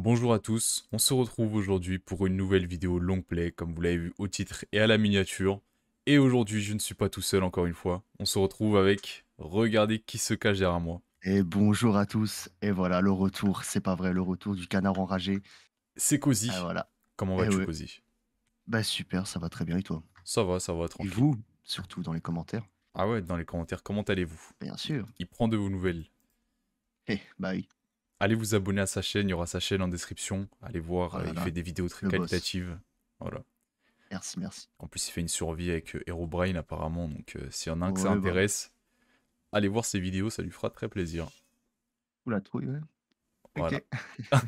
Bonjour à tous, on se retrouve aujourd'hui pour une nouvelle vidéo long play comme vous l'avez vu au titre et à la miniature. Et aujourd'hui je ne suis pas tout seul encore une fois, on se retrouve avec Regardez qui se cache derrière moi. Et bonjour à tous, et voilà le retour, c'est pas vrai, le retour du canard enragé. C'est Cozy. Ah, voilà. Comment eh vas-tu Cozy Bah super, ça va très bien et toi Ça va, ça va tranquille. Et vous, surtout dans les commentaires. Ah ouais, dans les commentaires, comment allez-vous Bien sûr. Il prend de vos nouvelles. Eh, bye. Bah allez vous abonner à sa chaîne, il y aura sa chaîne en description. Allez voir, euh, il fait des vidéos très qualitatives. Voilà. Merci, merci. En plus, il fait une survie avec euh, Hero Brain apparemment, donc euh, s'il y en a un que ça intéresse, allez voir ses vidéos, ça lui fera très plaisir. Oula, la trouille, Voilà.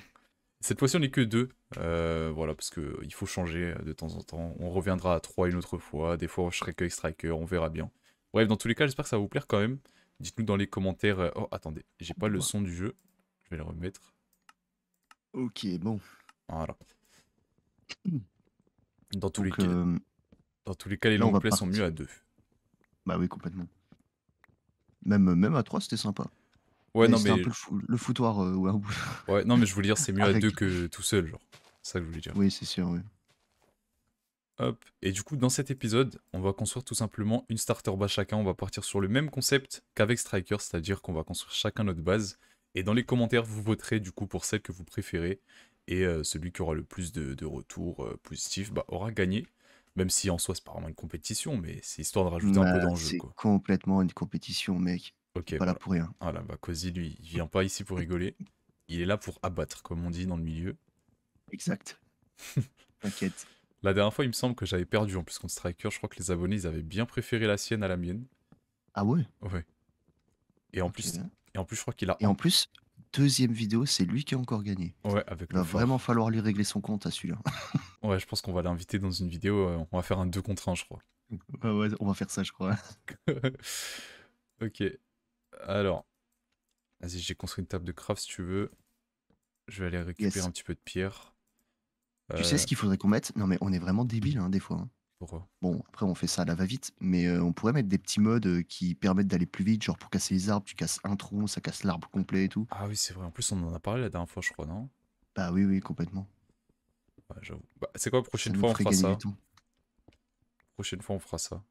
Cette fois-ci, on n'est que deux. voilà, parce qu'il faut changer de temps en temps. On reviendra à trois une autre fois. Des fois, je serai que Striker, on verra bien. Bref, dans tous les cas, j'espère que ça va vous plaire quand même. Dites-nous dans les commentaires. Oh, attendez, j'ai pas le son du jeu. Je vais le remettre. Ok, bon. Voilà. Dans tous, les, cas, euh, dans tous les cas, les sont mieux à deux. Bah oui, complètement. Même, même à trois, c'était sympa. Ouais, non, mais. Un peu le, foutoir, euh, ouais. non, mais je voulais dire, c'est mieux à deux que tout seul, genre. C'est ça que je voulais dire. Oui, c'est sûr, oui. Hop. Et du coup, dans cet épisode, on va construire tout simplement une starter bas chacun. On va partir sur le même concept qu'avec Striker, c'est-à-dire qu'on va construire chacun notre base. Et dans les commentaires, vous voterez du coup pour celle que vous préférez. Et euh, celui qui aura le plus de, retours euh, positifs bah, aura gagné. Même si en soi, c'est pas vraiment une compétition, mais c'est histoire de rajouter un peu bah, d'enjeu. C'est complètement une compétition, mec. Ok. voilà. pour rien. Voilà, bah Cozy, lui, il vient pas ici pour rigoler. Il est là pour abattre, comme on dit dans le milieu. Exact. T'inquiète. La dernière fois, il me semble que j'avais perdu en plus contre Striker. Je crois que les abonnés, ils avaient bien préféré la sienne à la mienne. Ah ouais Ouais. Et en plus, et en plus, je crois qu'il a. Et en plus, deuxième vidéo, c'est lui qui a encore gagné. Ouais, avec Il va vraiment falloir lui régler son compte à celui-là. ouais, je pense qu'on va l'inviter dans une vidéo. Euh, on va faire un 2 contre 1, je crois. Ouais, ouais, on va faire ça, je crois. ok. Alors. Vas-y, j'ai construit une table de craft si tu veux. Je vais aller récupérer un petit peu de pierre. Tu sais ce euh, qu'il faudrait qu'on mette Non, mais on est vraiment débile hein, des fois. Hein. Euh, bon, après, on fait ça à la va-vite, mais euh, on pourrait mettre des petits modes euh, qui permettent d'aller plus vite, genre pour casser les arbres, tu casses un tronc, ça casse l'arbre complet et tout. Ah oui, c'est vrai, en plus, on en a parlé la dernière fois, je crois, non Bah oui, oui, complètement. Bah, c'est quoi, la prochaine fois, on fera ça Prochaine fois, on fera ça.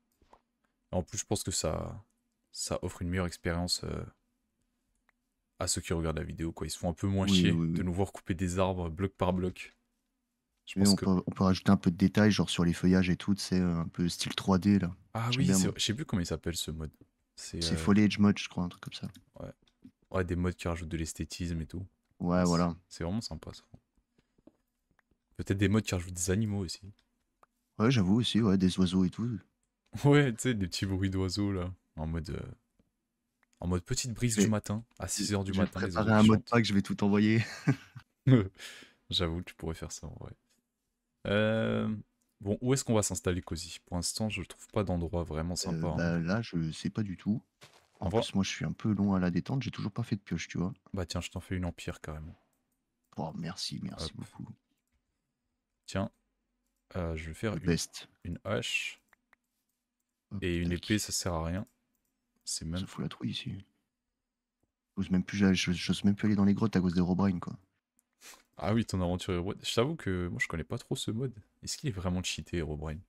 En plus, je pense que ça, ça offre une meilleure expérience à ceux qui regardent la vidéo. Quoi. Ils se font un peu moins chier de nous voir couper des arbres bloc par mm. bloc on, peut, rajouter un peu de détails, genre sur les feuillages et tout, c'est un peu style 3D là. Ah oui, je sais plus comment il s'appelle ce mode. C'est euh, foliage mode, je crois, un truc comme ça. Ouais, ouais des modes qui rajoutent de l'esthétisme et tout. Ouais, voilà. C'est vraiment sympa ça. Peut-être des modes qui rajoutent des animaux aussi. Ouais, j'avoue aussi, ouais, des oiseaux et tout. Ouais, tu sais, des petits bruits d'oiseaux là, en mode. Euh, en mode petite brise du matin, à 6h du je matin. Vais préparer un mode pack, je vais tout envoyer. J'avoue, tu pourrais faire ça en vrai. Euh, bon, où est-ce qu'on va s'installer, Cozy Pour l'instant, je trouve pas d'endroit vraiment euh, sympa. Bah, hein. Là, je sais pas du tout. En, plus, moi, je suis un peu long à la détente. J'ai toujours pas fait de pioche, tu vois. Bah tiens, je t'en fais une empire carrément. Oh, merci, merci beaucoup. Tiens, euh, je vais faire une, hache. et une épée, ça sert à rien. C'est même... Ça fout la trouille, ici. même plus, même plus aller dans les grottes à cause des Robrine, quoi. Ah oui, ton aventure Herobrine. Je t'avoue que moi, je connais pas trop ce mode. Est-ce qu'il est vraiment cheaté, Herobrine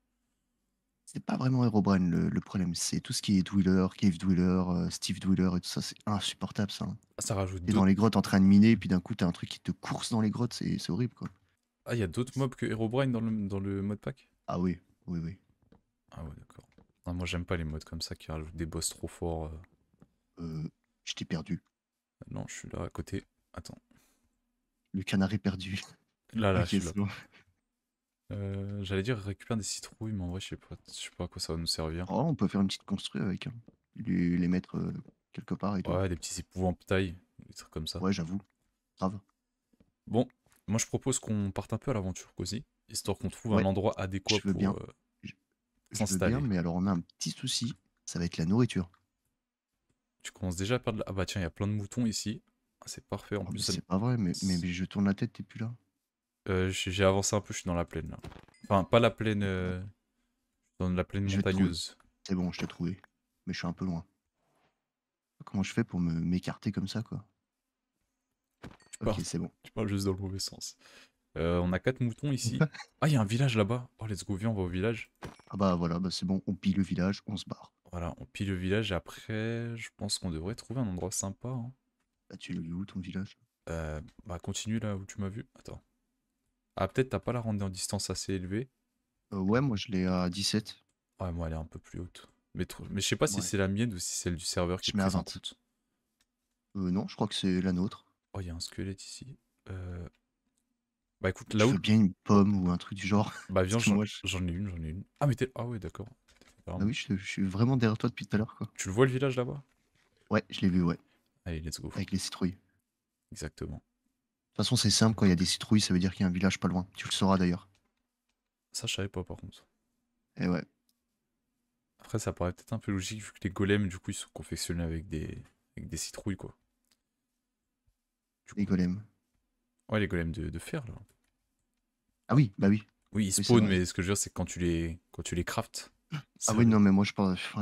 C'est pas vraiment Herobrine le, le problème. C'est tout ce qui est Dwiller, Cave Dwiller, euh, Steve Dwiller et tout ça. C'est insupportable, ça. Hein. Ah, ça rajoute T'es dans les grottes en train de miner, puis d'un coup, t'as un truc qui te course dans les grottes. C'est horrible, quoi. Ah, il y a d'autres mobs que Herobrine dans le, dans le mode pack Ah oui, oui, oui. Ah ouais, d'accord. moi, j'aime pas les modes comme ça qui rajoutent des boss trop forts. Euh. Euh, je t'ai perdu. Ah non, je suis là à côté. Attends. Le canari perdu. Là, là, euh, J'allais dire récupère des citrouilles, mais en vrai, je sais pas, je sais pas à quoi ça va nous servir. Oh, on peut faire une petite construire avec. Hein. Les, mettre euh, quelque part et tout. Ouais, des petits épouvantails, des trucs comme ça. Ouais, j'avoue. Grave. Bon, moi je propose qu'on parte un peu à l'aventure, aussi histoire qu'on trouve un endroit adéquat je pour bien. Euh, s'installer. mais alors on a un petit souci, ça va être la nourriture. Tu commences déjà à perdre. La... Ah bah tiens, il y a plein de moutons ici. C'est parfait en ah, plus. C'est pas vrai, mais, mais, je tourne la tête, t'es plus là. Euh, j'ai avancé un peu, je suis dans la plaine là. Enfin, pas la plaine. Euh, dans la plaine montagneuse. C'est bon, je t'ai trouvé. Mais je suis un peu loin. Comment je fais pour m'écarter comme ça, quoi Ok, c'est bon. Tu parles juste dans le mauvais sens. Euh, on a quatre moutons ici. ah, il y a un village là-bas. Oh, let's go, viens, on va au village. Ah bah voilà, bah c'est bon, on pille le village, on se barre. Voilà, on pille le village et après, je pense qu'on devrait trouver un endroit sympa. Hein. Ah, tu l'as où ton village euh, Bah, continue là où tu m'as vu. Attends. Ah, peut-être t'as pas la rendre en distance assez élevée. Euh, ouais, moi je l'ai à 17. Ouais, moi elle est un peu plus haute. Mais, Mais je sais pas si c'est la mienne ou si celle du serveur qui je mets à 20. Euh, non, je crois que c'est la nôtre. Oh, il y a un squelette ici. Euh, bah écoute, là je où. bien une pomme ou un truc du genre. Bah viens, j'en ai une, j'en ai une. Ah, mais Ah, ouais, d'accord. Ah oui, je, suis vraiment derrière toi depuis tout à l'heure, Tu le vois le village là-bas Ouais, je l'ai vu, ouais. Allez, let's go. Avec les citrouilles. Exactement. De toute façon, c'est simple, quand il y a des citrouilles, ça veut dire qu'il y a un village pas loin. Tu le sauras d'ailleurs. Ça, je savais pas par contre. Et eh ouais. Après, ça paraît peut-être un peu logique vu que les golems, du coup, ils sont confectionnés avec des, avec des citrouilles, quoi. les golems. Ouais, les golems de, de, fer, là. Ah oui, bah oui. Oui, ils spawnent, mais ce que je veux dire, c'est quand tu les, quand tu les craftes. Ah oui, non, mais moi, je,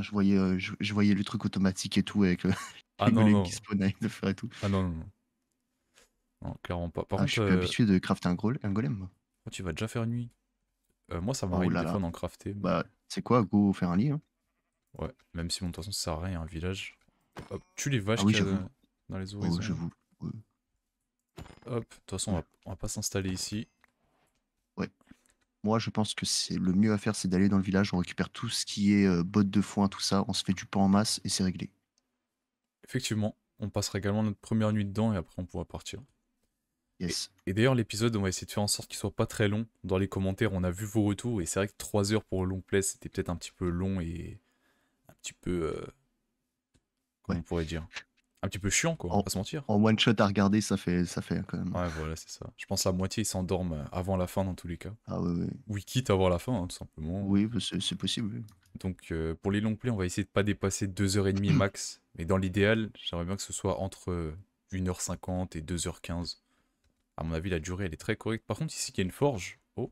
je, voyais, euh, je, voyais le truc automatique et tout avec le, euh, ah non, non. Ah non, non, clairement pas. Par ah, contre, je suis plus euh, habitué de crafter un, golem, ah, tu vas déjà faire nuit. Euh, moi, ça va. oh des fois d'en crafter. Bah, c'est quoi, go faire un lit. Hein ouais, même si, bon, de toute façon, ça sert à rien, un village. Hop, tu les vaches ah dans les eaux je vous Hop, de toute façon, on va, pas s'installer ici. Ouais. Moi, je pense que c'est le mieux à faire, c'est d'aller dans le village, on récupère tout ce qui est euh, bottes de foin, tout ça, on se fait du pain en masse et c'est réglé. Effectivement, on passera également notre première nuit dedans et après on pourra partir. Yes. Et, d'ailleurs, l'épisode, on va essayer de faire en sorte qu'il soit pas très long. Dans les commentaires, on a vu vos retours et c'est vrai que 3 heures pour le long play, c'était peut-être un petit peu long et un petit peu. Euh, comment on pourrait dire un petit peu chiant, quoi, on va se mentir. En one shot à regarder, ça fait, ça fait quand même. Ouais, voilà, c'est ça. Je pense à la moitié, ils s'endorment euh, avant la fin dans tous les cas. Ah oui, oui. Ou ils avant la fin, hein, tout simplement. Oui, bah, c'est possible. Donc euh, pour les longs plays, on va essayer de pas dépasser 2h30 max. Mais dans l'idéal, j'aimerais bien que ce soit entre 1h50 euh, et 2h15. À mon avis, la durée, elle est très correcte. Par contre, ici, il y a une forge. Oh.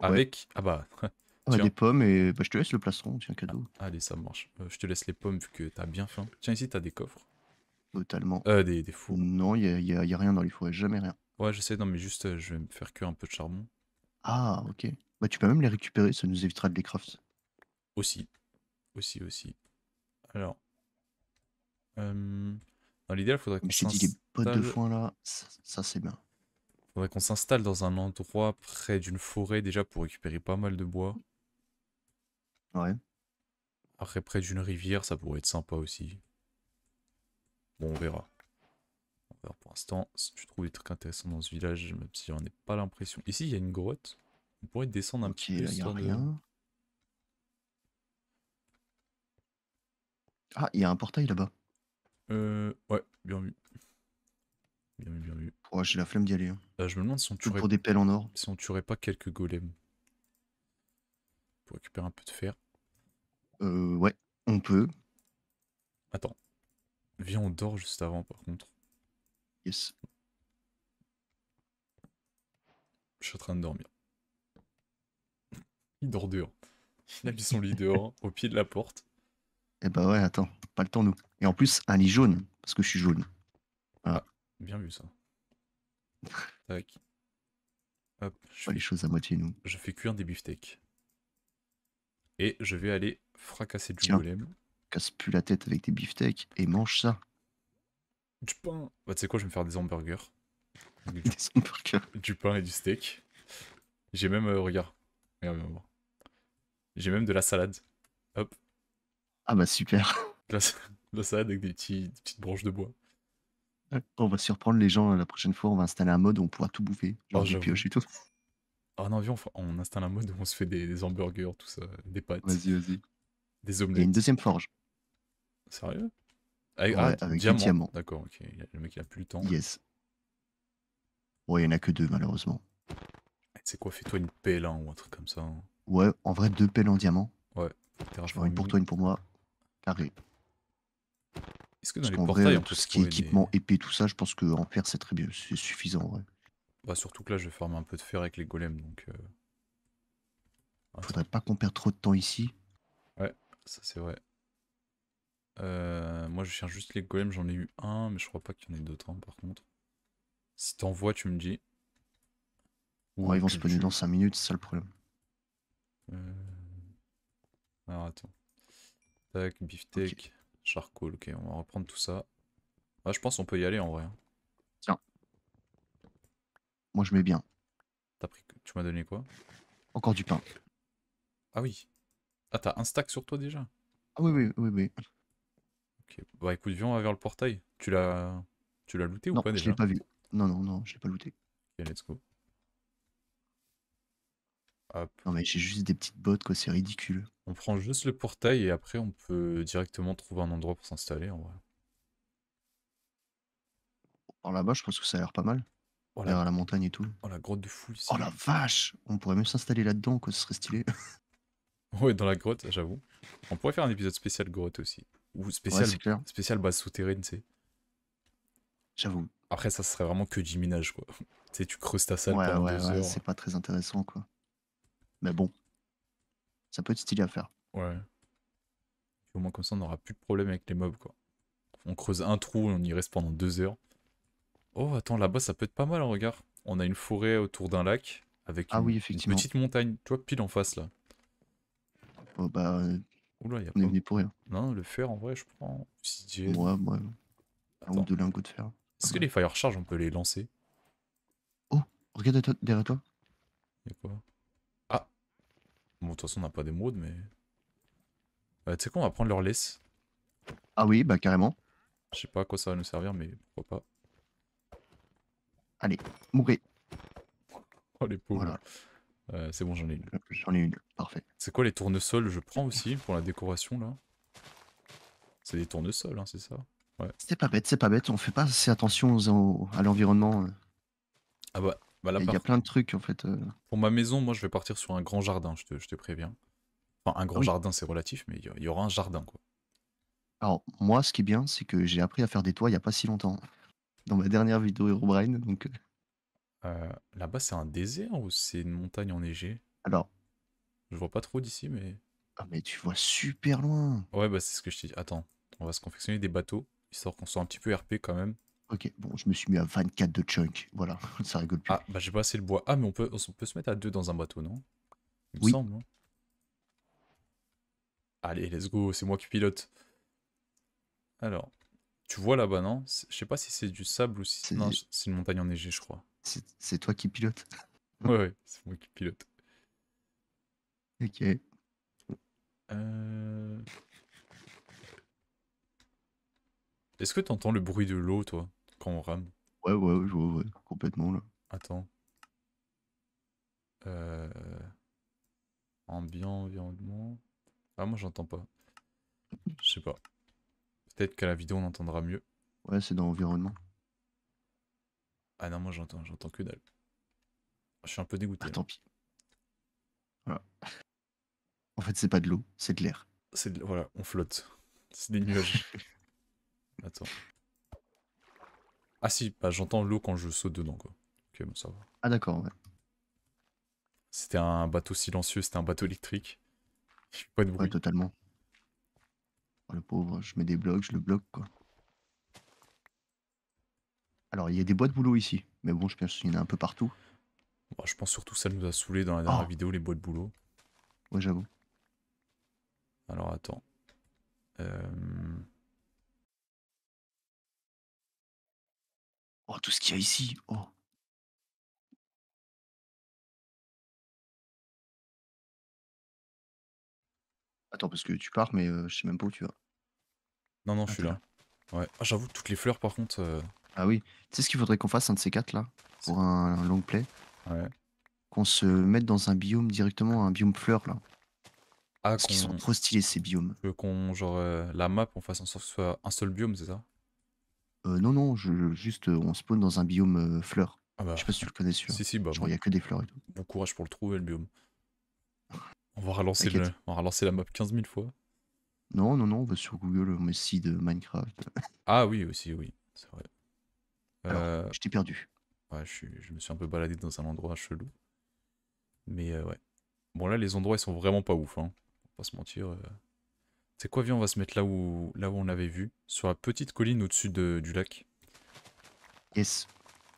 Avec. Ah bah. Ah, des pommes et bah, je te laisse le plastron, tiens, cadeau. Ah, allez, ça marche. je te laisse les pommes vu que t'as bien faim. Tiens, ici, t'as des coffres. Totalement. Euh, des, des Non, il n'y a, a- rien dans les forêts jamais rien. Ouais, je non, mais juste, euh, je vais me faire que un peu de charbon Ah, ok. Bah, tu peux même les récupérer, ça nous évitera de les craft. aussi. Aussi, aussi. Alors, euh, l'idéal, faudrait je de foin là, ça, c'est bien. Faudrait qu'on s'installe dans un endroit près d'une forêt déjà pour récupérer pas mal de bois. Ouais. Après, près d'une rivière, ça pourrait être sympa aussi. Bon, on verra. On verra pour l'instant. Si tu trouves des trucs intéressants dans ce village, même si j'en ai pas l'impression. Ici, il y a une grotte. On pourrait descendre un petit peu. n'y a rien. Ah, il y a un portail là-bas. Euh, ouais, bien vu. Bien vu, bien vu. Oh, j'ai la flemme d'y aller. Hein. Bah, je me demande si on tuerait... Pour des pelles en or. Si on tuerait pas quelques golems. Pour récupérer un peu de fer. Euh, ouais, on peut. Attends, Viens, on dort juste avant, par contre. Yes. Je suis en train de dormir. Il dort dehors. Il a mis son lit dehors, au pied de la porte. Eh bah ouais, attends, pas le temps nous. Et en plus, un lit jaune, parce que je suis jaune. Ah, bien vu ça. Tac. Hop. Je fais... les choses à moitié nous. Je fais cuire des beefsteaks. Et je vais aller fracasser du casse plus la tête avec des beefsteaks et mange ça. Du pain. Bah, tu sais quoi, je vais me faire des hamburgers. Du, des hamburgers. Du pain et du steak. J'ai même, euh, regarde, regarde, J'ai même de la salade. Hop. Ah bah super. la, salade avec des, petits, petites branches de bois. On va surprendre les gens euh, la prochaine fois. On va installer un mode où on pourra tout bouffer. Genre oh, et tout. Ah non, on, installe un mode où on se fait des, hamburgers, tout ça, des pâtes. Vas-y, vas-y. Des omelettes. Il y a une deuxième forge. Sérieux Avec, ouais, ah, diamant. D'accord, ok. Le mec, il a plus le temps. Yes. Ouais, il n'y en a que deux, malheureusement. C'est eh, quoi Fais-toi une pelle hein, ou un truc comme ça. Hein. Ouais, en vrai, deux pelles en diamant. Ouais. Une pour toi, une pour moi. Carré. Est-ce que dans Parce les portails, vrai, tout ce qui est équipement Épée épais, tout ça, je pense qu'en fer, c'est très bien. C'est suffisant, ouais vrai. Bah, surtout que là, je vais former un peu de fer avec les golems, donc. Euh, Faudrait pas qu'on perde trop de temps ici. Ouais, ça c'est vrai. Euh, moi, je cherche juste les golems, j'en ai eu un, mais je crois pas qu'il y en ait d'autres, hein, par contre. Si t'en vois, tu me dis. ouais, ils vont se spawner dans 5 minutes, c'est ça le problème. Euh, alors, attends. Tac, beefsteak, charcoal, ok, on va reprendre tout ça. Ah, je pense qu'on peut y aller en vrai. Hein. Tiens. Moi, je mets bien. As pris... Tu m'as donné quoi Encore du pain. Ah oui. Ah, t'as un stack sur toi déjà Ah oui, oui, oui, oui. Bah écoute, viens, on va vers le portail. Tu l'as tu l'as looté ou pas déjà Je l'ai pas vu. Non, non, non, je l'ai pas looté. Ok, let's go. Hop. Non, mais j'ai juste des petites bottes, quoi, c'est ridicule. On prend juste le portail et après on peut directement trouver un endroit pour s'installer en vrai. Alors là-bas, je pense que ça a l'air pas mal. Oh la... la montagne et tout. Oh la grotte de fou ici. Oh la vache On pourrait même s'installer là-dedans, quoi, ce serait stylé. ouais, dans la grotte, j'avoue. On pourrait faire un épisode spécial grotte aussi. Ou spécial, spécial base souterraine, c'est J'avoue. Après, ça serait vraiment que du minage, quoi. Tu sais, tu creuses ta salle pendant C'est pas très intéressant, quoi. Mais bon, ça peut être stylé à faire. Ouais. au moins, comme ça, on n'aura plus de problème avec les mobs, quoi. On creuse un trou et on y reste pendant deux heures. Oh, attends, là-bas, ça peut être pas mal, en hein, regarde. On a une forêt autour d'un lac avec ah une, oui, effectivement. une, petite montagne, toi pile en face, là. Oh, bah, Oula, y a On pas... est venu pour rien. Non, le fer en vrai, je prends. Moi, ouais, ouais. Un ou deux lingots de fer. Est-ce que ah les fire charge, on peut les lancer Oh, regarde toi, derrière toi. Y'a quoi Ah Bon, de toute façon, on n'a pas d'émeraude, mais. Euh, tu sais quoi, on va prendre leur laisse. Ah oui, bah carrément. Je sais pas à quoi ça va nous servir, mais pourquoi pas. Allez, mourrez. Oh les pauvres. Voilà. Euh, c'est bon, j'en ai une. J'en ai une, parfait. C'est quoi les tournesols Je prends aussi pour la décoration là. C'est des tournesols, hein, c'est ça C'est pas bête, c'est pas bête. On fait pas assez attention à l'environnement. Euh. Ah bah, bah Il y, a plein de trucs en fait. Euh. Pour ma maison, moi je vais partir sur un grand jardin, je te, préviens. Enfin, un grand jardin, c'est relatif, mais il y, aura un jardin quoi. Alors, moi, ce qui est bien, c'est que j'ai appris à faire des toits il y a pas si longtemps. Dans ma dernière vidéo Herobrine, donc euh, là-bas, c'est un désert ou c'est une montagne enneigée Alors. Je vois pas trop d'ici, mais. Ah, mais tu vois super loin Ouais, bah c'est ce que je t'ai dit. Attends, on va se confectionner des bateaux, histoire qu'on soit un petit peu RP quand même. Ok, bon, je me suis mis à 24 de chunk. Voilà, ça rigole plus. Ah, bah j'ai pas assez le bois. Ah, mais on peut, on peut se mettre à deux dans un bateau, non Il me semble. Hein. Allez, let's go, c'est moi qui pilote. Alors, tu vois là-bas, non Je sais pas si c'est du sable ou si c'est une montagne enneigée, je crois. C'est toi qui pilote Ouais, ouais c'est moi qui pilote. Ok. Euh. Est-ce que t'entends le bruit de l'eau, toi, quand on rame Ouais, ouais, je vois, complètement, là. Attends. Euh... environnement... Ah, moi, j'entends pas. Je sais pas. Peut-être qu'à la vidéo, on entendra mieux. Ouais, c'est dans environnement. Ah non, moi j'entends, j'entends que dalle. Je suis un peu dégoûté. Ah, hein. tant pis. Voilà. En fait, c'est pas de l'eau, c'est de l'air. C'est de... voilà, on flotte. C'est des nuages. Attends. Ah si, bah, j'entends l'eau quand je saute dedans quoi. Ok, bon ça va. Ah d'accord, ouais. C'était un bateau silencieux, c'était un bateau électrique. Je suis pas de bruit. Ouais, totalement. Oh, le pauvre, je mets des blocs, je le bloque quoi. Alors, il y a des boîtes boulot ici, mais bon, je pense qu'il y en a un peu partout. je pense surtout que ça nous a saoulé dans la dernière ah. vidéo, les boîtes boulot. Ouais, j'avoue. Alors, attends. Euh. Oh, tout ce qu'il y a ici. Oh. Attends, parce que tu pars, mais euh, je sais même pas où tu vas. Non, non, je suis là. Ouais. Ah, j'avoue, toutes les fleurs, par contre. Euh, ah oui. Tu sais ce qu'il faudrait qu'on fasse, un de ces quatre là, pour un, long play Ouais. Qu'on se mette dans un biome directement, un biome fleur là. Ah, Parce qu'ils sont trop stylés ces biomes. Qu'on, genre, euh, la map, on fasse en sorte que ce soit un seul biome, c'est ça euh, Non, non, juste euh, on spawn dans un biome fleur. Ah bah. Je sais pas si tu le connais sûr. Si, si, bah. il bon. y a que des fleurs et tout. Bon courage pour le trouver, le biome. On va relancer, la map 15 000 fois. Non, non, non, on va sur Google, on met de Minecraft. ah oui, aussi, oui, c'est vrai. Euh, je t'ai perdu. Ouais, je, me suis un peu baladé dans un endroit chelou. Mais euh, ouais. Bon, là, les endroits, ils sont vraiment pas ouf. Hein. On va pas se mentir. Euh. C'est quoi, viens, on va se mettre là où, là où on avait vu. Sur la petite colline au-dessus du lac. Yes.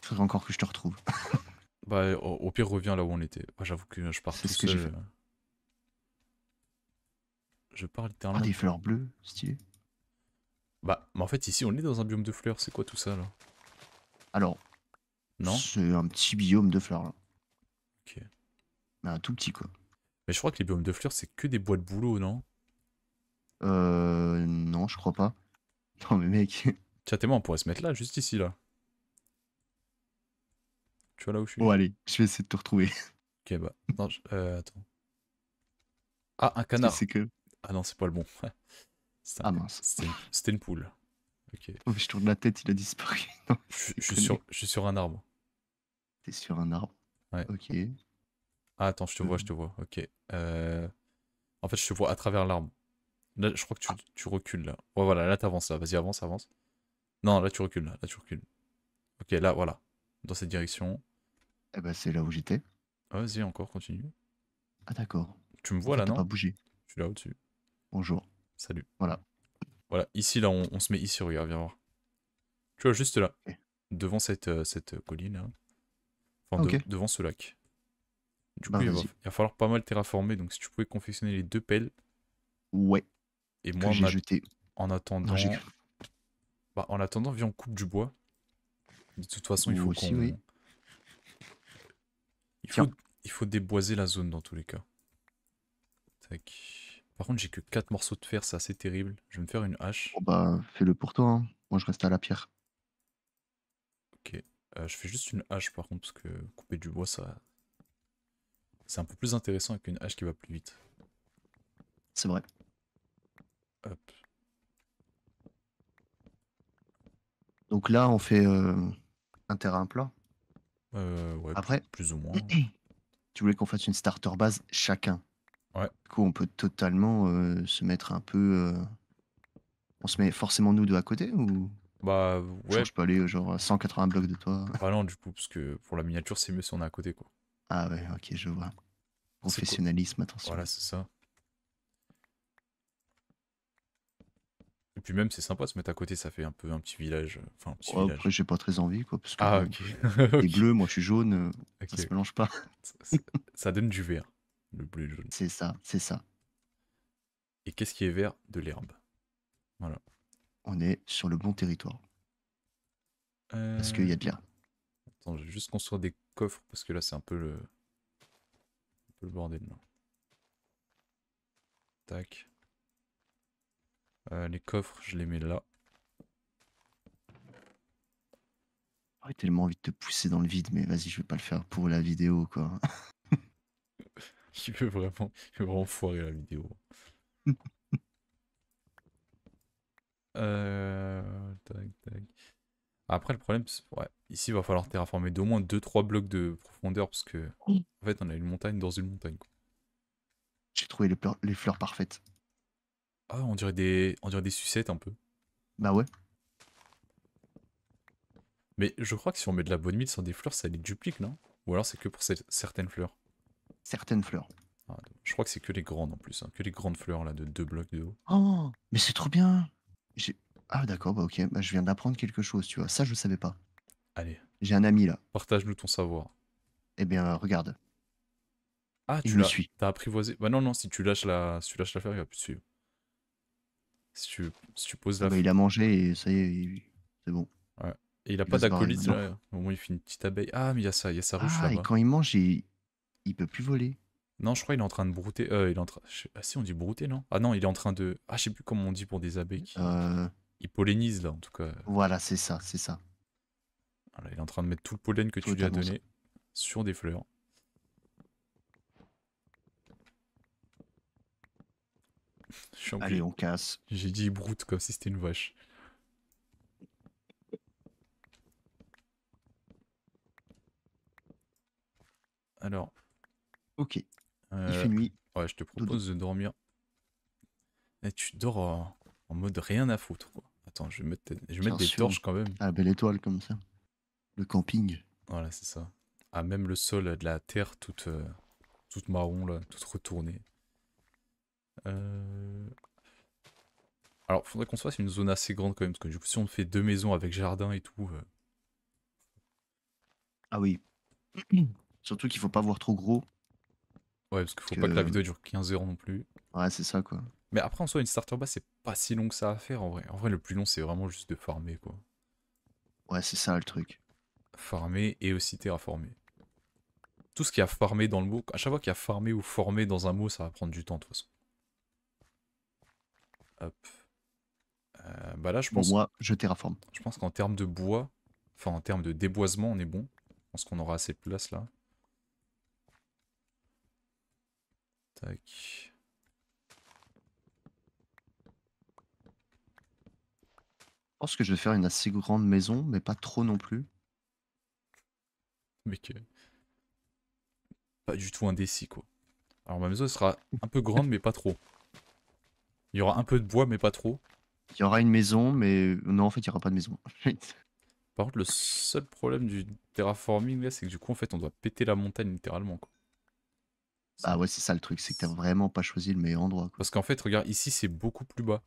Il faudrait encore que je te retrouve. bah, au, pire, reviens là où on était. Ah, j'avoue que je pars tout Que Je pars ah, littéralement. Ah, des fleurs bleues, stylé. Bah, mais en fait, ici, on est dans un biome de fleurs. C'est quoi tout ça, là alors, non C'est un petit biome de fleurs, là. Ok. Mais un tout petit, quoi. Mais je crois que les biomes de fleurs, c'est que des bois de boulot, non Euh. Non, je crois pas. Non, mais mec. Tiens, t'es moi, on pourrait se mettre là, juste ici, là. Tu vois là où je suis Bon, allez, je vais essayer de te retrouver. Ok, bah. Euh, attends. Ah, un canard. C'est que. Ah non, c'est pas le bon. ah mince. C'était une poule. Oh, je tourne la tête, il a disparu. Non, je, suis sur, je, suis sur, un arbre. T'es sur un arbre Ouais. Ok. Ah, attends, je te vois, je te vois. Ok. Euh, en fait, je te vois à travers l'arbre. Là, je crois que tu, ah. tu, recules là. Ouais, voilà, là t'avances là. Vas-y, avance, avance. Non, là tu recules là. Là tu recules. Ok, là, voilà. Dans cette direction. Eh ben, c'est là où j'étais. Ah, vas-y, encore, continue. Ah, d'accord. Tu me vois là, non pas bougé. Je suis là au-dessus. Bonjour. Salut. Voilà. Voilà, ici, là, on, se met ici, regarde, viens voir. Tu vois, juste là. Devant cette, euh, cette euh, colline. Enfin, devant ce lac. Du coup, bah, il, va, falloir pas mal terraformer, donc si tu pouvais confectionner les deux pelles. Ouais. Et moi, j'ai En attendant. bah, en attendant, viens, on coupe du bois. De toute façon, il faut qu'on... Il, faut... il faut déboiser la zone dans tous les cas. Tac. Par contre, j'ai que 4 morceaux de fer, c'est assez terrible. Je vais me faire une hache. Oh, bah, fais-le pour toi. Hein. Moi, je reste à la pierre. Ok. Euh, je fais juste une hache par contre, parce que couper du bois, ça. C'est un peu plus intéressant avec une hache qui va plus vite. C'est vrai. Hop. Donc là, on fait euh, un terrain plat. Euh, ouais, Après- plus ou moins. tu voulais qu'on fasse une starter base chacun. Du coup, on peut totalement euh, se mettre un peu. Euh, on se met forcément nous deux à côté ou Bah ouais, je peux aller genre à 180 blocs de toi. Ah non du coup parce que pour la miniature c'est mieux si on est à côté quoi. Ah ouais, ok, je vois. Professionnalisme, attention. Voilà c'est ça. Et puis même c'est sympa de se mettre à côté, ça fait un peu un petit village, euh, enfin un après, j'ai pas très envie, parce que Ah bleu, moi je suis jaune, ça se mélange pas. ça donne du vert bleu et jaune. C'est ça, c'est ça. Et qu'est-ce qui est vert De l'herbe. Voilà. On est sur le bon territoire. Euh, parce qu'il y a de l'herbe. Attends, je vais juste construire des coffres parce que là, c'est un peu le. le bordel. Tac. Euh, les coffres, je les mets là. J'ai tellement envie de te pousser dans le vide, mais vas-y, je vais pas le faire pour la vidéo, quoi. il veut vraiment, foirer la vidéo. Euh, Après, le problème, ouais, ici, il va falloir terraformer d'au moins 2-3 blocs de profondeur parce que, en fait, on a une montagne dans une montagne. J'ai trouvé les fleurs, parfaites. Ah, on dirait, des, on dirait des sucettes un peu. Bah ouais. Mais je crois que si on met de la bonne mine sur des fleurs, ça les duplique, non Ou alors c'est que pour certaines fleurs certaines fleurs. Ah, je crois que c'est que les grandes en plus, hein. que les grandes fleurs là de deux blocs de haut. Oh, mais c'est trop bien Ah d'accord, bah ok, bah, je viens d'apprendre quelque chose, tu vois, ça je ne savais pas. Allez. J'ai un ami là. Partage-nous ton savoir. Eh bien, euh, regarde. Ah, tu l'as. T'as apprivoisé. Bah non, non, si tu lâches la, si tu lâches la fleur, il va plus suivre. Si tu, si tu poses ah, la bah, il a mangé et ça y est, c'est bon. Ouais. Et il a pas d'acolyte là. Au moins, il fait une petite abeille. Ah, mais il y a ça, sa là ah, Et quand il mange, il, il peut plus voler. Non, je crois qu'il est en train de brouter. Euh, il est en train... Ah si, on dit brouter, non Ah non, il est en train de... Ah, je sais plus comment on dit pour des abeilles qui... Euh... là, en tout cas. Voilà, c'est ça, c'est ça. il est en train de mettre tout le pollen que tu lui as donné sur des fleurs. Allez, on casse. J'ai dit broute comme si c'était une vache. Alors, Ok. Il euh, fait nuit. Ouais, je te propose de dormir. Et eh, tu dors en, mode rien à foutre. Attends, je vais mettre, je vais des torches quand même. Ah, belle étoile comme ça. Le camping. Voilà, c'est ça. Ah, même le sol de la terre toute, euh, toute marron, là, toute retournée. Euh, alors, faudrait qu'on se fasse une zone assez grande quand même, parce que si on fait deux maisons avec jardin et tout. Ah oui. Surtout qu'il faut pas voir trop gros, Ouais, parce qu'il faut pas que la vidéo dure 15 heures non plus. Ouais, c'est ça quoi. Mais après, en soi, une starter base, c'est pas si long que ça à faire en vrai. En vrai, le plus long, c'est vraiment juste de farmer quoi. Ouais, c'est ça le truc. Farmer et aussi terraformer. Tout ce qui a farmer dans le mot, à chaque fois qu'il y a farmer ou formé dans un mot, ça va prendre du temps de toute façon. Hop. Euh, bah là, je pense. moi, je terraforme. Je pense qu'en termes de bois, enfin en termes de déboisement, on est bon. Je pense qu'on aura assez de place là. Je pense que je vais faire une assez grande maison, mais pas trop non plus. Mais que... Pas du tout indécis, quoi. Alors ma maison sera un peu grande, mais pas trop. Il y aura un peu de bois, mais pas trop. Il y aura une maison, mais... Non, en fait, il n'y aura pas de maison. Par contre, le seul problème du terraforming, là, c'est que du coup, en fait, on doit péter la montagne, littéralement, quoi. Ah ouais, c'est ça le truc, c'est que t'as vraiment pas choisi le meilleur endroit. Quoi. Parce qu'en fait, regarde, ici c'est beaucoup plus bas.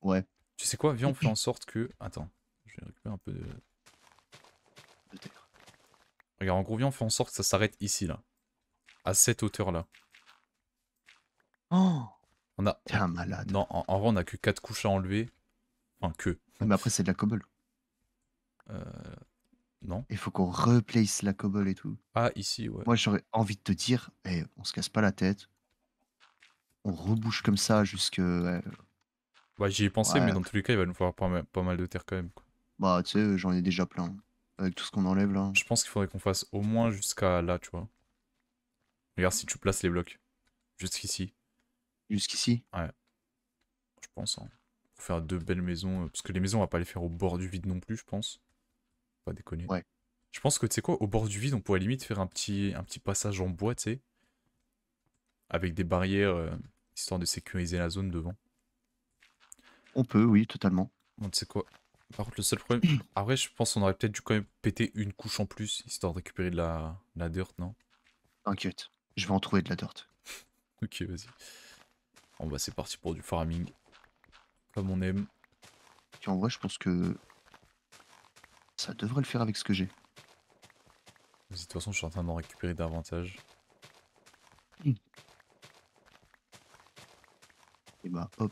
Ouais. Tu sais quoi Viens, on fait en sorte que. Attends, je vais récupérer un peu de. Regarde, en gros, viens, on fait en sorte que ça s'arrête ici, là. À cette hauteur-là. Oh On a. T'es un malade. Non, en, vrai, on a que 4 couches à enlever. Enfin, que. Mais après, c'est de la cobble. Euh, il faut qu'on replace la cobble et tout. Ah, ici, ouais. Moi, j'aurais envie de te dire, hey, eh, on se casse pas la tête. On rebouche comme ça jusque. Bah, j'y ai pensé, mais dans tous les cas, il va nous falloir pas mal, de terre quand même. Bah, tu sais, j'en ai déjà plein. Avec tout ce qu'on enlève là. Je pense qu'il faudrait qu'on fasse au moins jusqu'à là, tu vois. Regarde si tu places les blocs. Jusqu'ici, Jusqu'ici. Ouais je pense. hein. Pour faire deux belles maisons. Euh, parce que les maisons, on va pas les faire au bord du vide non plus, je pense. Pas déconner. Ouais. Je pense que tu sais quoi, au bord du vide, on pourrait limite faire un petit, un petit passage en bois, tu sais. Avec des barrières, euh, histoire de sécuriser la zone devant. On peut, oui, totalement. on tu quoi Par contre, le seul problème. Après, je pense on aurait peut-être dû quand même péter une couche en plus, histoire de récupérer de la, la dirt, non inquiète je vais en trouver de la dirt. ok, vas-y. on va bah, c'est parti pour du farming. Comme on aime. Et en vrai, je pense que ça devrait le faire avec ce que j'ai. De toute façon, je suis en train d'en récupérer davantage. Et bah hop.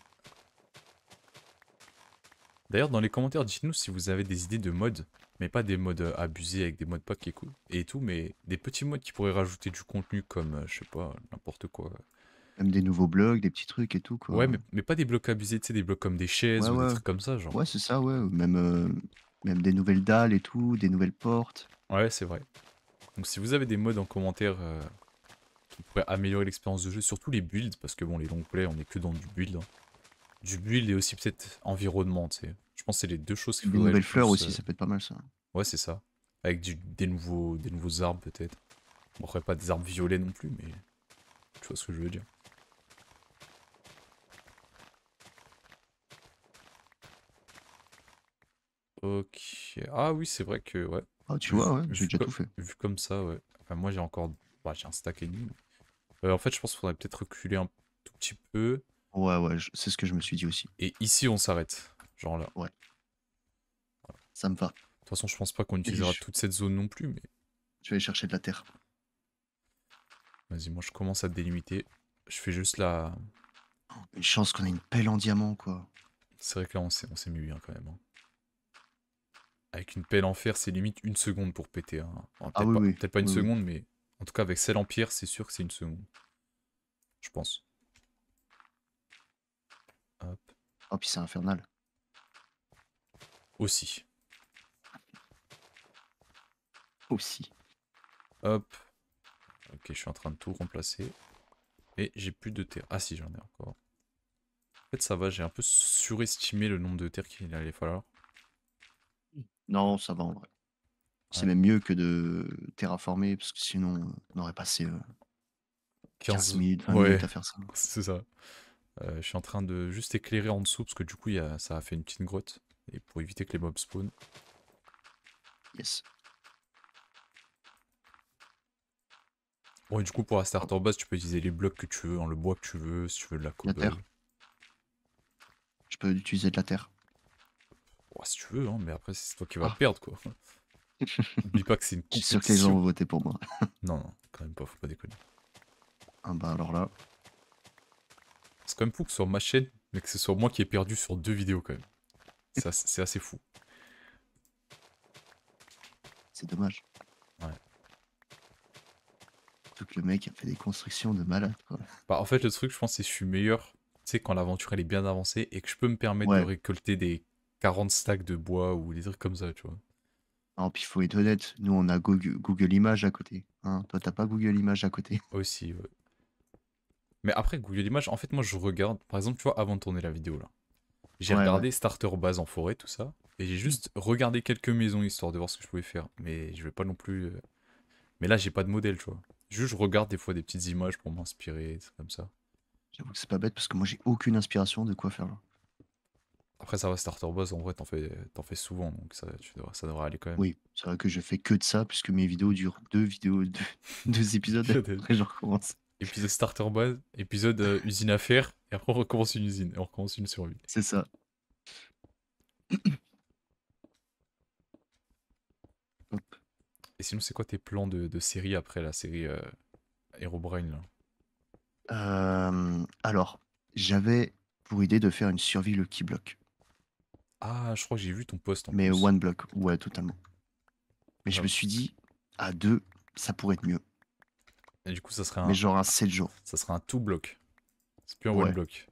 D'ailleurs, dans les commentaires, dites-nous si vous avez des idées de mods, mais pas des mods euh, abusés avec des modes pas qui cool et tout, mais des petits modes qui pourraient rajouter du contenu comme, euh, je sais pas, n'importe quoi. Même des nouveaux blogs, des petits trucs et tout, quoi. Ouais, mais, pas des blocs abusés, tu sais, des blocs comme des chaises ou des trucs comme ça, genre. Ouais, c'est ça, ouais. Même, euh, même des nouvelles dalles et tout, des nouvelles portes. Ouais, c'est vrai. Donc si vous avez des modes en commentaire euh, qui pourraient améliorer l'expérience de jeu, surtout les builds, parce que bon, les longs plays, on est que dans du build. Hein. Du build et aussi peut-être environnement, tu sais. Je pense que c'est les deux choses qui... faudrait... Des nouvelles fleurs aussi, euh, ça peut être pas mal ça. Ouais, c'est ça. Avec des, nouveaux, des nouveaux arbres peut-être. Bon, après, pas des arbres violets non plus, mais tu vois ce que je veux dire. Ok. Ah oui, c'est vrai que, ouais. Ah, tu vois, ouais, j'ai déjà tout fait. Vu comme ça, ouais. Enfin, moi, j'ai encore. Bah, j'ai un stack ennemi. Euh, en fait, je pense qu'il faudrait peut-être reculer un tout petit peu. Ouais, ouais, c'est ce que je me suis dit aussi. Et ici, on s'arrête. Genre là. Ouais. Ça me va. De toute façon, je pense pas qu'on utilisera toute cette zone non plus, mais. Je vais aller chercher de la terre. Vas-y, moi, je commence à délimiter. Je fais juste la. Une oh, chance qu'on ait une pelle en diamant, quoi. C'est vrai que là, on s'est mis bien quand même. Hein. Avec une pelle en fer, c'est limite une seconde pour péter. Hein. Ah peut-être pas, une seconde, mais en tout cas, avec celle en pierre, c'est sûr que c'est une seconde. Je pense. Hop. Oh, puis c'est infernal. Aussi. Aussi. Hop. Ok, je suis en train de tout remplacer. Et j'ai plus de terre. Ah si, j'en ai encore. En fait, ça va, j'ai un peu surestimé le nombre de terres qu'il allait falloir. Non, ça va en vrai. C'est même mieux que de terraformer, parce que sinon, on aurait passé 15 euh, minutes, 20 à faire ça. c'est ça. Euh, je suis en train de juste éclairer en dessous parce que du coup, ça a fait une petite grotte. Et pour éviter que les mobs spawn Yes. Bon, du coup, pour la starter base, tu peux utiliser les blocs que tu veux, en le bois que tu veux, si tu veux de la terre. Je peux utiliser de la terre. Bah, si tu veux, hein, mais après, c'est toi qui vas ah. perdre, quoi. N'oublie pas que c'est une sûr que les gens pour moi. non, non, quand même pas, faut pas déconner. Ah bah alors là... C'est quand même fou que sur ma chaîne, mais que ce soit moi qui ai perdu sur deux vidéos, quand même. C'est assez, fou. C'est dommage. Ouais. Tout le mec a fait des constructions de malade. Quoi. Bah, en fait, le truc, je pense, c'est que je suis meilleur, tu sais, quand l'aventure elle est bien avancée et que je peux me permettre de récolter des 40 stacks de bois ou des trucs comme ça, tu vois. Ah, puis il faut être honnête, nous on a Google, Images à côté. Hein. Toi, t'as pas Google Images à côté. Aussi, ouais. Mais après, Google Images, en fait, moi je regarde, par exemple, tu vois, avant de tourner la vidéo là, j'ai regardé starter base en forêt, tout ça, et j'ai juste regardé quelques maisons histoire de voir ce que je pouvais faire. Mais je vais pas non plus. Euh, mais là, j'ai pas de modèle, tu vois. Juste, je regarde des fois des petites images pour m'inspirer, comme ça. J'avoue que c'est pas bête parce que moi j'ai aucune inspiration de quoi faire là. Après, ça va, Starter Boss, en vrai, t'en fais, fais souvent, donc ça, tu ça devrait aller quand même. Oui, c'est vrai que je fais que de ça, puisque mes vidéos durent deux vidéos, deux, épisodes, après je recommence. Épisode Starter buzz, épisode euh, usine à faire, et après on recommence une usine, et on recommence une survie. C'est ça. et sinon, c'est quoi tes plans de, série après la série euh, Brain là euh, Alors, j'avais pour idée de faire une survie le Block. Ah, je crois que j'ai vu ton post en Mais one block, ouais, totalement. Mais je ah me suis dit, à deux, ça pourrait être mieux. Et du coup, ça serait un. Mais genre un 7 jours. Ça serait un tout bloc C'est plus un one block.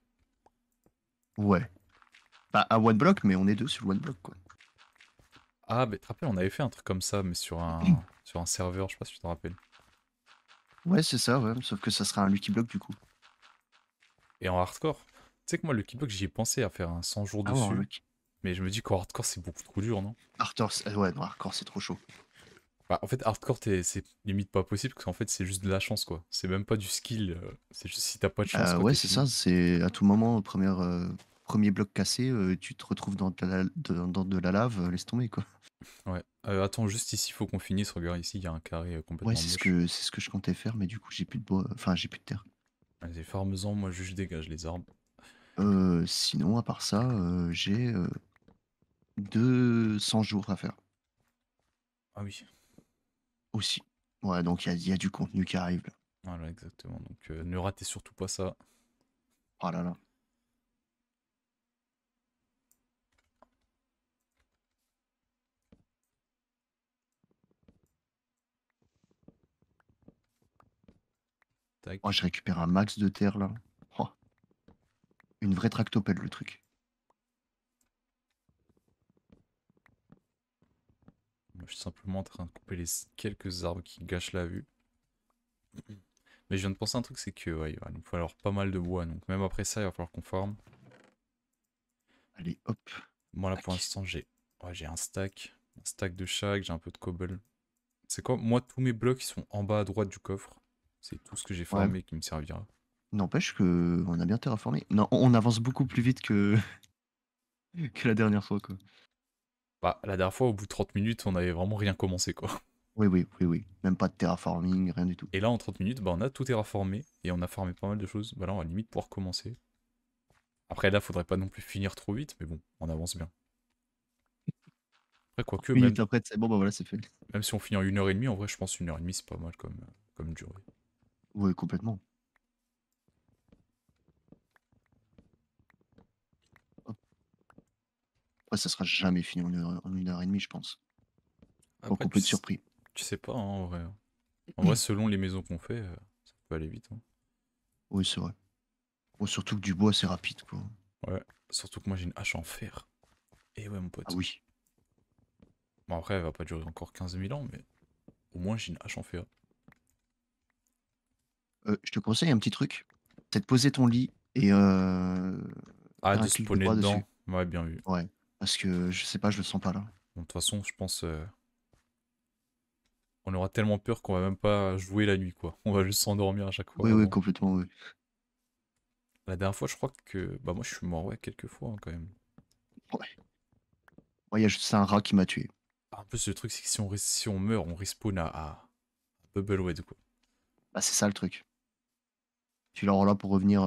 Ouais. Bah, à one block, mais on est deux sur le one block, quoi. Ah, mais te on avait fait un truc comme ça, mais sur un, sur un serveur, je sais pas si tu te rappelles. Ouais, c'est ça, même Sauf que ça sera un Lucky Block, du coup. Et en hardcore. Tu sais que moi, le Lucky Block, j'y ai pensé à faire un 100 jours ah dessus. Mais je me dis qu'en hardcore, c'est beaucoup trop dur, non Hardcore, ouais, hardcore, c'est trop chaud. Bah, en fait, hardcore, c'est limite pas possible parce qu'en fait, c'est juste de la chance, quoi. C'est même pas du skill. Euh, c'est juste si t'as pas de chance. Euh, ouais, c'est ça. C'est à tout moment, euh, premier bloc cassé, tu te retrouves dans de la, lave, laisse tomber, quoi. Ouais. attends, juste ici, faut qu'on finisse. Regarde ici, il y a un carré complètement. Ouais, c'est ce, que, ce que je comptais faire, mais du coup, j'ai plus de bois. Enfin, j'ai plus de terre. Vas-y, ah, en moi, je, dégage les arbres. sinon, à part ça, j'ai 200 jours à faire. Ah oui. Aussi. Ouais, donc il y, a du contenu qui arrive. Là. Voilà, exactement. Donc euh, ne ratez surtout pas ça. Oh là là. Oh, je récupère un max de terre là. Oh. Une vraie tractopelle le truc. Je suis simplement en train de couper les quelques arbres qui gâchent la vue. Mais je viens de penser un truc, c'est que il va nous falloir pas mal de bois. Donc même après ça, il va falloir qu'on forme. Allez, hop. Moi là pour l'instant, j'ai j'ai un stack, un stack de chaque, j'ai un peu de cobble. C'est quoi Moi, tous mes blocs ils sont en bas à droite du coffre. C'est tout ce que j'ai formé qui me servira. N'empêche que on a bien terraformé. Non, on avance beaucoup plus vite que que la dernière fois quoi. Bah, la dernière fois, au bout de 30 minutes, on avait vraiment rien commencé, quoi. Oui, oui, oui, oui. Même pas de terraforming, rien du tout. Et là, en 30 minutes, bah, on a tout terraformé et on a farmé pas mal de choses. Bah, là, on va limite pouvoir commencer. Après, là, faudrait pas non plus finir trop vite, mais bon, on avance bien. Après, quoique. Même... Bah, fait. Même si on finit en 1h30, en vrai, je pense 1h30, c'est pas mal comme, comme durée. Oui, complètement. ça sera jamais fini en une heure, et demie, je pense. Après, Donc, peut être surpris. Tu sais pas, hein, en vrai. Hein. En vrai, selon les maisons qu'on fait, euh, ça peut aller vite. Hein. Oui, c'est vrai. surtout que du bois, c'est rapide, quoi. Ouais, surtout que moi, j'ai une hache en fer. Et eh ouais, mon pote. Ah oui. Bon, après, elle va pas durer encore 15 000 ans, mais au moins, j'ai une hache en fer. Euh, je te conseille un petit truc. C'est de poser ton lit et. Euh... Ah, de dedans. Ouais, bien vu. Ouais. Parce que je sais pas, je le sens pas là. de toute façon, je pense. Euh, on aura tellement peur qu'on va même pas jouer la nuit, quoi. On va juste s'endormir à chaque fois. Oui, oui, complètement, oui. La dernière fois, je crois que. Bah, moi, je suis mort, ouais, quelques fois hein, quand même. Ouais. ouais, il juste un rat qui m'a tué. en plus, le truc, c'est que si on, si on meurt, on respawn à, à quoi. Bah, c'est ça le truc. Tu l'auras là pour revenir.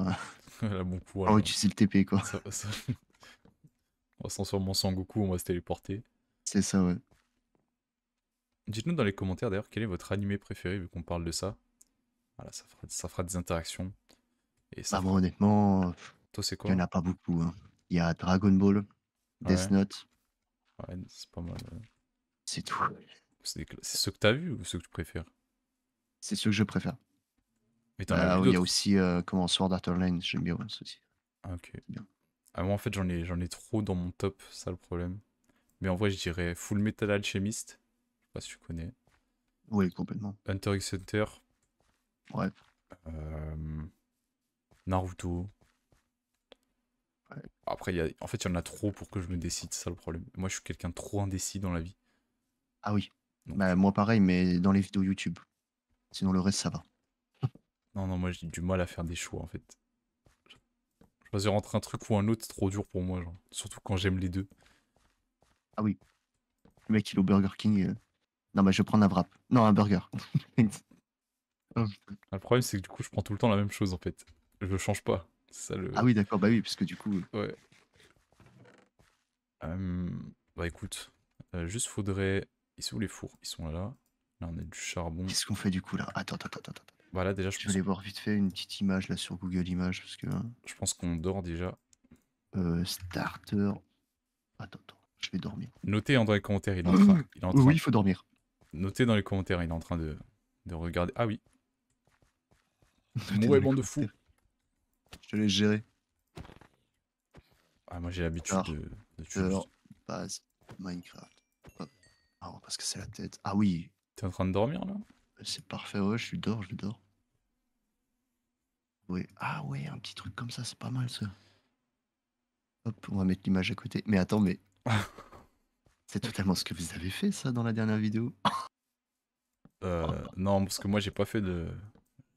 Euh... bon euh, utiliser le TP, quoi. Ça, ça... On transformer en Sangoku, on va se téléporter. C'est ça, ouais. Dites-nous dans les commentaires d'ailleurs quel est votre animé préféré vu qu'on parle de ça. Voilà, ça fera, ça fera des interactions. Et bah bon, honnêtement, toi c'est quoi Il n'y en a pas beaucoup. Hein. Il y a Dragon Ball, Death Note. Ouais, c'est pas mal. C'est tout. C'est ceux que as vu ou ceux que tu préfères C'est ceux que je préfère. Mais t'en as bah, Il y a aussi euh, comment Sword Art Online, j'aime bien aussi. Ah, ok. Bien. Ah, moi, en fait, j'en ai, trop dans mon top, ça le problème. Mais en vrai, je dirais Full Metal Alchemist. Je sais pas si tu connais. Oui, complètement. Hunter x Hunter. Ouais. Euh, Naruto. Après, y a... en fait, il y en a trop pour que je me décide, ça le problème. Moi, je suis quelqu'un de trop indécis dans la vie. Ah oui. Bah, moi, pareil, mais dans les vidéos YouTube. Sinon, le reste, ça va. non, non, moi, j'ai du mal à faire des choix, en fait. Vas-y, entre un truc ou un autre, c'est trop dur pour moi, genre. Surtout quand j'aime les deux. Ah oui. Le mec, il est au Burger King. Euh. Non, bah, je prends un wrap. Non, un burger. Oh. Ah, le problème, c'est que du coup, je prends tout le temps la même chose, en fait. Je change pas. Ah oui, d'accord, bah oui, parce que du coup. Euh. Ouais. bah écoute, euh, juste faudrait. Ils sont où les fours Ils sont là, là. Là, on a du charbon. Qu'est-ce qu'on fait du coup là Attends, attends, attends, attends. Voilà, déjà, je, je vais aller voir vite fait une petite image là sur Google Images parce que. Hein. Je pense qu'on dort déjà. Euh, starter. Attends, attends, je vais dormir. Notez dans les commentaires, il est en train. Euh, il Oui, il faut dormir. Notez dans les commentaires, il est en train de, regarder. Ah oui. Ouais, bande de fous. Je te laisse gérer. Ah, moi j'ai l'habitude de, tuer. Alors, base, Minecraft. Ah, parce que c'est la tête. Ah oui. T'es en train de dormir là C'est parfait, ouais, je suis dors, je dors. Ah ouais, un petit truc comme ça, c'est pas mal ça. Hop, on va mettre l'image à côté. Mais attends, mais. c'est totalement ce que vous avez fait ça dans la dernière vidéo. Euh, non, parce que moi j'ai pas fait de.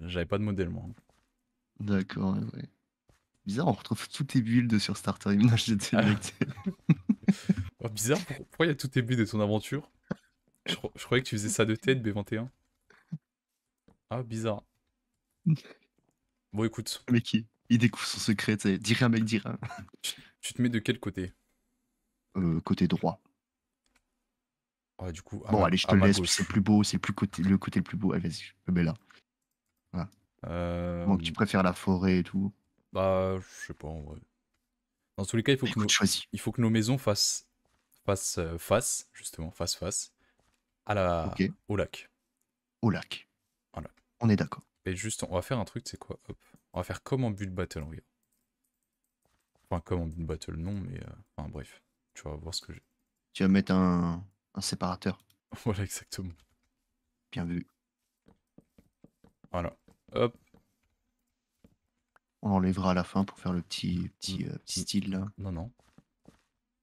J'avais pas de modèle moi. D'accord, Bizarre, on retrouve toutes tes builds sur Starter Image de ah. oh, Bizarre, pourquoi il y a toutes tes builds de ton aventure je, je, croyais que tu faisais ça de tête, B21. Ah, bizarre. Bon, écoute. Mais qui Il découvre son secret, tu rien mec, dira. Tu, tu te mets de quel côté euh, Côté droit. Ah, du coup, bon, allez, je te laisse, c'est plus beau, c'est le, plus côté, le côté le plus beau. vas-y, je me mets là. Voilà. Euh, tu préfères la forêt et tout Bah, je sais pas, Dans tous les cas, il faut, bah, que, nos... il faut que nos maisons fassent face, euh, face, justement, face, face, à la... au lac. Au lac. Voilà. On est d'accord. Et juste, on va faire un truc, c'est quoi Hop. On va faire comme en de battle, regarde. Enfin, comme en build battle, non, mais... Euh, enfin, bref. Tu vas voir ce que j'ai. Tu vas mettre un, un séparateur. voilà, exactement. Bien vu. Voilà. Hop. On l'enlèvera à la fin pour faire le petit, petit, euh, style, là. Non, non.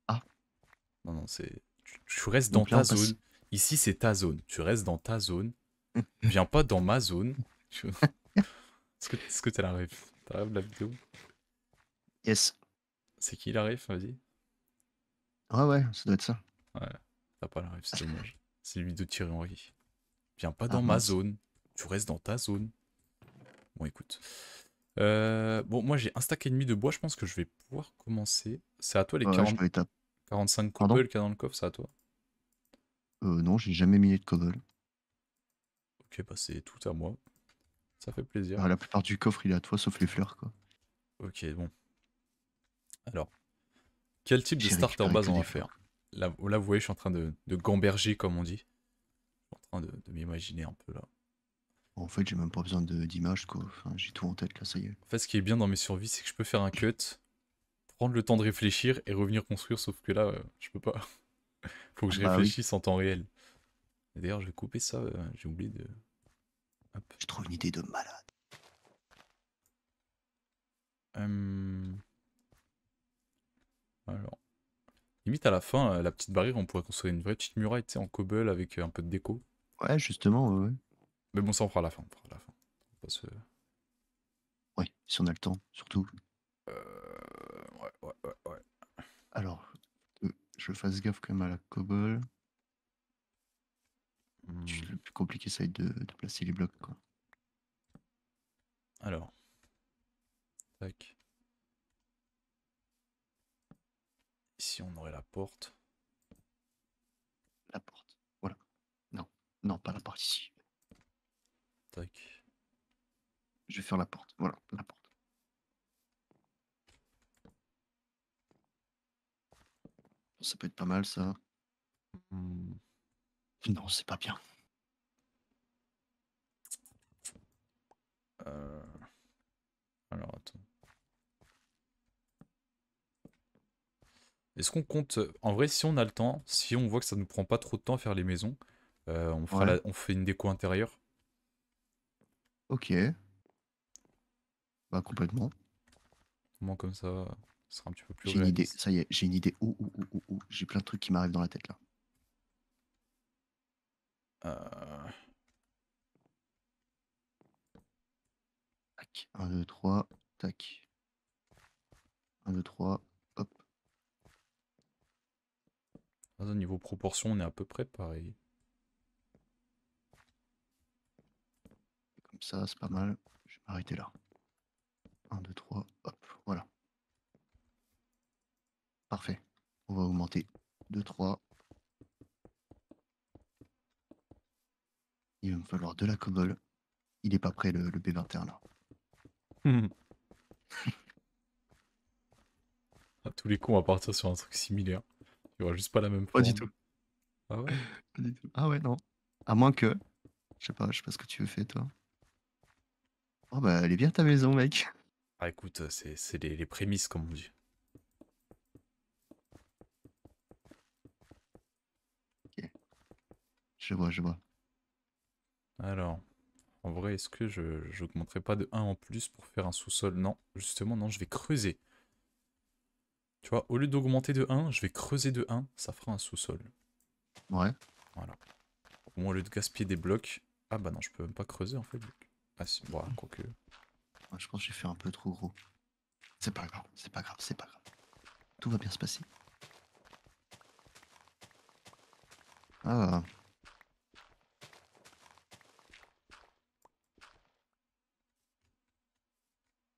Ah. Non, non, c'est... Tu, restes dans ta zone. Ici, c'est ta zone. Tu restes dans ta zone. Viens pas dans ma zone. Est-ce que est la rêve t'as la rêve de la, vidéo Yes. C'est qui la rêve Vas-y. Ouais ouais, ça doit être ça. Ouais. T'as pas la rêve, c'est dommage. c'est lui de Thierry Henry. Viens pas ah, dans ma zone. Tu restes dans ta zone. Bon écoute. Euh, bon, moi j'ai un stack et demi de bois, je pense que je vais pouvoir commencer. C'est à toi les 45 40... 45 cobble qu'il y a dans le coffre, c'est à toi Euh non, j'ai jamais mis de cobble. Ok, bah c'est tout à moi. Ça fait plaisir. à bah, la plupart du coffre, il est à toi, sauf les fleurs. Quoi. Ok, bon. Alors, quel type de starter base on va faire là, vous voyez, je suis en train de, gamberger, comme on dit. en train de, m'imaginer un peu là. En fait, j'ai même pas besoin d'image, quoi. j'ai tout en tête, là, ça y est. En fait, ce qui est bien dans mes survies, c'est que je peux faire un cut, prendre le temps de réfléchir et revenir construire, sauf que là, euh, je peux pas. Faut que je bah réfléchisse en temps réel. D'ailleurs, je vais couper ça, euh, j'ai oublié de je trouve une idée de malade. Hum. Alors. Limite à la fin, euh, la petite barrière, on pourrait construire une vraie petite muraille, tu en cobble avec euh, un peu de déco. Ouais, justement, ouais. Mais bon, ça on fera à la fin, on fera la fin. On euh, Ouais, si on a le temps, surtout. Ouais, ouais, ouais, ouais. Alors, je fasse gaffe quand même à la cobble. Mmh. Le plus compliqué, ça va être de, placer les blocs. Quoi. Alors. Tac. Ici, on aurait la porte. La porte. Voilà. Non. Non, pas la porte ici. Tac. Je vais faire la porte. Voilà, la porte. Ça peut être pas mal, ça. Mmh. Non, c'est pas bien. Euh, alors, attends. Est-ce qu'on compte... En vrai, si on a le temps, si on voit que ça nous prend pas trop de temps à faire les maisons, euh, on, fera fait une déco intérieure. Ok. Bah complètement. Comment comme ça, ça sera un petit peu plus... J'ai une idée, ça y est, j'ai une idée. J'ai plein de trucs qui m'arrivent dans la tête là. Euh, tac. 1, 2, 3, tac. 1, 2, 3, hop. Au niveau proportion, on est à peu près pareil. Comme ça, c'est pas mal. Je vais m'arrêter là. 1, 2, 3, hop, voilà. Parfait. On va augmenter. 2, 3, Alors, de la cobble, Il est pas prêt le, B21 là. Hmm. à tous les coups, on va partir sur un truc similaire. Il n'y aura juste pas la même fois. Ah pas du tout. Ah ouais Ah ouais, non. À moins que. Je sais pas, je sais pas ce que tu veux faire toi. Oh bah, elle est bien ta maison, mec. Ah écoute, euh, c'est les, les prémices, comme on dit. Je vois, je vois. Alors, en vrai, est-ce que je n'augmenterai pas de 1 en plus pour faire un sous-sol Non, justement, non, je vais creuser. Tu vois, au lieu d'augmenter de 1, je vais creuser de 1, ça fera un sous-sol. Ouais. Voilà. Au moins, au lieu de gaspiller des blocs... Ah bah non, je peux même pas creuser, en fait. Ah si, bon, hmm. quoique... je pense que j'ai fait un peu trop gros. C'est pas grave, c'est pas grave, c'est pas grave. Tout va bien se passer. Ah...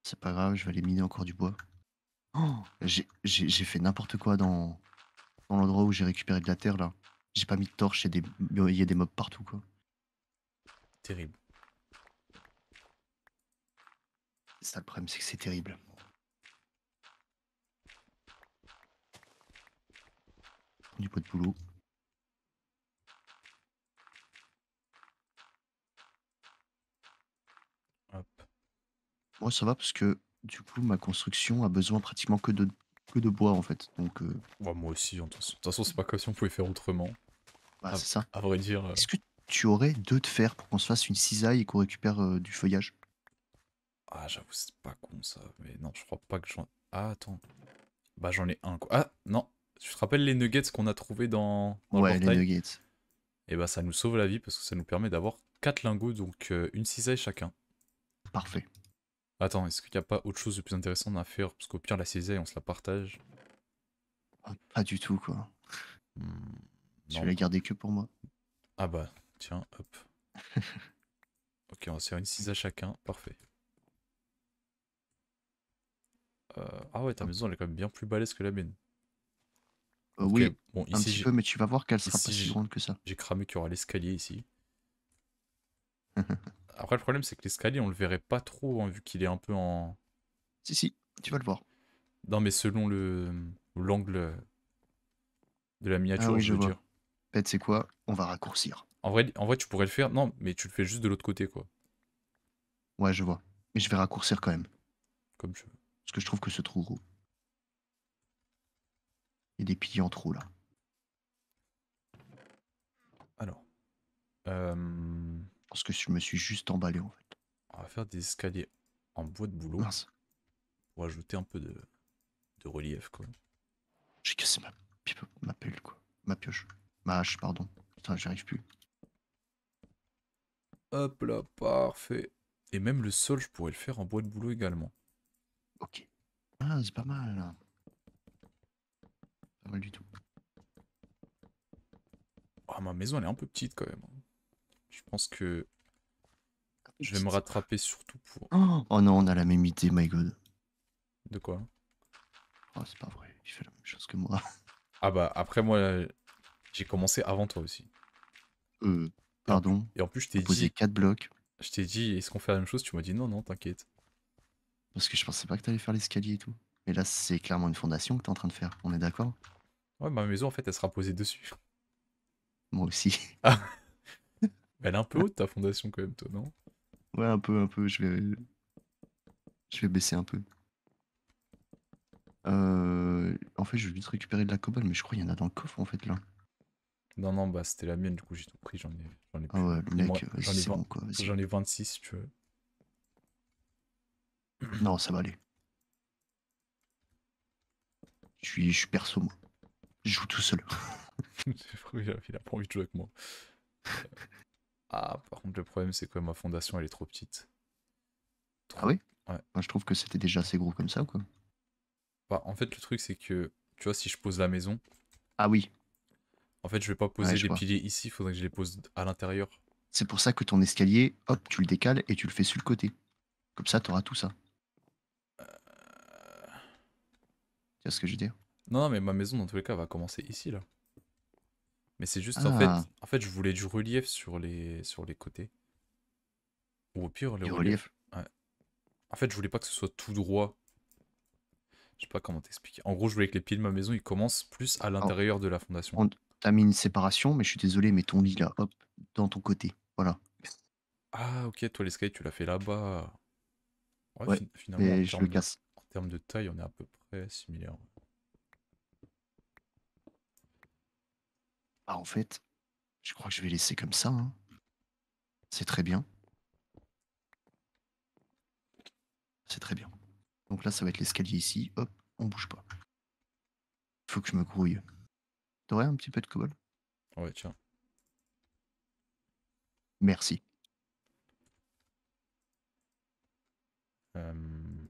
C'est pas grave, je vais aller miner encore du bois. Oh. j'ai fait n'importe quoi dans, l'endroit où j'ai récupéré de la terre là. J'ai pas mis de torche, il y, a des mobs partout quoi. Terrible. Ça le problème c'est que c'est terrible. Du pot de boulot. Moi, ça va parce que du coup, ma construction a besoin pratiquement que de, que de bois en fait. Donc, euh moi aussi, en hein, tout De toute façon, c'est pas comme si on pouvait faire autrement. Bah, c'est ça. vrai dire, euh Est-ce que tu aurais deux de fer pour qu'on se fasse une cisaille et qu'on récupère euh, du feuillage ah, j'avoue, c'est pas con ça. Mais non, je crois pas que j'en. Ah, attends. Bah, j'en ai un quoi. Ah, non. Tu te rappelles les nuggets qu'on a trouvé dans, Ouais, les nuggets. Et eh bah, ça nous sauve la vie parce que ça nous permet d'avoir quatre lingots, donc une cisaille chacun. Parfait. Attends, est-ce qu'il n'y a pas autre chose de plus intéressant à faire Parce qu'au pire, la et on se la partage. Ah, pas du tout, quoi. je hmm, vais la garder que pour moi. Ah bah, tiens, hop. ok, on va se faire une à chacun, parfait. Euh, ah ouais, ta maison, elle est quand même bien plus balèze que la mienne. Bah oui, un petit peu, mais tu vas voir qu'elle sera pas si grande que ça. J'ai cramé qu'il y aura l'escalier ici. Après, le problème, c'est que l'escalier, on le verrait pas trop, hein, vu qu'il est un peu en. Si, si, tu vas le voir. Non, mais selon le l'angle de la miniature, ah oui, je, veux dire. En eh, c'est quoi On va raccourcir. En vrai, en vrai, tu pourrais le faire. Non, mais tu le fais juste de l'autre côté, quoi. Ouais, je vois. Mais je vais raccourcir quand même. Comme tu veux. Parce que je trouve que ce trou gros. Il y a des en trop, là. Alors. Euh parce que je me suis juste emballé en fait. On va faire des escaliers en bois de boulot Mince. pour ajouter un peu de, relief quoi. J'ai cassé ma, ma pelle quoi, ma pioche, ma hache pardon. Putain j'arrive plus. Hop là parfait. Et même le sol je pourrais le faire en bois de boulot également. Ok. Ah c'est pas mal. Pas mal du tout. Oh, ma maison elle est un peu petite quand même. Hein. Je pense que je vais me rattraper surtout pour. Oh, oh non, on a la même idée, my god. De quoi Oh, c'est pas vrai, il fais la même chose que moi. Ah bah, après, moi, j'ai commencé avant toi aussi. Euh, pardon. Et en plus, je t'ai dit. quatre blocs. Je t'ai dit, est-ce qu'on fait la même chose Tu m'as dit non, non, t'inquiète. Parce que je pensais pas que t'allais faire l'escalier et tout. Mais là, c'est clairement une fondation que t'es en train de faire, on est d'accord Ouais, ma maison, en fait, elle sera posée dessus. Moi aussi. Elle est un peu haute ta fondation quand même, toi, non Ouais, un peu, un peu. Je vais, je vais baisser un peu. Euh, en fait, je vais juste récupérer de la cobalt, mais je crois qu'il y en a dans le coffre en fait là. Non, non, bah c'était la mienne, du coup j'ai tout pris, j'en ai, j'en ai Ah ouais, mec, j'en ai, 26 tu veux. Non, ça va aller. Je suis, je suis perso, moi. Je joue tout seul. il a pas envie de jouer avec moi. Ah, par contre, le problème, c'est que ma fondation, elle est trop petite. Ah oui Ouais. Moi, je trouve que c'était déjà assez gros comme ça, ou quoi. Bah, en fait, le truc, c'est que, tu vois, si je pose la maison. Ah oui. En fait, je vais pas poser les piliers ici, il faudrait que je les pose à l'intérieur. C'est pour ça que ton escalier, hop, tu le décales et tu le fais sur le côté. Comme ça, tu auras tout ça. Euh... Tu vois ce que je veux dire non, non, mais ma maison, dans tous les cas, va commencer ici, là. Mais c'est juste, en fait, ah. en fait, je voulais du relief sur les, sur les côtés. Ou au pire, le relief. En fait, je voulais pas que ce soit tout droit. Je sais pas comment t'expliquer. En gros, je voulais que les pieds de ma maison, ils commencent plus à oh. l'intérieur de la fondation. on- T'as mis une séparation, mais je suis désolé, mais ton lit là, hop, dans ton côté. Voilà. Ah, ok, toi, les tu l'as fait là-bas. Ouais, finalement, je le en termes de taille, on est à peu près similaire. Ah, en fait, je crois que je vais laisser comme ça. Hein. C'est très bien. C'est très bien. Donc là, ça va être l'escalier ici. Hop, on bouge pas. Il faut que je me grouille. T'aurais un petit peu de cobol Ouais, tiens. Merci. Euh,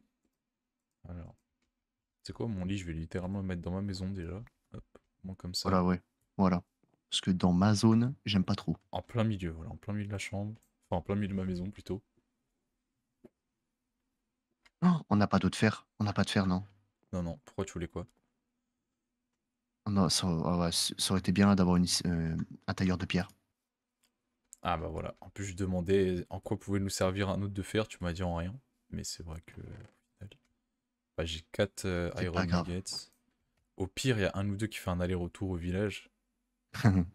alors. C'est quoi mon lit Je vais littéralement le mettre dans ma maison déjà. Hop, moi comme ça. Voilà, ouais. Voilà. Parce que dans ma zone, j'aime pas trop. En plein milieu, voilà, en plein milieu de la chambre. Enfin, en plein milieu de ma maison plutôt. Non, on n'a pas d'eau de fer. On n'a pas de fer, non Non, non. Pourquoi tu voulais quoi Non, ah ça, aurait été bien d'avoir euh, un tailleur de pierre. Ah bah voilà. En plus, je demandais en quoi pouvait nous servir un autre de fer. Tu m'as dit en rien. Mais c'est vrai que. Bah, j'ai 4 euh, Iron Au pire, il y a un ou deux qui fait un aller-retour au village.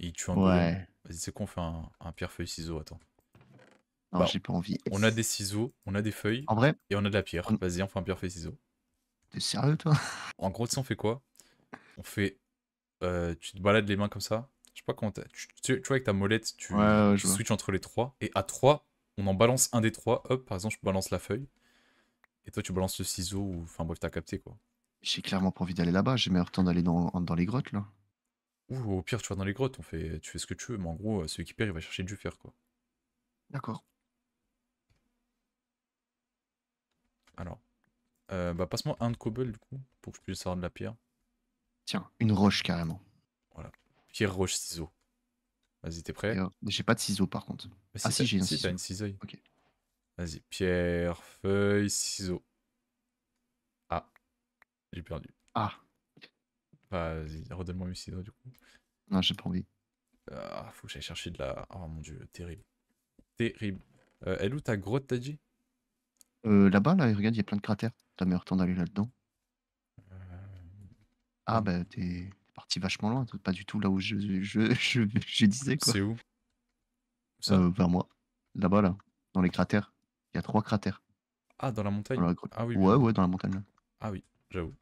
Et il tue un ouais. Vas-y, c'est on fait un, pierre feuille ciseau, attends. Non, bah, j'ai pas envie. On a des ciseaux, on a des feuilles. En vrai Et on a de la pierre. Vas-y, on fait un pierre feuille ciseau. T'es sérieux, toi En gros, tu on fait quoi On fait. Euh, tu te balades les mains comme ça. Je sais pas comment. Tu, tu, vois, avec ta molette, tu, switches entre les trois. Et à trois, on en balance un des trois. Hop, par exemple, je balance la feuille. Et toi, tu balances le ciseau. Ou... Enfin, bref, t'as capté quoi. J'ai clairement pas envie d'aller là-bas. J'ai meilleur temps d'aller dans, dans les grottes là. Ou au pire, tu vas dans les grottes, on fait, tu fais ce que tu veux, mais en gros, euh, celui qui perd, il va chercher du fer, quoi. D'accord. Alors, euh, bah, passe-moi un de cobble, du coup, pour que je puisse avoir de la pierre. Tiens, une roche, carrément. Voilà. Pierre, roche, ciseaux. Vas-y, t'es prêt J'ai pas de ciseaux, par contre. ah si, j'ai un si, une ciseau. Ok. Vas-y, pierre, feuille, ciseaux. Ah, j'ai perdu. Ah redonne-moi Lucido du coup. Non, j'ai pas envie. Ah, faut que j'aille chercher de la. Oh mon dieu, terrible. Terrible. elle où ta grotte, t'as dit euh, Là-bas, là, regarde, il y a plein de cratères. T'as meilleur temps d'aller là-dedans. Euh, ah, hmm. bah, t'es parti vachement loin. pas du tout là où je, je, je, je disais, quoi. C'est où Ça euh, Vers moi. Là-bas, là. Dans les cratères. Il y a trois cratères. Ah, dans la montagne Ah oui. Ouais, ouais, dans la montagne. Ah oui, j'avoue.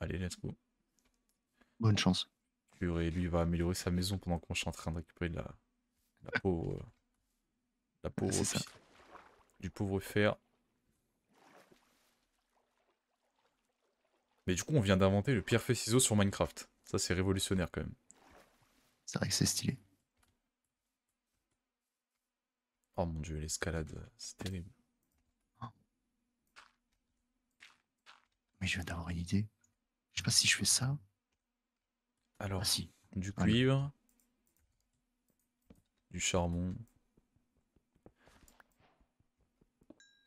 Allez, let's go. Bonne chance. et lui, va améliorer sa maison pendant qu'on est en train de récupérer la, peau la peau euh, ah, Du pauvre fer. Mais du coup, on vient d'inventer le pire fait ciseau sur Minecraft. Ça, c'est révolutionnaire quand même. C'est vrai que c'est stylé. Oh mon dieu, l'escalade, c'est terrible. Mais je viens d'avoir une idée. Je sais pas si je fais ça. Alors, ah du cuivre, du charbon.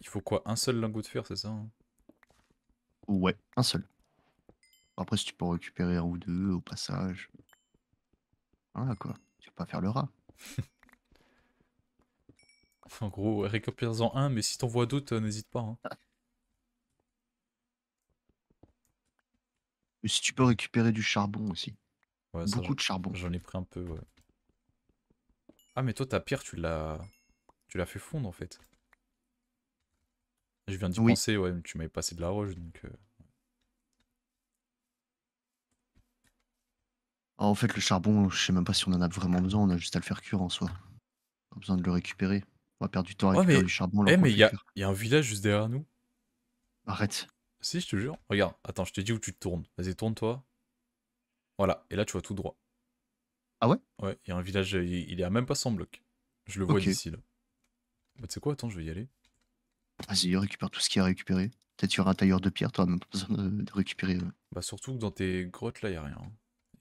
Il faut quoi Un seul lingot de fer, c'est ça hein Ouais, un seul. Après, si tu peux récupérer un ou deux au passage. Voilà quoi, tu peux pas faire le rat. en gros, récupère-en un, mais si t'en vois d'autres, euh, n'hésite pas. Hein. Ah. si tu peux récupérer du charbon aussi. Beaucoup de charbon. J'en ai pris un peu, ouais. Ah, mais toi, ta pierre, tu l'as. Tu l'as fait fondre, en fait. Je viens d'y penser, ouais, tu m'avais passé de la roche, donc. Euh, ah, en fait, le charbon, je sais même pas si on en a vraiment besoin, on a juste à le faire cuire en soi. Pas besoin de le récupérer. On va perdre du temps à récupérer charbon. Eh, mais il y, a... un village juste derrière nous. Arrête. Si, je te jure. Regarde, attends, je te dis où tu te tournes. Vas-y, tourne-toi. Voilà, et là tu vois tout droit. Ah ouais Ouais, il y a un village, il, est à même pas 100 blocs. Je le vois ici d'ici là. Bah tu sais quoi, attends, je vais y aller. Vas-y, récupère tout ce qu'il y a récupéré. récupérer. Peut-être y aura un tailleur de pierre, toi, même pas besoin de, récupérer. Bah surtout que dans tes grottes là, il a rien. Hein.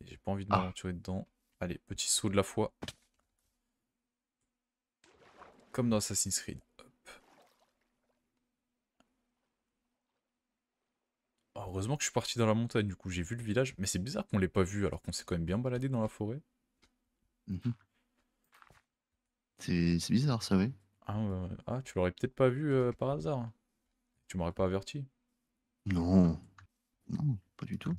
J'ai pas envie de ah. m'aventurer dedans. Allez, petit saut de la foi. Comme dans Assassin's Creed. Bah, heureusement que je suis parti dans la montagne, du coup j'ai vu le village. Mais c'est bizarre qu'on l'ait pas vu alors qu'on s'est quand même bien baladé dans la forêt. Mhm. C'est bizarre ça, oui. Ah, ah, tu l'aurais peut-être pas vu euh, par hasard. Tu m'aurais pas averti. Non. Non, pas du tout.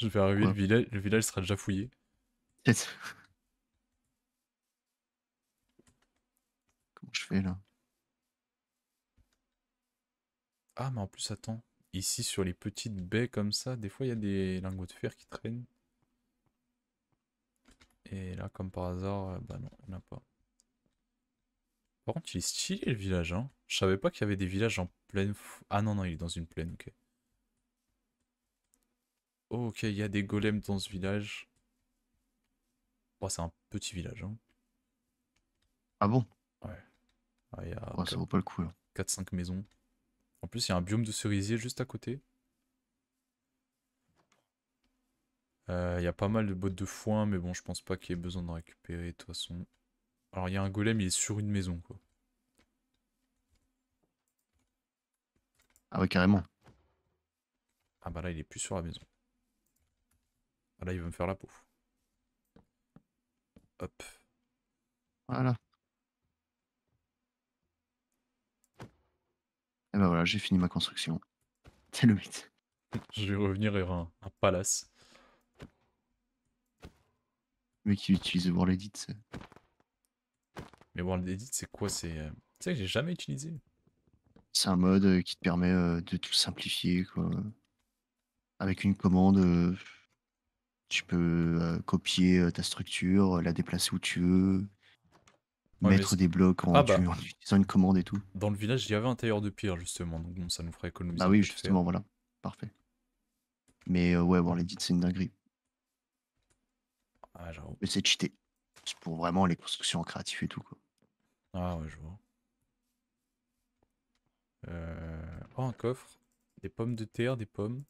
Je vais arriver, le, village, le village sera déjà fouillé. Comment je fais là Ah, mais en plus, attends. Ici, sur les petites baies comme ça, des fois, il y a des lingots de fer qui traînent. Et là, comme par hasard, euh, bah non, en a pas. Par contre, il est stylé le village, hein. Je savais pas qu'il y avait des villages en pleine... Ah non, non, il est dans une plaine, ok. ok, il y a des golems dans ce village. Oh, c'est un petit village, hein. Ah bon Ouais. Ah, ça vaut pas le coup, 4-5 hein. maisons. En plus, il y a un biome de cerisier juste à côté. Euh, il y a pas mal de bottes de foin, mais bon, je pense pas qu'il y ait besoin de récupérer de toute façon. Alors, il y a un golem, il est sur une maison, quoi. Ah ouais, carrément. Ah bah là, il est plus sur la maison. Ah là, il va me faire la peau. Hop. Voilà. Et ah ben bah voilà, j'ai fini ma construction. C'est le mythe. Je vais revenir vers un, un palace. Mais qui utilise World Edit, c'est... Mais World Edit, c'est quoi C'est euh, Tu sais que j'ai jamais utilisé. C'est un mode euh, qui te permet euh, de tout simplifier, quoi. Avec une commande, tu peux copier ta structure, la déplacer où tu veux, mettre des blocs ah, bah. en, utilisant une commande et tout. Dans le village, il y avait un tailleur de pierre, justement, donc bon, ça nous ferait économiser. Ah oui, justement, voilà. Parfait. Mais euh, les dites c'est une dinguerie. Ah, Mais c'est cheaté. C'est pour vraiment les constructions en et tout, quoi. Ah ouais, je vois. Euh, oh, un coffre. Des pommes de terre, des pommes.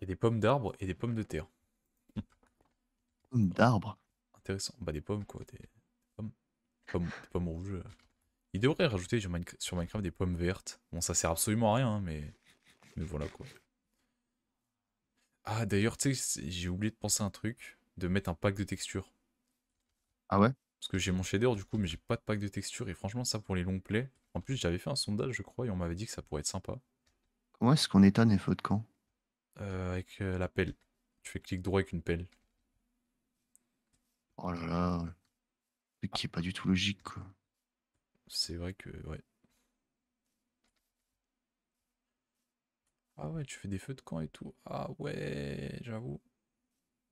Et des pommes d'arbres et des pommes de terre. Pommes d'arbres intéressant. Bah des pommes quoi, des, pommes. rouges. Il devrait rajouter sur, Minecraft des pommes vertes. Bon ça sert absolument à rien, hein, mais, mais voilà quoi. Ah d'ailleurs, tu sais, j'ai oublié de penser à un truc, de mettre un pack de textures. Ah ouais Parce que j'ai mon shader du coup, mais j'ai pas de pack de textures. Et franchement ça pour les longs plays. En plus j'avais fait un sondage je crois et on m'avait dit que ça pourrait être sympa. Comment est-ce qu'on étonne les feux de camp euh, Avec euh, la pelle. Tu fais clic droit avec une pelle. Oh là là. qui est pas du tout logique, quoi. C'est vrai que, ouais. Ah ouais, tu fais des feux de camp et tout. Ah ouais, j'avoue.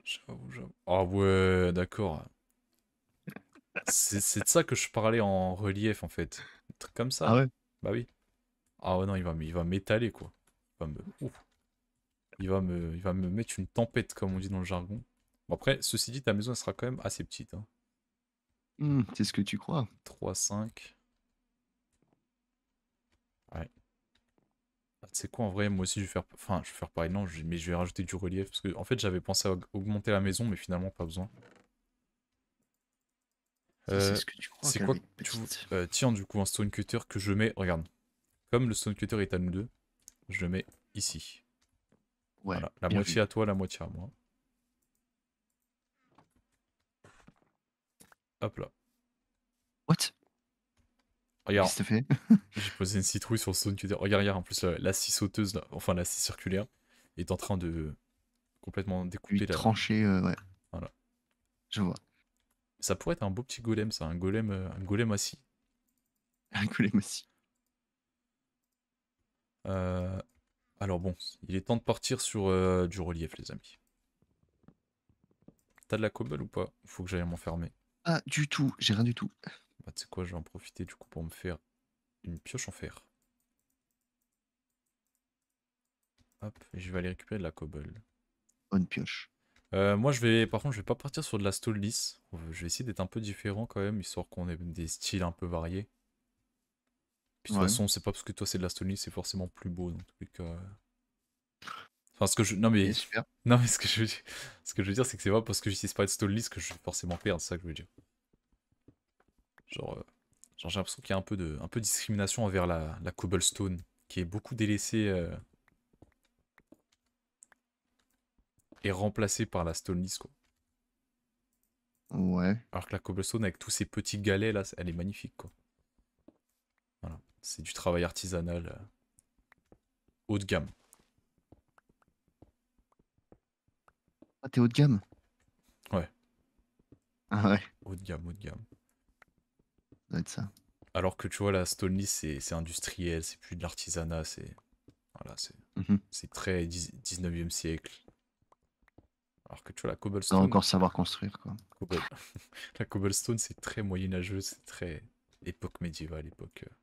J'avoue, j'avoue. Ah ouais, d'accord. C'est de ça que je parlais en relief, en fait. Un truc comme ça. Ah ouais Bah oui. Ah ouais, non, il va, il va m'étaler, quoi. Il va, me, il va me mettre une tempête, comme on dit dans le jargon après, ceci dit, ta maison elle sera quand même assez petite. Hein. Mmh, c'est ce que tu crois. 3, 5. Ouais. C'est bah, quoi en vrai Moi aussi je vais faire. Enfin, je vais faire pareil, non, mais je vais rajouter du relief. Parce que en fait j'avais pensé à augmenter la maison, mais finalement pas besoin. c'est euh, ce que tu crois. quoi euh, Tiens, du coup, un stone cutter que je mets. Regarde. Comme le stone cutter est à nous deux, je le mets ici. Ouais, voilà. La moitié à toi, la moitié à moi. Hop là. What Regarde. fait J'ai posé une citrouille sur le son Regarde, regarde, en plus, euh, la, scie sauteuse, enfin la scie circulaire, est en train de complètement découper la. Trancher, euh, ouais. Voilà. Je vois. Ça pourrait être un beau petit golem, ça, un golem, euh, un golem assis. Un golem assis. alors bon, il est temps de partir sur du relief, les amis. T'as de la cobble ou pas Faut que j'aille m'enfermer. Ah du tout, j'ai rien du tout. Bah, tu sais quoi, je vais en profiter du coup pour me faire une pioche en fer. Hop, je vais aller récupérer de la cobble. une pioche. Euh, moi, je vais, par contre, je vais pas partir sur de la stole euh, lisse. Je vais essayer d'être un peu différent quand même, histoire qu'on ait des styles un peu variés. Puis de toute façon, c'est pas parce que toi c'est de la stone lisse, c'est forcément plus beau dans que je... Non, mais... ce que je veux dire, ce que je veux dire c'est que c'est pas parce que j'utilise pas de stone list que je vais forcément perdre, c'est ça que je veux dire. Genre, euh, j'ai l'impression qu'il y a un peu, de... un peu discrimination envers la, cobblestone, qui est beaucoup délaissée euh, et remplacée par la stone list, quoi. Ouais. Alors que la cobblestone, avec tous ces petits galets, là, elle est magnifique, quoi. Voilà. C'est du travail artisanal euh, haut de gamme. Ah, t'es haut de gamme Ouais. Ah ouais. Haut de gamme, haut de gamme. Ça doit être ça. Alors que tu vois, la Stonely, c'est industriel, c'est plus de l'artisanat, c'est. Voilà, c'est mhm. très 19e siècle. Alors que tu vois, la cobblestone. encore savoir construire, quoi. la cobblestone, c'est très moyenâgeux, c'est très époque médiévale, époque. Euh,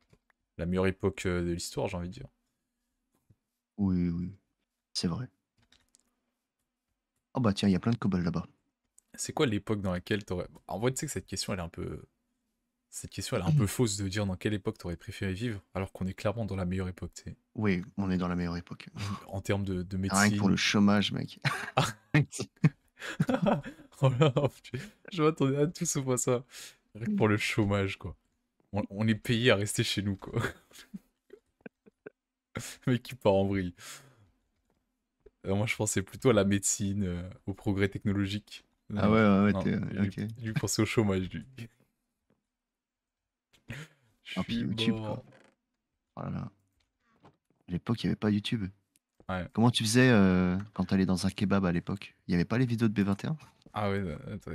la meilleure époque euh, de l'histoire, j'ai envie de dire. Oui, oui, c'est vrai. Oh bah tiens, il y a plein de cobalt là-bas. C'est quoi l'époque dans laquelle t'aurais... En vrai, tu sais que cette question, elle est un peu... Cette question, elle est un mm. peu fausse de dire dans quelle époque t'aurais préféré vivre, alors qu'on est clairement dans la meilleure époque, Oui, on est dans la meilleure époque. En termes de, médecine... Rien pour le chômage, mec. oh là, oh, je m'attendais à tous sauf à ça. Rien que pour le chômage, quoi. On, est payé à rester chez nous, quoi. mec qui part en vrille. Euh, moi, je pensais plutôt à la médecine, euh, au progrès technologique. ah ouais, ouais, ouais Lui au chômage, lui. En puis YouTube, quoi. Oh À l'époque, il n'y avait pas YouTube. Ouais. Comment tu faisais euh, quand t'allais dans un kebab à l'époque Il n'y avait pas les vidéos de B21 Ah ouais,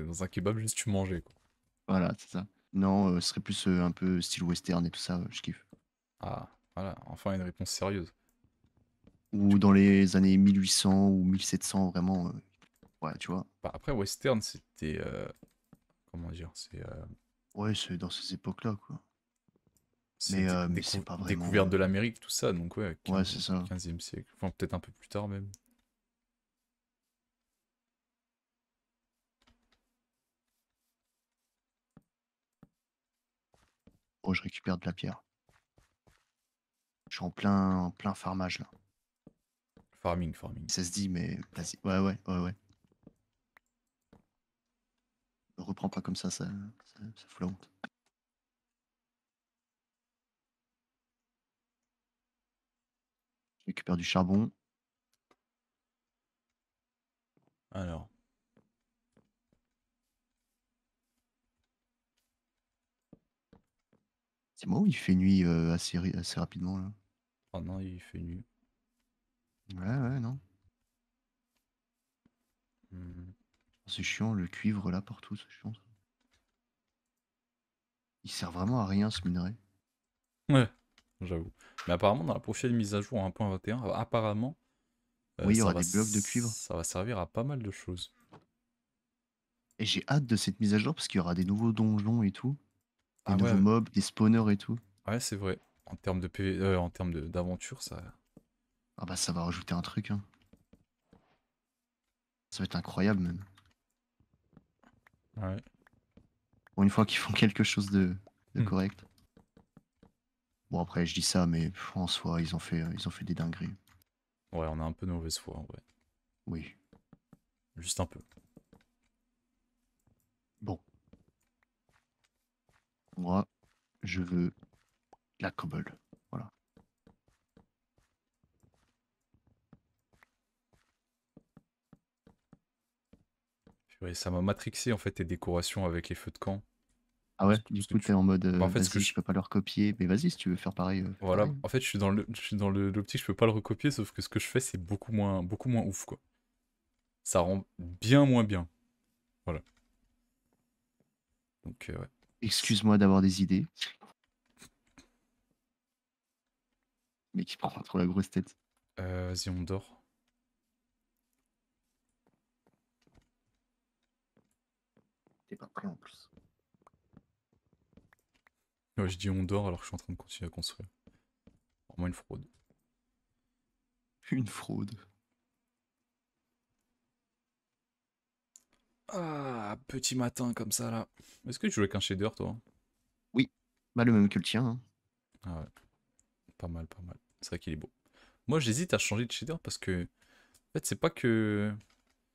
dans un kebab, juste tu mangeais, quoi. Voilà, c'est ça. Non, ce serait plus un peu style western et tout ça, je kiffe. Ah, voilà, enfin une réponse sérieuse. Ou dans les années 1800 ou 1700, vraiment. Euh, ouais, tu vois. Bah, après, western, c'était. Euh, comment dire C'est. Euh, ouais, c'est dans ces époques-là, quoi. Mais, c'est pas vraiment. Découverte de l'Amérique, tout ça, donc ouais. ouais, c'est ça. 15e siècle. Enfin, peut-être un peu plus tard même. Oh, je récupère de la pierre. Je suis en plein, en plein farmage là. Farming, farming. Ça se dit, mais Ouais, ouais, ouais, ouais. reprends pas comme ça, ça, ça, fout la honte. Je récupère du charbon. Alors. C'est moi où il fait nuit euh, assez, assez rapidement là Oh non, il fait nuit. Ouais, ouais, non. Mhm. C'est chiant, le cuivre là partout, c'est chiant. Ça. Il sert vraiment à rien ce minerai. Ouais, j'avoue. Mais apparemment, dans la prochaine mise à jour 1.21, apparemment. Euh, oui, il y aura des blocs de cuivre. Ça va servir à pas mal de choses. Et j'ai hâte de cette mise à jour parce qu'il y aura des nouveaux donjons et tout. Des ah nouveaux mobs, des spawners et tout. Ouais, c'est vrai. En termes de euh, en termes d'aventure, ça, ah bah ça va rajouter un truc. Hein. Ça va être incroyable même. Ouais. une fois qu'ils font quelque chose de, hmm. correct. Bon après je dis ça mais en soi ils ont fait, ils ont fait des dingueries. Ouais on a un peu de mauvaise foi Oui. Juste un peu. Bon. Moi je veux la cobble. Ouais, ça m'a matrixé en fait tes décorations avec les feux de camp. Ah ouais, du coup, tu en mode bah, en fait, que je... peux pas le recopier, mais vas-y, si tu veux faire pareil. Euh, voilà, en fait, je suis dans le, je suis dans l'optique, je peux pas le recopier, sauf que ce que je fais, c'est beaucoup moins, beaucoup moins ouf, quoi. Ça rend bien moins bien. Voilà. Donc, euh, ouais. Excuse-moi d'avoir des idées. Mais qui prend trop la grosse tête. Euh, vas-y, on dort. je dis on dort alors que je suis en train de continuer à construire. Vraiment une fraude. Une fraude. Ah, petit matin comme ça là. Est-ce que tu jouais qu'un shader toi Oui, bah le même que le tien. Hein. Ah ouais. Pas mal, pas mal. C'est vrai qu'il est beau. Moi j'hésite à changer de shader parce que. En fait, c'est pas que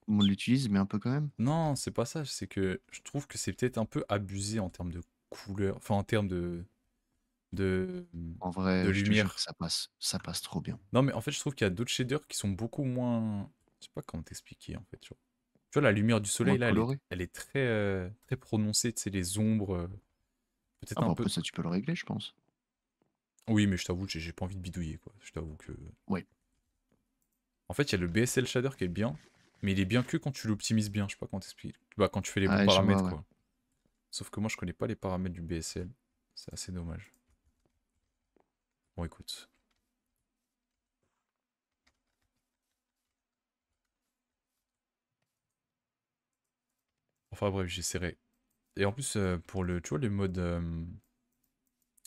on l'utilise, mais un peu quand même. Non, c'est pas ça. C'est que je trouve que c'est peut-être un peu abusé en termes de couleur, enfin en termes de de en vrai de lumière. ça passe, ça passe trop bien. Non, mais en fait, je trouve qu'il y a d'autres shaders qui sont beaucoup moins. Je sais pas comment t'expliquer en fait. Tu vois, la lumière du soleil là, elle est, très euh, très prononcée. Tu sais, les ombres. Euh, peut-être ah, un bah, peu. ça, tu peux le régler, je pense. Oui, mais je t'avoue, j'ai pas envie de bidouiller quoi. Je t'avoue que. Oui. En fait, il y a le BSL shader qui est bien, mais il est bien que quand tu l'optimises bien, je sais pas comment t'expliquer. Bah, quand tu fais les bons paramètres, quoi. Sauf que moi, je connais pas les paramètres du BSL. C'est assez dommage. Bon, écoute. Enfin bref, j'ai serré. Et en plus, euh, pour le, tu vois, le mode... Euh,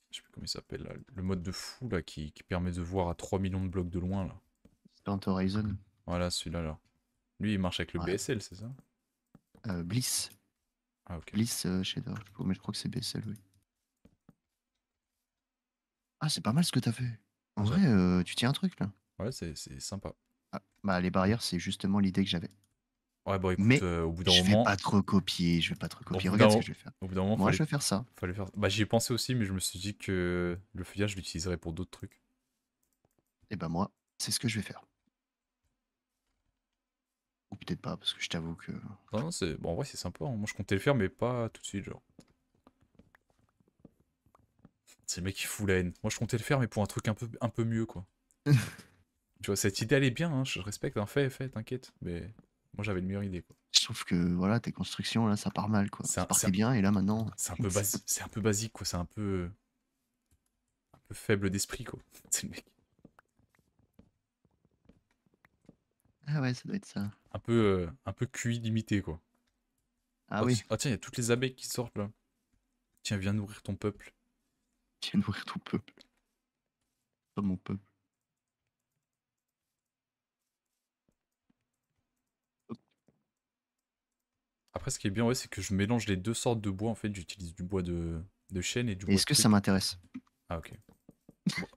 je sais plus comment il s'appelle, Le mode de fou, là, qui, permet de voir à 3 millions de blocs de loin, là. Horizon. Voilà, celui-là, là. Lui, il marche avec le BSL, c'est ça euh, Bliss. Ah, Bliss euh, mais je crois que c'est BSL, oui. Ah, c'est pas mal ce que t'as fait. En vrai, euh, tu tiens un truc là. Ouais, c'est sympa. Ah, bah, les barrières, c'est justement l'idée que j'avais. Ouais, bon, écoute, mais euh, au bout d'un moment. Je vais pas trop copier je vais pas trop copier Regarde ce que je vais faire. Au bout d'un moment, Moi, je vais faire ça. Fallait faire... Bah, j'y ai pensé aussi, mais je me suis dit que le feuillage, je l'utiliserais pour d'autres trucs. Et eh bah, ben, moi, c'est ce que je vais faire. Ou peut-être pas, parce que je t'avoue que. Non, non, c'est. Bon, en vrai, c'est sympa. Hein. Moi, je comptais le faire, mais pas tout de suite, genre. C'est le mec qui fout la haine. Moi, je comptais le faire, mais pour un truc un peu, un peu mieux, quoi. tu vois, cette idée, elle est bien, hein. je respecte. hein. Fait, fait, t'inquiète. Mais moi, j'avais une meilleure idée, quoi. Sauf que, voilà, tes constructions, là, ça part mal, quoi. Ça partait bien, et là, maintenant. C'est un, peu un peu basique, quoi. C'est un peu. Un peu faible d'esprit, quoi. C'est le mec. Ah ouais, ça doit être ça. Un peu, euh, un peu QI limité, quoi. Ah oh, oui. Ah tiens, il y a toutes les abeilles qui sortent, là. Tiens, viens nourrir ton peuple. Viens nourrir ton peuple. Pas mon peuple. Après, ce qui est bien, ouais, c'est que je mélange les deux sortes de bois. En fait, j'utilise du bois de, de chêne et du bois. Est-ce que ça m'intéresse Ah, ok.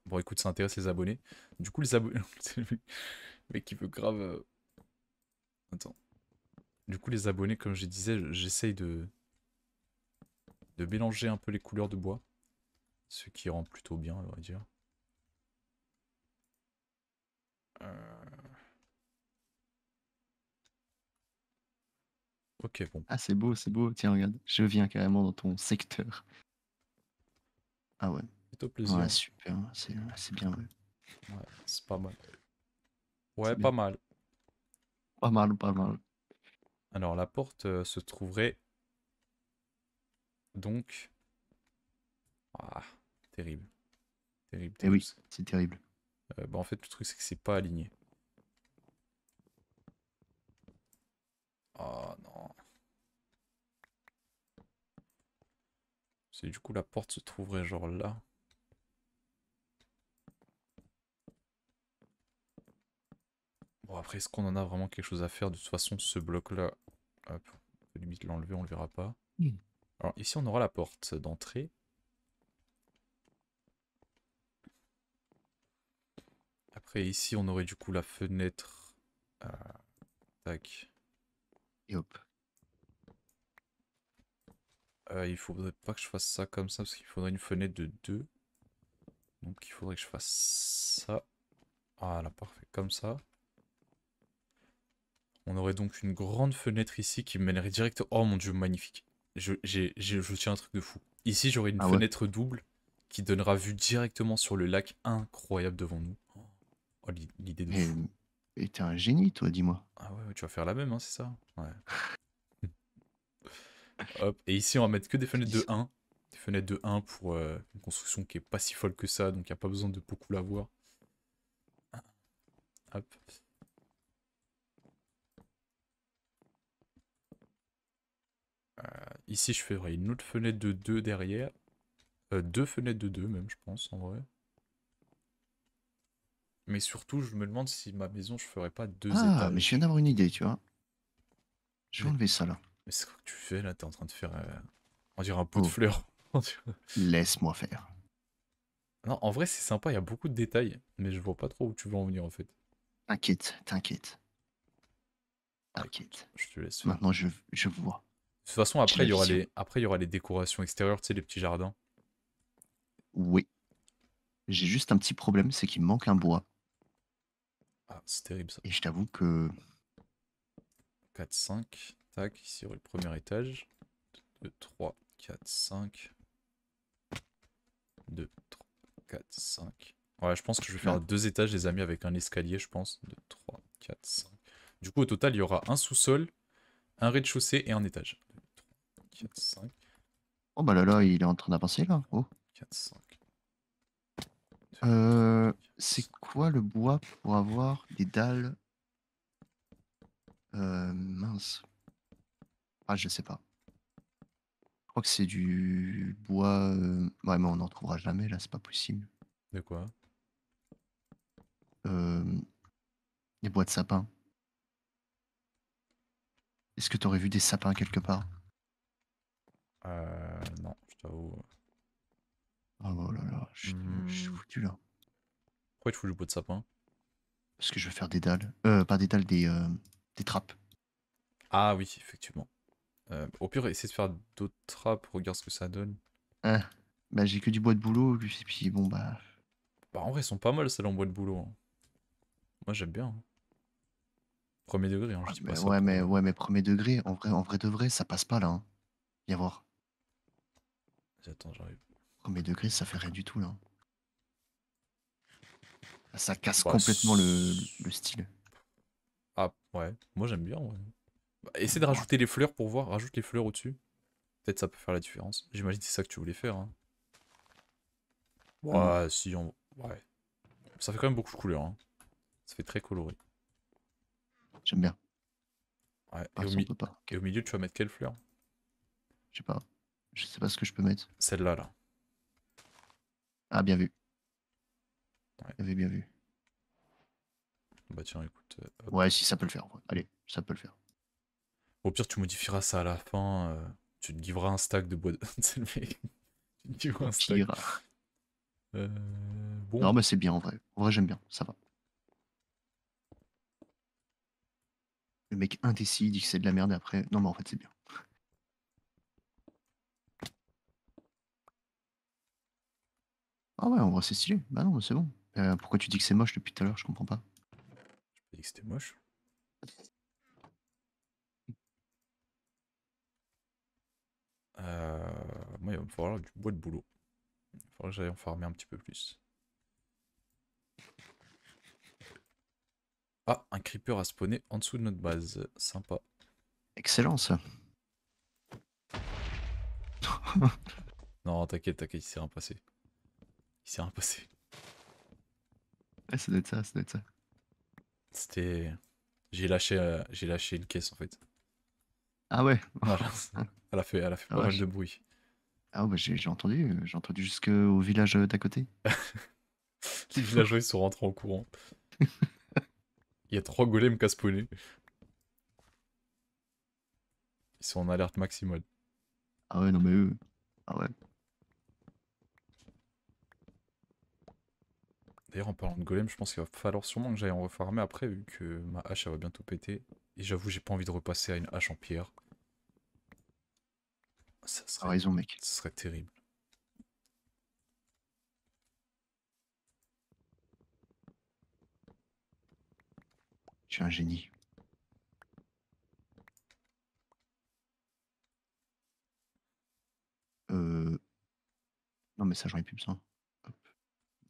bon, écoute, ça intéresse les abonnés. Du coup, les abonnés. mais qui veut grave. Euh, Attends. Du coup, les abonnés, comme je disais, j'essaye de... de mélanger un peu les couleurs de bois. Ce qui rend plutôt bien, on va dire. Euh. Ok, bon. Ah, c'est beau, c'est beau. Tiens, regarde, je viens carrément dans ton secteur. Ah ouais. C'est au plaisir. super, c'est bien. ouais c'est pas mal. Ouais, pas mal. Pas mal, pas mal. Alors la porte euh, se trouverait donc. Ah, terrible. Terrible. Eh oui, c'est terrible. Euh, bah, en fait, le truc, c'est que c'est pas aligné. Oh non. C'est du coup la porte se trouverait genre là. Bon, après, est-ce qu'on en a vraiment quelque chose à faire De toute façon, ce bloc-là, on peut limite l'enlever, on le verra pas. Alors ici, on aura la porte d'entrée. Après, ici, on aurait du coup la fenêtre. Euh, tac. Et hop. Euh, il faudrait pas que je fasse ça comme ça, parce qu'il faudrait une fenêtre de 2. Donc il faudrait que je fasse ça. Voilà, ah, parfait, comme ça. On aurait donc une grande fenêtre ici qui mènerait direct... Oh mon dieu, magnifique. Je, tiens un truc de fou. Ici, j'aurais une ah fenêtre double qui donnera vue directement sur le lac incroyable devant nous. Oh, l'idée de et, fou. t'es un génie, toi, dis-moi. Ah ouais, tu vas faire la même, hein, c'est ça Ouais. Hop, et ici, on va mettre que des fenêtres de 1. Des fenêtres de 1 pour euh, une construction qui est pas si folle que ça, donc il n'y a pas besoin de beaucoup la voir. Ah. Hop. Euh, ici, je ferai une autre fenêtre de deux derrière. Euh, deux fenêtres de deux même, je pense, en vrai. Mais surtout, je me demande si ma maison, je ferai pas deux ah, mais je viens d'avoir une idée, tu vois. Je vais enlever ça, là. Mais c'est quoi que tu fais, là T'es en train de faire... Euh, on dirait un pot de oh. fleurs. Laisse-moi faire. Non, en vrai, c'est sympa, il y a beaucoup de détails. Mais je vois pas trop où tu veux en venir, en fait. T'inquiète, t'inquiète. T'inquiète. Je te laisse. Maintenant, je vois. De toute façon, après, il y aura les, après, il y aura les décorations extérieures, tu sais, les petits jardins. Oui. J'ai juste un petit problème, c'est qu'il me manque un bois. Ah, c'est terrible ça. Et je t'avoue que. 4, 5. Tac, ici, aura le premier étage. 2, 3, 4, 5. 2, 3, 4, 5. Ouais, je pense que je vais faire bah. deux étages, les amis, avec un escalier, je pense. 2, 3, 4, 5. Du coup, au total, il y aura un sous-sol, un rez-de-chaussée et un étage. 4, 5. Oh bah là là, il est en train d'avancer là. Oh. 4, 5. Euh, c'est quoi le bois pour avoir des dalles euh, Mince. Ah, je sais pas. Je crois que c'est du bois. Euh, ouais, mais on n'en trouvera jamais là, c'est pas possible. De quoi euh, Des bois de sapin. Est-ce que t'aurais vu des sapins quelque part euh, non, je t'avoue. Ah, oh là là, hmm. je suis foutu là. Pourquoi tu fous le bois de sapin Parce que je veux faire des dalles. Euh, pas des dalles, des, euh, des trappes. Ah oui, effectivement. Euh, au pire, essayer de faire d'autres trappes, regarde ce que ça donne. Ah, bah j'ai que du bois de boulot, lui, et puis bon bah... Bah en vrai, ils sont pas mal celles en bois de boulot. Hein. Moi j'aime bien. Hein. Premier degré, hein, je ah, dis pas ça. Ouais mais, ouais, mais premier degré, en vrai, en vrai de vrai, ça passe pas là. Hein. Y voir. Attends, j'arrive. de degré, ça fait rien du tout là. Ah, ça casse bah, complètement le, le, style. Ah ouais, moi j'aime bien. Bah, Essaye de rajouter les fleurs pour voir, rajoute les fleurs au-dessus. Peut-être ça peut faire la différence. J'imagine que c'est ça que tu voulais faire. Hein. Ouais, si on... Ouais. Ça fait quand même beaucoup de couleurs. Hein. Ça fait très coloré. J'aime bien. Ouais, et ah, au milieu, tu vas mettre quelle fleur Je sais pas. Je sais pas ce que je peux mettre. Celle-là, là. Ah, bien vu. Ouais. Bien vu, bien vu. Bah tiens, écoute. Euh, ouais, si ça peut le faire. Allez, ça peut le faire. Au pire, tu modifieras ça à la fin. Euh, tu te livreras un stack de bois de. tu un euh, Non, mais c'est bien en vrai. En vrai, j'aime bien. Ça va. Le mec indécis dit que c'est de la merde et après. Non, mais en fait, c'est bien. Ah ouais, en vrai, c'est stylé. Bah non, c'est bon. Euh, pourquoi tu dis que c'est moche depuis tout à l'heure Je comprends pas. Je dis que c'était moche. Euh, moi, il va me falloir du bois de boulot. Il faudrait que j'aille en farmer un petit peu plus. Ah, un creeper a spawné en dessous de notre base. Sympa. Excellent ça. non, t'inquiète, t'inquiète, il s'est rien passé. Il s'est rien passé. Ouais, ah, ça être ça, C'était. J'ai lâché, euh, j'ai lâché une caisse en fait. Ah ouais Elle a fait, elle ah pas mal de bruit. Ah ouais, bah, j'ai entendu, euh, j'ai entendu jusqu'au village euh, d'à côté. Les villageois ils sont rentrés en courant. Il y a trois golems casse Ils sont en alerte maximale. Ah ouais, non mais eux. Ah ouais. D'ailleurs, en parlant de golem, je pense qu'il va falloir sûrement que j'aille en refarmer après, vu que ma hache, elle va bientôt péter. Et j'avoue, j'ai pas envie de repasser à une hache en pierre. Ça serait... raison, mec. Ça serait terrible. Je suis un génie. Euh... Non, mais ça, j'en ai plus besoin.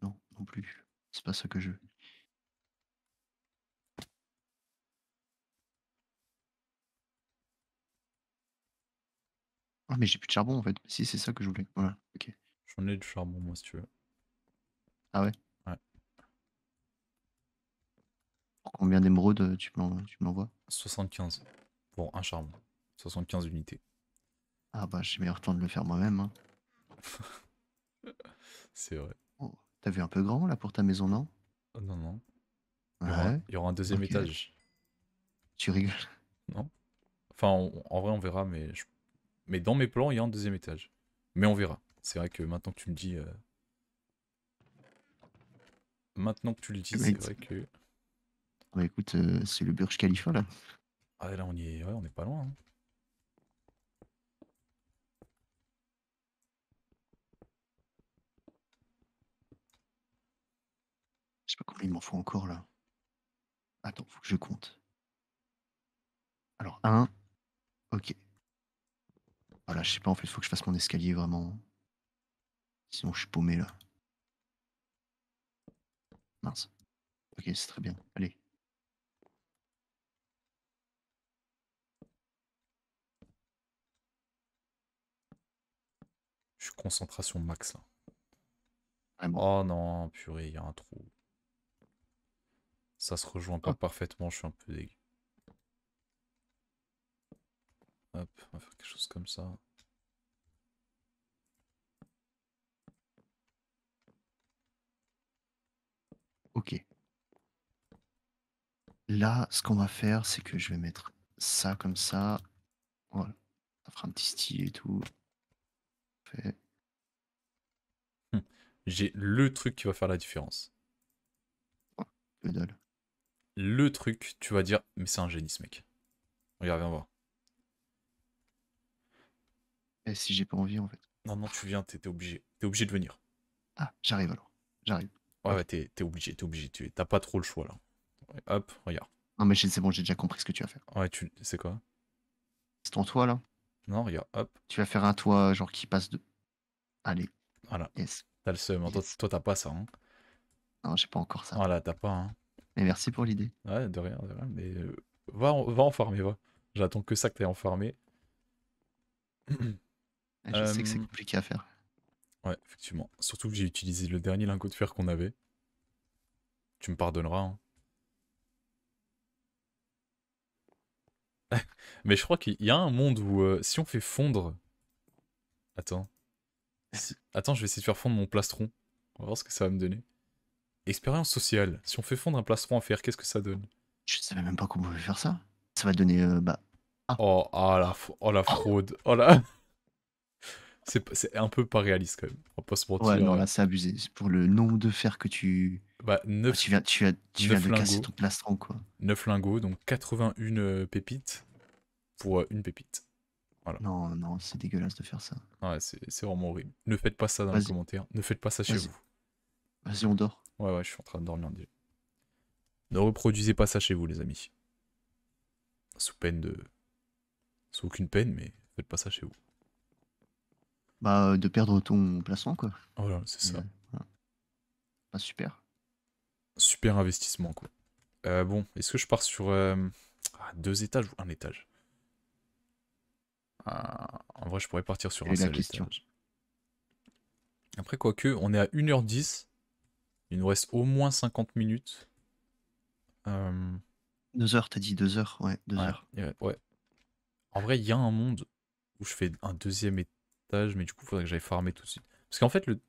Non, non plus. C'est pas ça que je veux. Ah, mais j'ai plus de charbon en fait. Si, c'est ça que je voulais. Voilà, ok. J'en ai du charbon, moi, si tu veux. Ah ouais Ouais. Pour combien d'émeraudes euh, tu m'envoies 75 pour un charbon. 75 unités. Ah bah, j'ai meilleur temps de le faire moi-même. Hein. c'est vrai. T'as vu un peu grand là pour ta maison, non euh, Non, non. Il y, aura, un deuxième étage. Tu rigoles Non. Enfin, en vrai, on verra, mais, mais dans mes plans, il y a un deuxième étage. Mais on verra. C'est vrai que maintenant que tu me dis. Euh, maintenant que tu le dis, c'est vrai que. Bah écoute, euh, c'est le Burj Khalifa là. Ah là, on y est, on est pas loin. Hein. sais pas combien il m'en faut encore là. Attends, faut que je compte. Alors, 1. Ok. Voilà, je sais pas, en fait, il faut que je fasse mon escalier vraiment. Sinon, je suis paumé là. Mince. Ok, c'est très bien. Allez. Je suis concentration max là. Ah oh non, purée, il y a un trou. Ça se rejoint pas ah. parfaitement, je suis un peu dégueu. Hop, on va faire quelque chose comme ça. Ok. Là, ce qu'on va faire, c'est que je vais mettre ça comme ça. Voilà. Ça fera un petit style et tout. Hum. J'ai le truc qui va faire la différence. Oh, dalle le truc, tu vas dire, mais c'est un génie ce mec. Regarde, viens voir. Et eh, si j'ai pas envie en fait. Non, non, tu viens, t'es obligé. T'es obligé de venir. Ah, j'arrive alors. J'arrive. Ouais, ouais, t'es obligé, t'es obligé. T'as pas trop le choix là. hop, regarde. Non, mais c'est bon, j'ai déjà compris ce que tu vas faire. Ouais, tu c'est quoi C'est ton toit là Non, regarde, hop. Tu vas faire un toit genre qui passe de. Allez. Voilà. Yes. T'as le seum. Toi, t'as pas ça. Hein. Non, j'ai pas encore ça. Voilà, t'as pas. Hein merci pour l'idée. Ouais, de rien, de rien. Mais euh, va, en, va en farmer, va. J'attends que ça que t'ailles en farmer. Ah, je sais que c'est euh, compliqué à faire. Ouais, effectivement. Surtout que j'ai utilisé le dernier lingot de fer qu'on avait. Tu me pardonneras. Hein. Mais je crois qu'il y a un monde où euh, si on fait fondre. Attends. Attends, je vais essayer de faire fondre mon plastron. On va voir ce que ça va me donner. Expérience sociale. Si on fait fondre un plastron en fer, qu'est-ce que ça donne Je savais même pas qu'on pouvait faire ça. Ça va donner. Euh, bah. Oh, ah, la, oh, la fraude. Oh, la. C'est un peu pas réaliste quand même. On peut se mentir. Ouais, non, hein. c'est abusé. Pour le nombre de fer que tu. Bah, tu viens, tu, de casser ton plastron, quoi. 9 lingots, donc 81 euh, pépites pour euh, une pépite. Voilà. Non, non, c'est dégueulasse de faire ça. Ouais, c'est vraiment horrible. Ne faites pas ça dans les commentaires. Ne faites pas ça chez vous. Vas-y, on dort. Ouais, ouais, je suis en train de dormir déjà. Ne reproduisez pas ça chez vous, les amis. Sous peine de. Sous aucune peine, mais faites pas ça chez vous. Bah, euh, de perdre ton placement, quoi. Voilà, c'est ça. Bah, super. Super investissement, quoi. Euh, bon, est-ce que je pars sur euh, ah, deux étages ou un étage ah, En vrai, je pourrais partir sur un seul étage. Après, quoique, on est à 1h10. Il nous reste au moins 50 minutes. Euh, deux heures, t'as dit deux heures, ouais, deux heures. Ouais, En vrai, il y a un monde où je fais un deuxième étage, mais du coup, il faudrait que j'aille farmer tout de suite. Parce qu'en fait, le,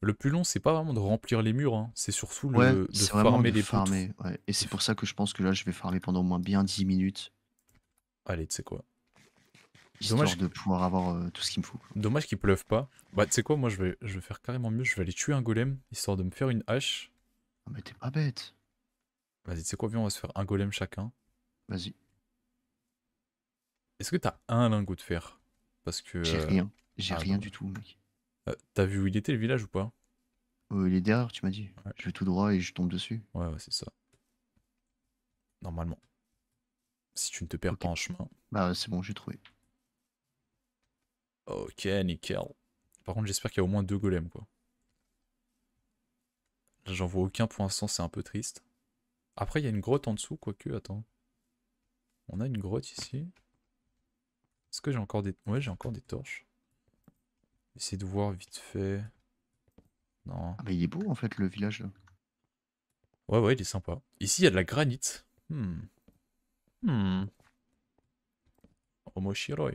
le plus long, c'est pas vraiment de remplir les murs, hein. c'est surtout le de farmer les farmer, Et c'est pour ça que je pense que là, je vais farmer pendant au moins bien 10 minutes. Allez, tu sais quoi Dommage de pouvoir avoir euh, tout ce qu'il me faut. Dommage qu'il pleuve pas. Bah, tu sais quoi, moi je vais, je vais faire carrément mieux. Je vais aller tuer un golem, histoire de me faire une hache. Ah, mais t'es pas bête. Vas-y, tu sais quoi, viens, on va se faire un golem chacun. Vas-y. Est-ce que t'as un lingot de fer Parce que. J'ai euh, rien. J'ai ah, rien du tout, mec. Euh, t'as vu où il était le village ou pas Il est derrière, tu m'as dit. Je vais tout droit et je tombe dessus. Ouais, ouais, c'est ça. Normalement. Si tu ne te perds pas en chemin. Bah, c'est bon, j'ai trouvé. Ok, nickel. Par contre, j'espère qu'il y a au moins deux golems, quoi. Là, j'en vois aucun pour l'instant, c'est un peu triste. Après, il y a une grotte en dessous, quoique, attends. On a une grotte ici. Est-ce que j'ai encore des... Ouais, j'ai encore des torches. Essayez de voir vite fait. Non. Ah, mais il est beau, en fait, le village, là. Ouais, ouais, il est sympa. Ici, il y a de la granite. Hmm. Hmm. Shiroi.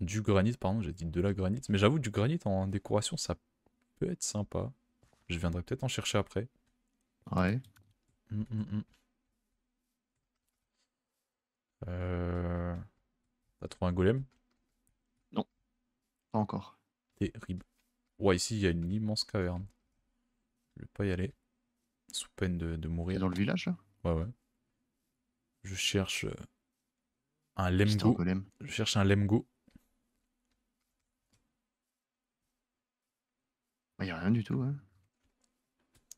Du granit, pardon, j'ai dit de la granit. Mais j'avoue, du granit en décoration, ça peut être sympa. Je viendrai peut-être en chercher après. Ouais. Hum, hum, hum. Euh... T'as trouvé un golem Non. Pas encore. Terrible. Ouais, ici, il y a une immense caverne. Je vais pas y aller. Sous peine de, de mourir. dans le village, là Ouais, ouais. Je cherche euh, un lemgo. Je cherche un lemgo. Il bah, n'y a rien du tout. Hein.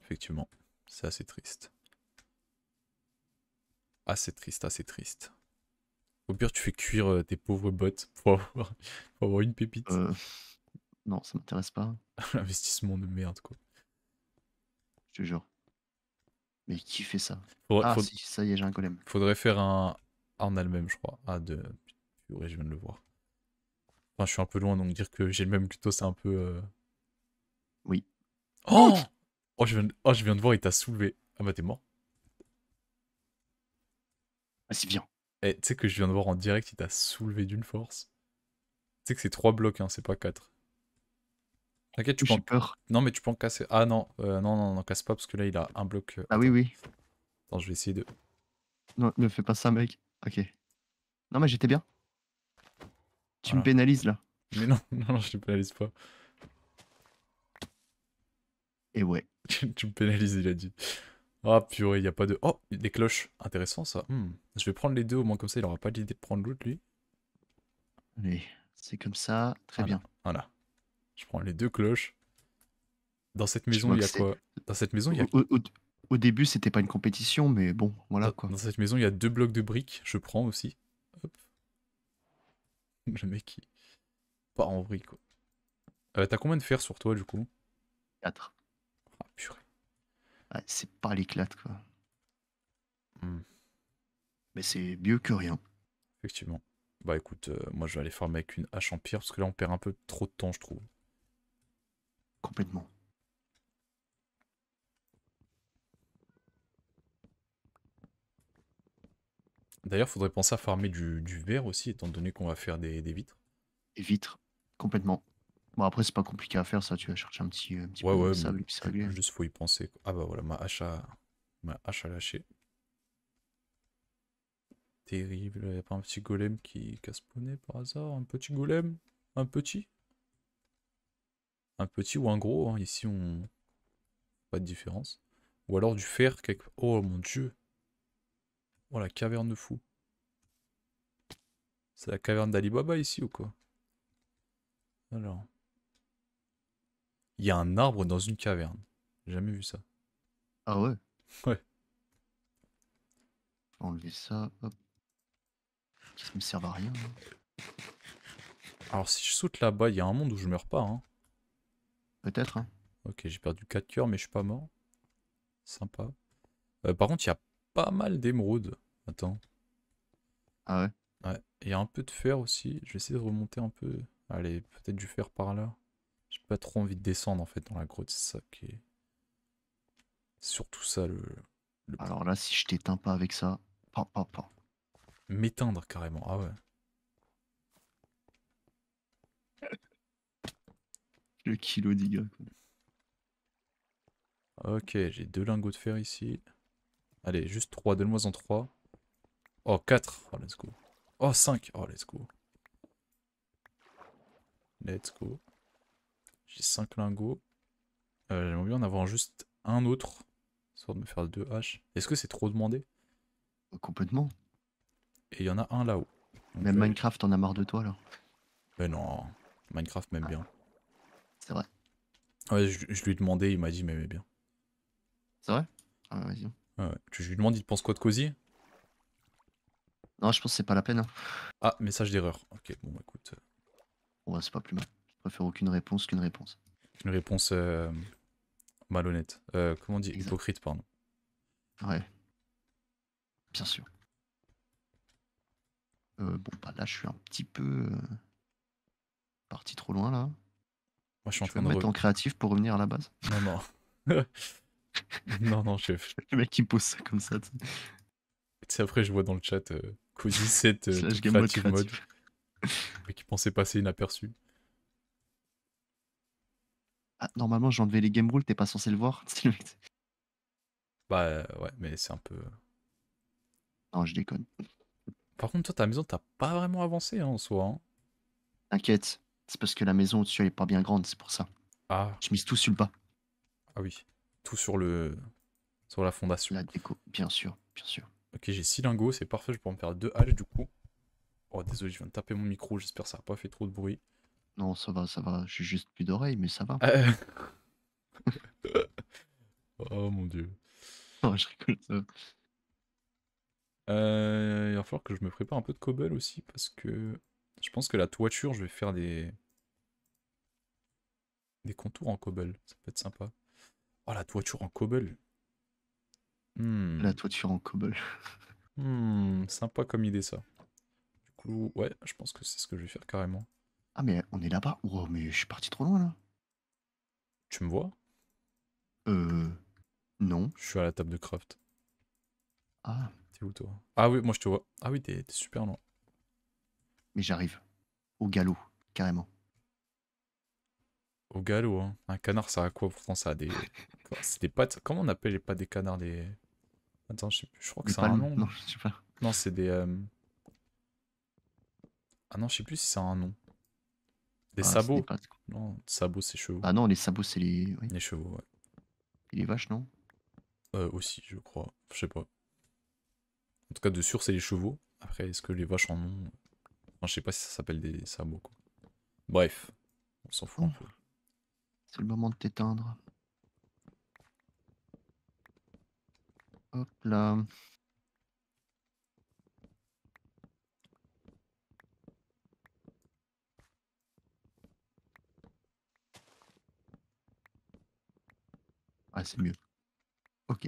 Effectivement, c'est assez triste. Assez ah, triste, assez ah, triste. Au pire, tu fais cuire euh, tes pauvres bottes pour avoir, une pépite. Euh, non, ça m'intéresse pas. L'investissement de merde, quoi. Je te jure. Mais qui fait ça Ah, si, ça y est, j'ai un golem. Faudrait faire un, elle même, je crois. Ah, de. je viens de le voir. je suis un peu loin, donc dire que j'ai le même plutôt, c'est un peu. Euh, oui. Oh oh. Oh, oh je, viens de... voir, il t'a soulevé. Ah bah t'es mort. Vas-y, ah, viens. Eh, tu sais que je viens de voir en direct, il t'a soulevé d'une force. Tu sais que c'est trois blocs, hein, c'est pas quatre. T'inquiète, tu peux. peur. Non, mais tu peux en casser. Ah non, euh, non, non, non, casse pas parce que là, il a un bloc. Euh, ah oui, oui. Attends, je vais essayer de. Non, ne fais pas ça, mec. Ok. Non, mais j'étais bien. Tu me pénalises là. Mais non, non, non, je te pénalise pas. Et ouais. tu me pénalises, il a dit. Ah purée, il n'y a pas de... Oh, des cloches. Intéressant ça. Hmm. Je vais prendre les deux, au moins comme ça, il n'aura pas l'idée de prendre l'autre, lui. Oui, c'est comme ça. Très bien. Voilà. Je prends les deux cloches. Dans cette maison, il y a quoi Dans cette maison, il y a... Au, début, c'était pas une compétition, mais bon, voilà dans, quoi. Dans cette maison, il y a deux blocs de briques. Je prends aussi. Hop. Le mec, il Pas en briques. quoi. Euh, T'as combien de fer sur toi, du coup 4 c'est pas l'éclate, quoi. Hmm. Mais c'est mieux que rien. Effectivement. Bah écoute, euh, moi je vais aller farmer avec une hache en pierre parce que là on perd un peu trop de temps, je trouve. Complètement. D'ailleurs, faudrait penser à farmer du, verre aussi, étant donné qu'on va faire des, des vitres. Des vitres, complètement. Bon, après, c'est pas compliqué à faire, ça. Tu vas chercher un petit, euh, petit ouais, peu ouais, de sable puis Juste, faut y penser. Ah bah voilà, ma hache à, ma hache à lâcher. Terrible. Y a pas un petit golem qui, casse a par hasard Un petit golem Un petit Un petit ou un gros hein, Ici, on. Pas de différence. Ou alors du fer quelque Oh mon dieu Oh la caverne de fou. C'est la caverne d'Ali ici ou quoi Alors. Il y a un arbre dans une caverne. J'ai jamais vu ça. Ah ouais Ouais. on enlever ça, Ça me sert à rien. Hein. Alors si je saute là-bas, il y a un monde où je meurs pas. Hein. Peut-être. Hein. Ok, j'ai perdu 4 cœurs, mais je suis pas mort. Sympa. Euh, par contre, il y a pas mal d'émeraudes. Attends. Ah ouais Ouais. Il y a un peu de fer aussi. Je vais essayer de remonter un peu. Allez, peut-être du fer par là. J'ai pas trop envie de descendre en fait dans la grotte, c'est ça qui est. Surtout ça le. Alors là, si je t'éteins pas avec ça. M'éteindre carrément, ah ouais. Le kilo d'IGA. Ok, j'ai deux lingots de fer ici. Allez, juste trois, donne-moi en trois. Oh, quatre, oh let's go. Oh, cinq, oh let's go. Let's go. J'ai 5 lingots. Euh, j'aimerais bien en avoir juste un autre, histoire de me faire 2 h Est-ce que c'est trop demandé Complètement. Et il y en a un là-haut. Même euh, Minecraft en a marre de toi là. Mais non, Minecraft m'aime bien. C'est vrai. Ouais, je, lui ai demandé, il m'a dit m'aimait bien. C'est vrai ah, bah, vas-y. Ouais, Je lui demande, il pense quoi de Cozy Non, je pense que c'est pas la peine. Hein. Ah, message d'erreur. Ok, bon, bah, écoute. Euh. Ouais, bah, c'est pas plus mal. Je préfère aucune réponse qu'une réponse. Une réponse euh, malhonnête. Euh, comment on dit Hypocrite, pardon. Ouais. Bien sûr. Euh, bon, bah là, je suis un petit peu parti trop loin, là. Moi, je suis en train de me mettre en créatif pour revenir à la base. Non, non. non, non, chef. Le mec qui pose ça comme ça. Tu sais, après, je vois dans le chat Cozy 7 Game Mode. qui pensait passer inaperçu. Ah, normalement, j'ai enlevé les game rules, t'es pas censé le voir. bah euh, ouais, mais c'est un peu. Non, je déconne. Par contre, toi, ta maison, t'as pas vraiment avancé hein, en soi. Hein. T'inquiète, c'est parce que la maison au-dessus, elle est pas bien grande, c'est pour ça. Ah. Je mise tout sur le bas. Ah oui, tout sur le. sur la fondation. La déco, bien sûr, bien sûr. Ok, j'ai 6 lingots, c'est parfait, je peux en faire 2 haches du coup. Oh, désolé, je viens de taper mon micro, j'espère que ça n'a pas fait trop de bruit. Non, ça va, ça va. J'ai juste plus d'oreilles, mais ça va. Ah. oh mon dieu. je rigole. Euh, il va falloir que je me prépare un peu de cobble aussi parce que je pense que la toiture, je vais faire des des contours en cobble. Ça peut être sympa. Oh, la toiture en cobble. La hmm. toiture en cobble. Hmm, sympa comme idée ça. Du coup, ouais, je pense que c'est ce que je vais faire carrément. Ah, mais on est là-bas? Oh, mais je suis parti trop loin là. Tu me vois? Euh. Non. Je suis à la table de craft. Ah. T'es où toi? Ah oui, moi je te vois. Ah oui, t'es super loin. Mais j'arrive. Au galop, carrément. Au galop, hein. Un canard, ça a quoi pourtant? Ça a des. C'est des pattes. Comment on appelle les pattes des canards? Des. Attends, je sais plus. Je crois que c'est un nom. Non, je sais pas. Non, c'est des. Euh, ah non, je sais plus si c'est un nom. Ah, sabots Non, sabots, c'est chevaux. Ah non, les sabots, c'est les. chevaux, Et les vaches, non euh, Aussi, je crois. Je sais pas. En tout cas, de sûr, c'est les chevaux. Après, est-ce que les vaches en ont Je sais pas si ça s'appelle des sabots, Bref, on s'en fout C'est le moment de t'éteindre. Hop là. Ah, c'est mieux. Ok.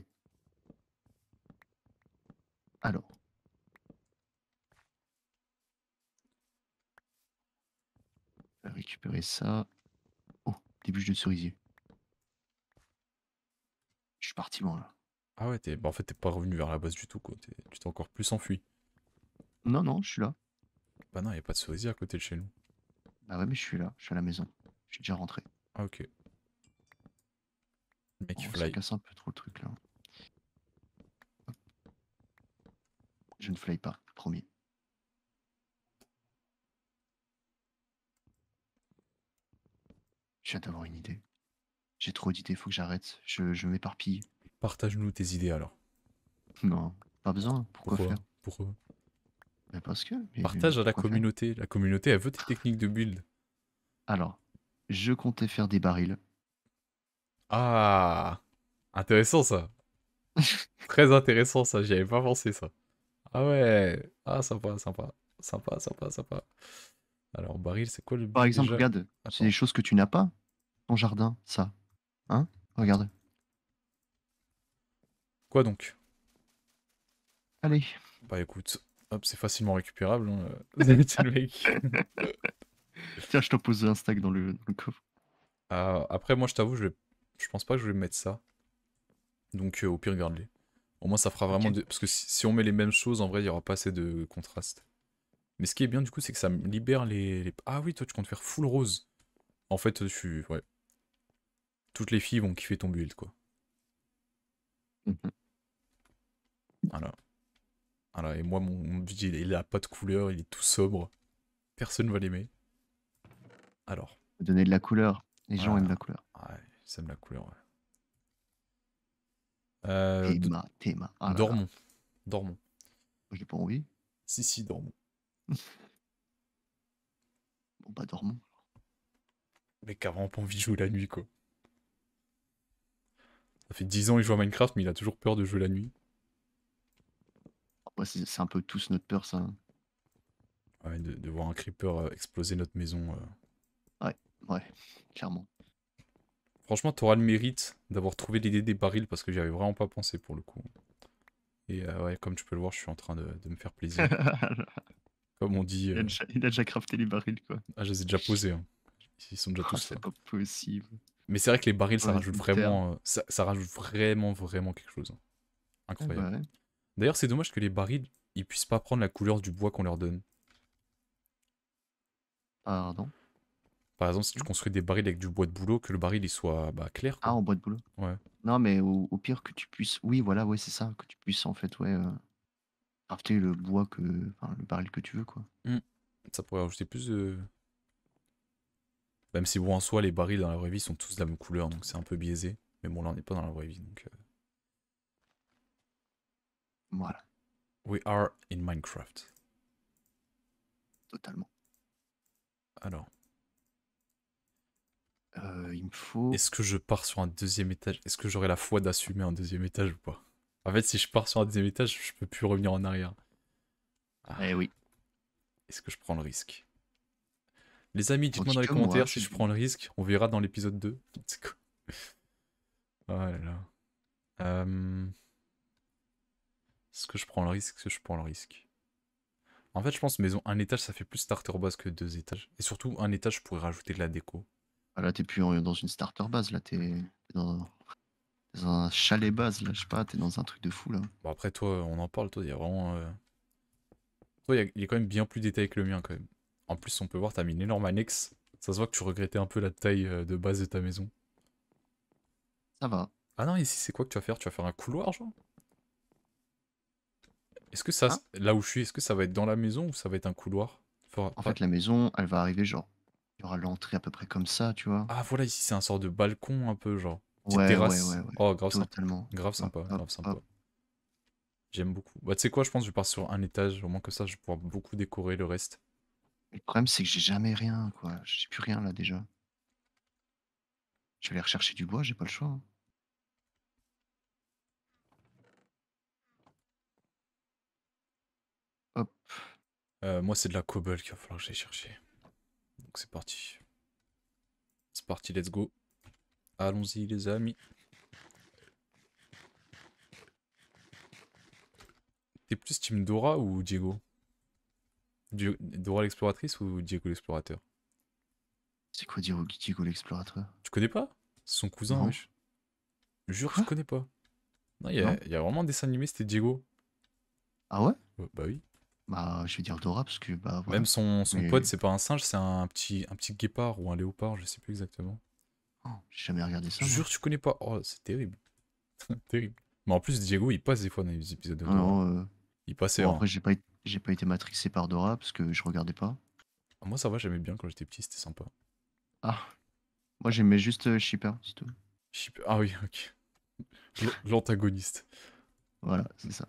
Alors. récupérer ça. Oh, début de cerisier. Je suis parti bon là. Ah ouais, t'es Bah, en fait, t'es pas revenu vers la base du tout, quoi. Tu t'es encore plus enfui. Non, non, je suis là. Bah non, y a pas de cerisier à côté de chez nous. Bah ouais, mais je suis là, je suis à la maison. Je suis déjà rentré. Ah, ok. Oh, casse un peu trop le truc là. Je ne fly pas, promis. Je viens d'avoir une idée. J'ai trop d'idées, faut que j'arrête. Je, m'éparpille. Partage-nous tes idées alors. Non, pas besoin. Pourquoi, faire Pourquoi ben, parce que. Partage à la communauté. La communauté, elle veut tes techniques de build. Alors, je comptais faire des barils ah, intéressant ça. Très intéressant ça, j'y avais pas pensé ça. Ah ouais, ah sympa, sympa, sympa, sympa, sympa. Alors baril, c'est quoi le Par exemple, regarde, c'est des choses que tu n'as pas. Ton jardin, ça. Hein Regarde. Quoi donc Allez. Bah écoute, hop, c'est facilement récupérable. Hein, euh, Tiens, je te pose un stack dans le, jeu ah, après, moi, je t'avoue, je vais je pense pas que je vais mettre ça. Donc euh, au pire, garde-les. Au moins, ça fera vraiment... Parce que si, on met les mêmes choses, en vrai, il n'y aura pas assez de contraste. Mais ce qui est bien, du coup, c'est que ça me libère les... Ah oui, toi, tu comptes faire full rose. En fait, je suis... Ouais. Toutes les filles vont kiffer ton build, quoi. Mhm. Voilà. Voilà, et moi, mon, build, il, a pas de couleur, il est tout sobre. Personne va l'aimer. Alors. Donner de la couleur. Les gens aiment la couleur. Ouais me la couleur, euh, Dormons. Ah dormons. J'ai pas envie. Si, si, dormons. bon, bah, dormons. Mais carrément pas envie de jouer la nuit, quoi. Ça fait 10 ans qu'il joue à Minecraft, mais il a toujours peur de jouer la nuit. Ah, bah, c'est un peu tous notre peur, ça. Hein. Ouais, de, voir un creeper euh, exploser notre maison. Euh. Ouais, ouais, clairement. Franchement, t'auras le mérite d'avoir trouvé l'idée des barils parce que j'y avais vraiment pas pensé pour le coup. Et euh, ouais, comme tu peux le voir, je suis en train de, me faire plaisir. comme on dit. Euh, il, a déjà, crafté les barils, quoi. Ah, je les ai déjà posés. Hein. Ils sont déjà oh, tous. C'est pas possible. Mais c'est vrai que les barils, ça rajoute vraiment, euh, ça, rajoute vraiment, vraiment quelque chose. Hein. Incroyable. D'ailleurs, c'est dommage que les barils, ils puissent pas prendre la couleur du bois qu'on leur donne. Pardon par exemple, si tu construis des barils avec du bois de boulot, que le baril il soit bah, clair. Ah, en bois de boulot. Ouais. Non, mais au, pire que tu puisses. Oui, voilà, ouais, c'est ça, que tu puisses en fait, ouais, crafter euh, le bois que, enfin, le baril que tu veux, quoi. Mmh. Ça pourrait rajouter plus de. Même si, bon, en soi, les barils dans la vraie vie sont tous de la même couleur, donc c'est un peu biaisé. Mais bon, là, on n'est pas dans la vraie vie, donc. Euh. Voilà, We are in Minecraft. totalement. Alors, euh, il faut. Est-ce que je pars sur un deuxième étage Est-ce que j'aurai la foi d'assumer un deuxième étage ou pas En fait, si je pars sur un deuxième étage, je peux plus revenir en arrière. Ah. Eh oui. Est-ce que je prends le risque Les amis, dites-moi dans les commentaires hein, si je prends le risque. On verra dans l'épisode 2. oh euh, Est-ce que je prends le risque Est-ce que je prends le risque En fait, je pense maison un étage, ça fait plus starter base que deux étages. Et surtout, un étage, je pourrais rajouter de la déco. Ah là, t'es plus dans une starter base, là, t'es dans, un chalet base, là, je sais pas, t'es dans un truc de fou, là. Bon, après, toi, on en parle, toi, il y a vraiment. Euh, toi, il est quand même bien plus détaillé que le mien, quand même. En plus, on peut voir, t'as mis une énorme annexe. Ça se voit que tu regrettais un peu la taille euh, de base de ta maison. Ça va. Ah non, ici, c'est quoi que tu vas faire Tu vas faire un couloir, genre Est-ce que ça, hein là où je suis, est-ce que ça va être dans la maison ou ça va être un couloir En fait, la maison, elle va arriver, genre, l'entrée à peu près comme ça, tu vois. Ah voilà, ici c'est un sort de balcon un peu, genre. Petite ouais, oh, grave sympa. Grave sympa, J'aime beaucoup. Bah tu sais quoi, je pense je pars sur un étage, au moins que ça je vais beaucoup décorer le reste. Le problème c'est que j'ai jamais rien, quoi. J'ai plus rien là déjà. Je vais aller rechercher du bois, j'ai pas le choix. Hein. Hop. Euh, moi c'est de la cobble qu'il va falloir que j'aille chercher c'est parti. C'est parti, let's go. Allons-y les amis. T'es plus team Dora ou Diego Dora l'exploratrice ou Diego l'explorateur C'est quoi Diego, Diego l'explorateur Tu connais pas son cousin, Jure, je connais pas. Non, il y, a vraiment un dessin animé, c'était Diego. Ah ouais oh, Bah oui. Bah, je vais dire Dora parce que. Bah, Même son, pote, c'est pas un singe, c'est un petit, un petit guépard ou un léopard, je sais plus exactement. Oh, j'ai jamais regardé ça. Je jure, tu connais pas. Oh, c'est terrible. terrible. Mais en plus, Diego, il passe des fois dans les épisodes de Dora. Euh, il passait. en après, hein. j'ai pas, j'ai pas été matrixé par Dora parce que je regardais pas. Moi, ça va, j'aimais bien quand j'étais petit, c'était sympa. Ah. Moi, j'aimais juste euh, Shipper, c'est tout. Ah oui, ok. L'antagoniste. voilà, c'est ça.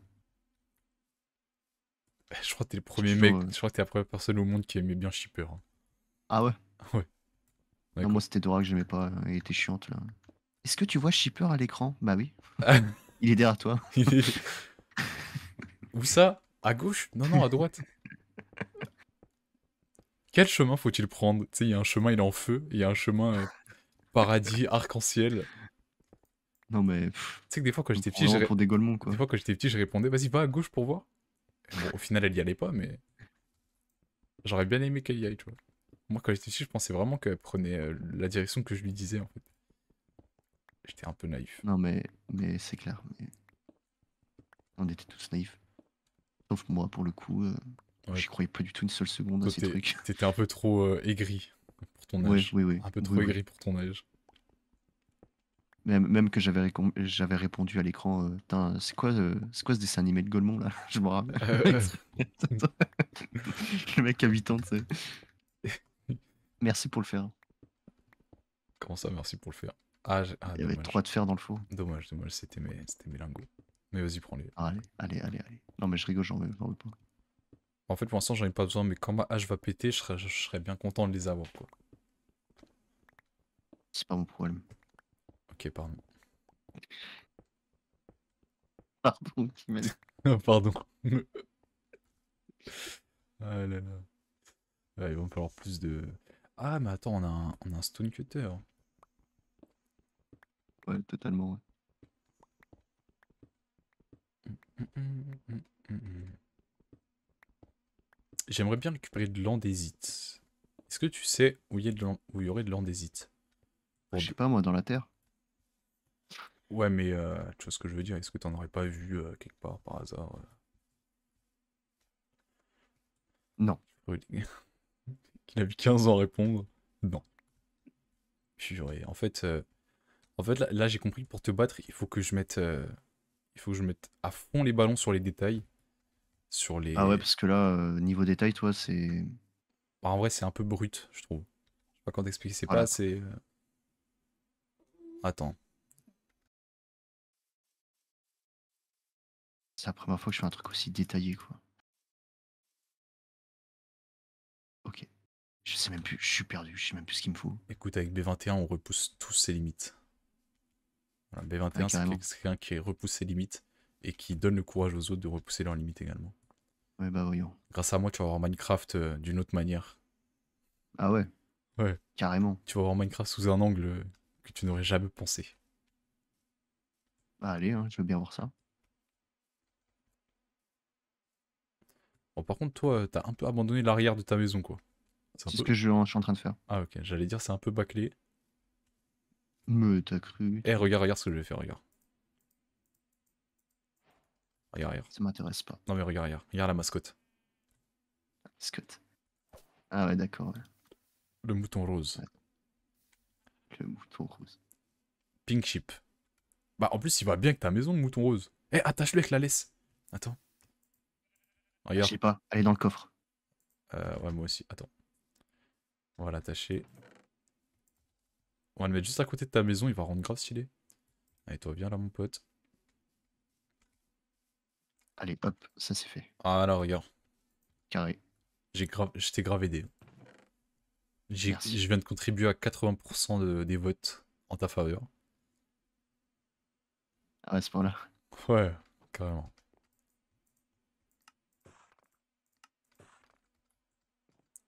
Bah, je crois que t'es le premier mec, euh, je crois que t'es la première personne au monde qui aimait bien Shipper. Hein. Ah ouais Ouais. moi, c'était Dora que j'aimais pas. Euh, il Elle était chiante, là. Est-ce que tu vois Shipper à l'écran Bah oui. Il est derrière toi. Où ça À gauche Non, non, à droite. Quel chemin faut-il prendre Tu sais, il y a un chemin, il est en feu, il y a un chemin euh, paradis, arc-en-ciel. Non, mais. Tu sais que des fois, quand j'étais des des fois, quand j'étais petit, je répondais, vas-y, va à gauche pour voir au final, elle y allait pas, mais j'aurais bien aimé qu'elle y aille, tu vois. Moi, quand j'étais petit, je pensais vraiment qu'elle prenait euh, la direction que je lui disais, en fait. J'étais un peu naïf. Non, mais, mais c'est clair. Mais... On était tous naïfs. Sauf moi, pour le coup, je euh, j'y croyais pas du tout une seule seconde à ces trucs. T'étais un peu trop aigri pour ton âge. Un peu trop aigri pour ton âge. Même, même que j'avais, j'avais répondu à l'écran, euh, c'est quoi, euh, c'est quoi ce dessin animé de Gaulmont là Je me rappelle. Euh, le mec habitant 8 ans, tu sais. Merci pour le faire. Comment ça, merci pour le faire ah, ah, Il y avait trois de fer dans le faux. Dommage, dommage, c'était mes, c'était lingots. Mais vas-y, prends-les. Ah, allez, allez, allez, allez. Non, mais je rigole, j'en veux, pas. En fait, pour l'instant, j'en ai pas besoin, mais quand ma hache va péter, je serais, je serais bien content de les avoir, quoi. C'est pas mon problème pardon. Pardon, pardon. ils vont avoir plus de. Ah, mais attends, on a un, on a stone cutter. Ouais, totalement, J'aimerais bien récupérer de l'andésite. Est-ce que tu sais où il y, a de où il y aurait de l'andésite Je sais pas, moi, dans la terre. Ouais, mais euh, tu vois ce que je veux dire Est-ce que tu t'en aurais pas vu euh, quelque part par hasard euh? Non. Qu'il a vu 15 ans répondre Non. Purée. En fait, euh, en fait là, j'ai compris que pour te battre, il faut que je mette, il faut que je mette à fond les ballons sur les détails. Sur les... Ah ouais, parce que là, niveau détail, toi, c'est. Bah, en vrai, c'est un peu brut, je trouve. Je sais pas quand t'expliquer, c'est pas ah, assez. Attends. C'est la première fois que je fais un truc aussi détaillé, quoi. Ok. Je sais même plus, je suis perdu, je sais même plus ce qu'il me faut. Écoute, avec B21, on repousse tous ses limites. B21, c'est quelqu'un qui repousse ses limites et qui donne le courage aux autres de repousser leurs limites également. Ouais, bah voyons. Grâce à moi, tu vas voir Minecraft euh, d'une autre manière. Ah ouais Ouais. Carrément. Tu vas voir Minecraft sous un angle euh, que tu n'aurais jamais pensé. Bah allez, hein, je veux bien voir ça. Bon, par contre, toi, t'as un peu abandonné l'arrière de ta maison, quoi. C'est ce que je, suis en train de faire. Ah, ok, j'allais dire, c'est un peu bâclé. Mais t'as cru. Eh, regarde, regarde ce que je vais faire, regarde. Regarde, regarde. Ça m'intéresse pas. Non, mais regarde, regarde. Regarde la mascotte. mascotte. Ah, ouais, d'accord. Le mouton rose. Le mouton rose. Pink Sheep. Bah, en plus, il va bien que ta maison, le mouton rose. Eh, attache-le avec la laisse. Attends. Je sais pas, elle est dans le coffre. Euh, ouais, moi aussi. Attends. On va l'attacher. On va le mettre juste à côté de ta maison, il va rendre grave stylé. Allez, toi, viens là, mon pote. Allez, hop, ça c'est fait. Ah là, regarde. Carré. J'ai grave, je t'ai grave aidé. Je viens de contribuer à 80% des votes en ta faveur. Ah ouais, c'est pour là Ouais, carrément.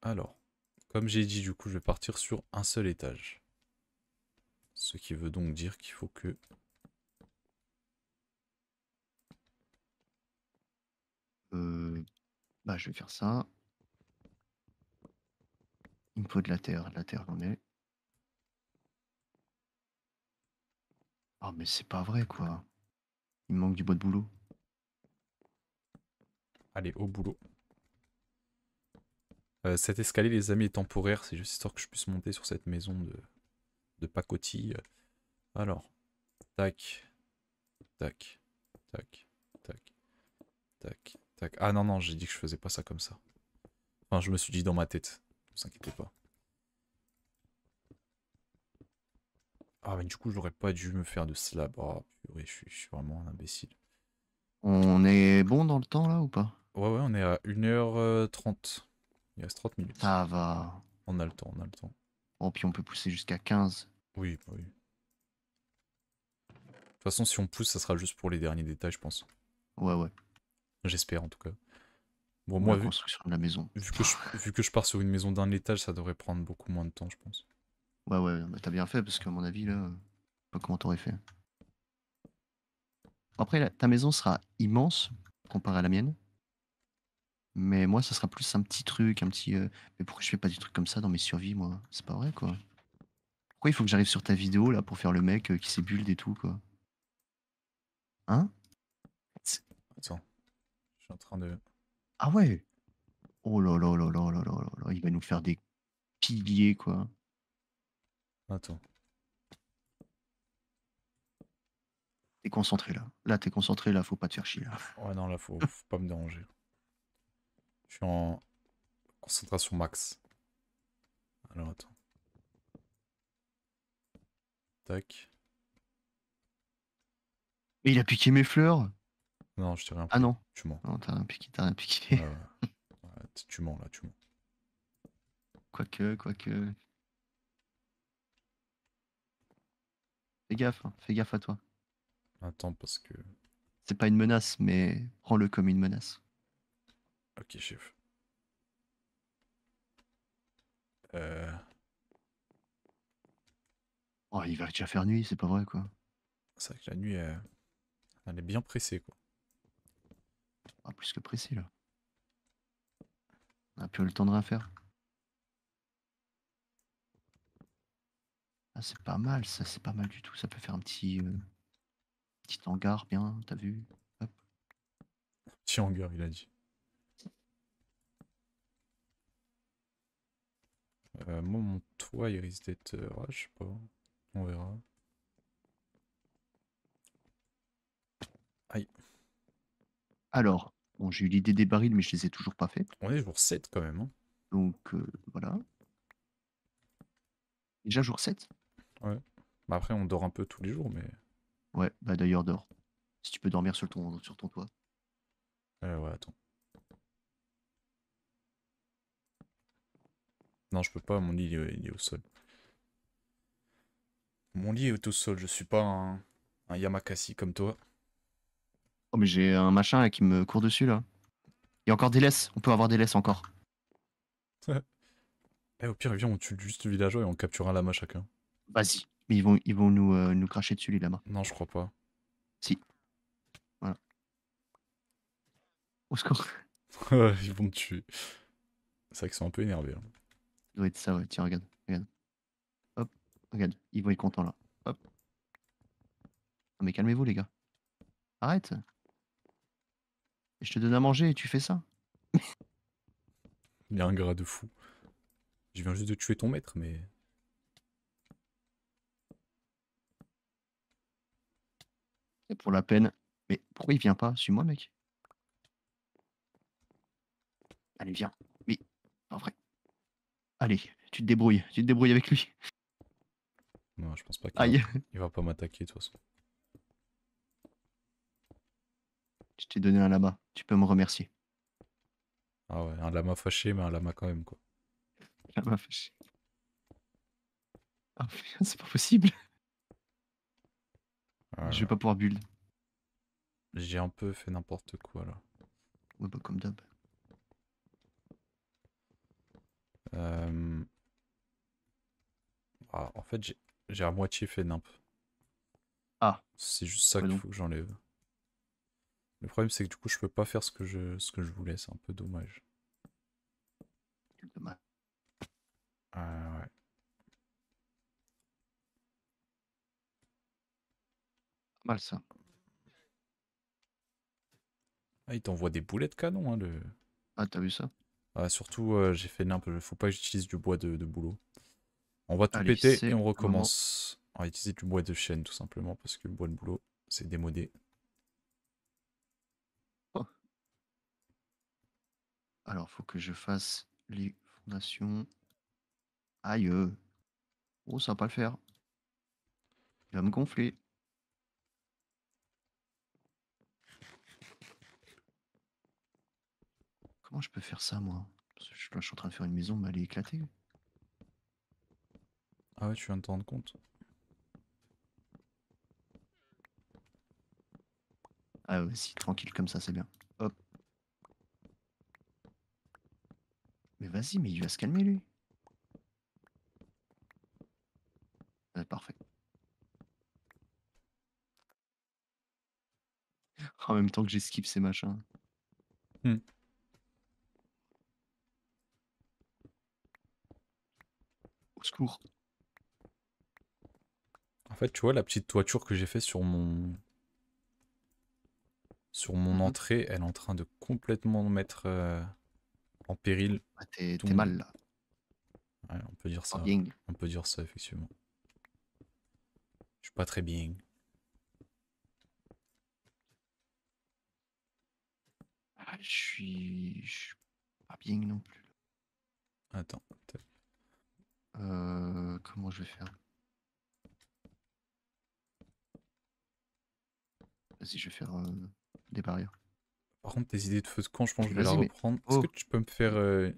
Alors, comme j'ai dit, du coup, je vais partir sur un seul étage. Ce qui veut donc dire qu'il faut que... Euh, bah, je vais faire ça. Il me faut de la terre. La terre, j'en est... Ah, mais c'est pas vrai, quoi. Il me manque du bois de boulot. Allez, au boulot. Euh, cet escalier, les amis, est temporaire. C'est juste histoire que je puisse monter sur cette maison de, de pacotille. Alors, tac, tac, tac, tac, tac, tac. Ah non, non, j'ai dit que je faisais pas ça comme ça. Enfin, je me suis dit dans ma tête. Ne vous inquiétez pas. Ah, mais du coup, j'aurais pas dû me faire de cela. Oh, ah, purée, je suis, je suis vraiment un imbécile. On est bon dans le temps, là, ou pas Ouais, ouais, on est à 1h30. Il reste 30 minutes. Ça va. On a le temps, on a le temps. Oh, puis on peut pousser jusqu'à 15. Oui, bah oui. De toute façon, si on pousse, ça sera juste pour les derniers détails, je pense. Ouais, ouais. J'espère, en tout cas. Bon, moi, vu, la maison. Vu, que je, pars sur une maison d'un étage, ça devrait prendre beaucoup moins de temps, je pense. Ouais, ouais, bah, t'as bien fait, parce qu'à mon avis, là, pas comment t'aurais fait. Après, ta maison sera immense comparée à la mienne. Mais moi, ça sera plus un petit truc, un petit. Euh, Mais pourquoi je fais pas des trucs comme ça dans mes survies, moi C'est pas vrai, quoi. Pourquoi il faut que j'arrive sur ta vidéo, là, pour faire le mec euh, qui s'ébulle et tout, quoi Hein Attends, je suis en train de. Ah ouais Oh là là là là là là là là, il va nous faire des piliers, quoi. Attends. T'es concentré, là. Là, t'es concentré, là, faut pas te faire chier, là. Ouais, non, là, faut, faut pas me déranger. Je suis en concentration max. Alors attends. Tac. il a piqué mes fleurs. Non, je t'ai rien. Ah non. Tu mens. Non, t'as rien piqué, t'as rien piqué. tu mens là, tu mens. Quoique, quoique. Fais gaffe, hein. fais gaffe à toi. Attends, parce que. C'est pas une menace, mais prends-le comme une menace. Ok Chef. Euh... Oh, il va déjà faire nuit, c'est pas vrai, quoi. C'est vrai que la nuit, euh, elle est bien pressée, quoi. Ah, plus que pressée, là. On a plus le temps de rien faire. Ah, c'est pas mal, ça, c'est pas mal du tout. Ça peut faire un petit, euh, petit hangar, bien, t'as vu Petit hangar, il a dit. Euh, moi, mon toit, il risque d'être... Euh, je sais pas. On verra. Aïe. Alors, j'ai eu l'idée des barils, mais je les ai toujours pas fait. On est jour 7 quand même. Hein. Donc, euh, voilà. Déjà jour 7 Ouais. Bah, après, on dort un peu tous les jours, mais... Ouais, bah d'ailleurs, dors. Si tu peux dormir sur ton, sur ton toit. ouais, attends. Non, je peux pas, mon lit euh, il est, au sol. Mon lit est au sol, je suis pas un, Yamakasi comme toi. Oh, mais j'ai un machin qui me court dessus là. Il y a encore des laisses, on peut avoir des laisses encore. Eh, au pire, viens, on tue juste le villageois et on capture un lama chacun. Vas-y, mais ils vont, ils vont nous, euh, nous cracher dessus les lamas. Non, je crois pas. Si. Voilà. Au secours. ils vont me tuer. C'est vrai qu'ils sont un peu énervés. Hein doit être ça, ouais. Tiens, regarde, regarde. Hop, regarde, ils vont être contents là. Hop. Non mais calmez-vous les gars. Arrête. Je te donne à manger et tu fais ça. Il est ingrat un de fou. Je viens juste de tuer ton maître, mais... C'est pour la peine. Mais pourquoi il vient pas Suis-moi, mec. Allez, viens. Oui. En vrai. Allez, tu te débrouilles, tu te débrouilles avec lui. Non, je pense pas qu'il va... pas m'attaquer de toute façon. Je t'ai donné un lama, tu peux me remercier. Ah ouais, un lama fâché, mais un lama quand même quoi. Lama fâché. Ah putain, c'est pas possible. Ah je vais pas pouvoir build. J'ai un peu fait n'importe quoi là. Ouais, bah comme d'hab. Euh, ah, en fait, j'ai à moitié fait nimp. Ah. C'est juste ça bah qu'il faut que j'enlève. Le problème, c'est que du coup, je peux pas faire ce que je, ce que je voulais. C'est un peu dommage. Dommage. Ah, ouais. Mal ça. Ah, il t'envoie des boulets de canon, hein, le... Ah, t'as vu ça ah, surtout, euh, j'ai fait ne faut pas que j'utilise du bois de, boulot. On va tout ah, péter et on recommence. On va utiliser du bois de chêne tout simplement parce que le bois de boulot, c'est démodé. Alors, oh. Alors, faut que je fasse les fondations. Aïe. Euh. Oh, ça va pas le faire. Il va me gonfler. Comment je peux faire ça, moi je, suis en train de faire une maison, mais elle est éclatée. Ah ouais, tu viens de te rendre compte. Ah ouais, si, tranquille comme ça, c'est bien. Hop. Mais vas-y, mais il va se calmer, lui. Ah, parfait. En même temps que j'ai skip ces machins. Hmm. cours. En fait, tu vois, la petite toiture que j'ai fait sur mon... Sur mon mhm. entrée, elle est en train de complètement mettre euh, en péril. Ah, t'es mal là. on peut dire ça. On peut dire ça, effectivement. Je suis pas très bien. Ah, je suis... pas bien non plus. Attends, euh, comment je vais faire Vas-y, je vais faire euh, des barrières. Par contre, tes idées de feu de camp, je pense que je vais la reprendre. Est-ce oh. que tu peux me faire. Euh,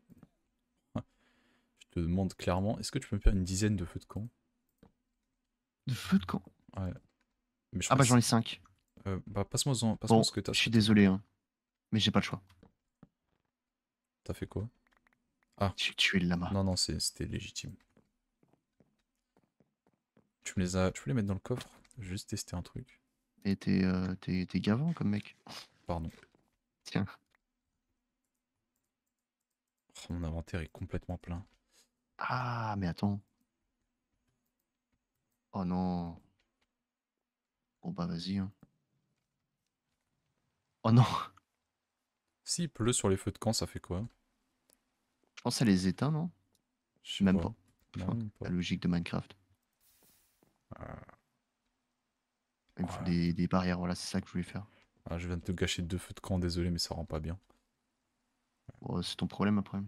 je te demande clairement, est-ce que tu peux me faire une dizaine de feux de camp De feux de camp Ouais. ah, bah j'en ai 5. Euh, bah, passe-moi-en ce que t'as. Je suis désolé, hein. mais j'ai pas le choix. T'as fait quoi Ah. J'ai tué le lama. Non, non, c'était légitime. Tu les as. mettre dans le coffre Juste tester un truc. Et t'es euh, gavant comme mec. Pardon. Tiens. Oh, mon inventaire est complètement plein. Ah, mais attends. Oh non. Bon bah vas-y. Hein. Oh non. S'il pleut sur les feux de camp, ça fait quoi Je pense ça les éteint, non Je Même pas. même pas. La logique de Minecraft. Il me faut des, barrières, voilà, c'est ça que je voulais faire. Ah, je viens de te gâcher deux feux de camp, désolé, mais ça rend pas bien. c'est ton problème après.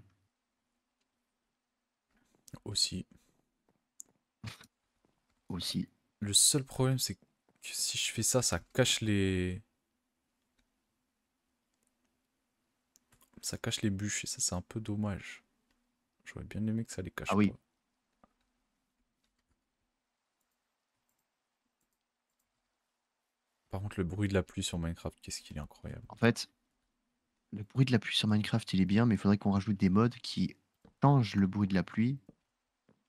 Aussi. Aussi. Le seul problème, c'est que si je fais ça, ça cache les. Ça cache les bûches et ça, c'est un peu dommage. J'aurais bien aimé que ça les cache. Ah oui, Par contre, le bruit de la pluie sur Minecraft, qu'est-ce qu'il est incroyable. En fait, le bruit de la pluie sur Minecraft, il est bien, mais il faudrait qu'on rajoute des modes qui changent le bruit de la pluie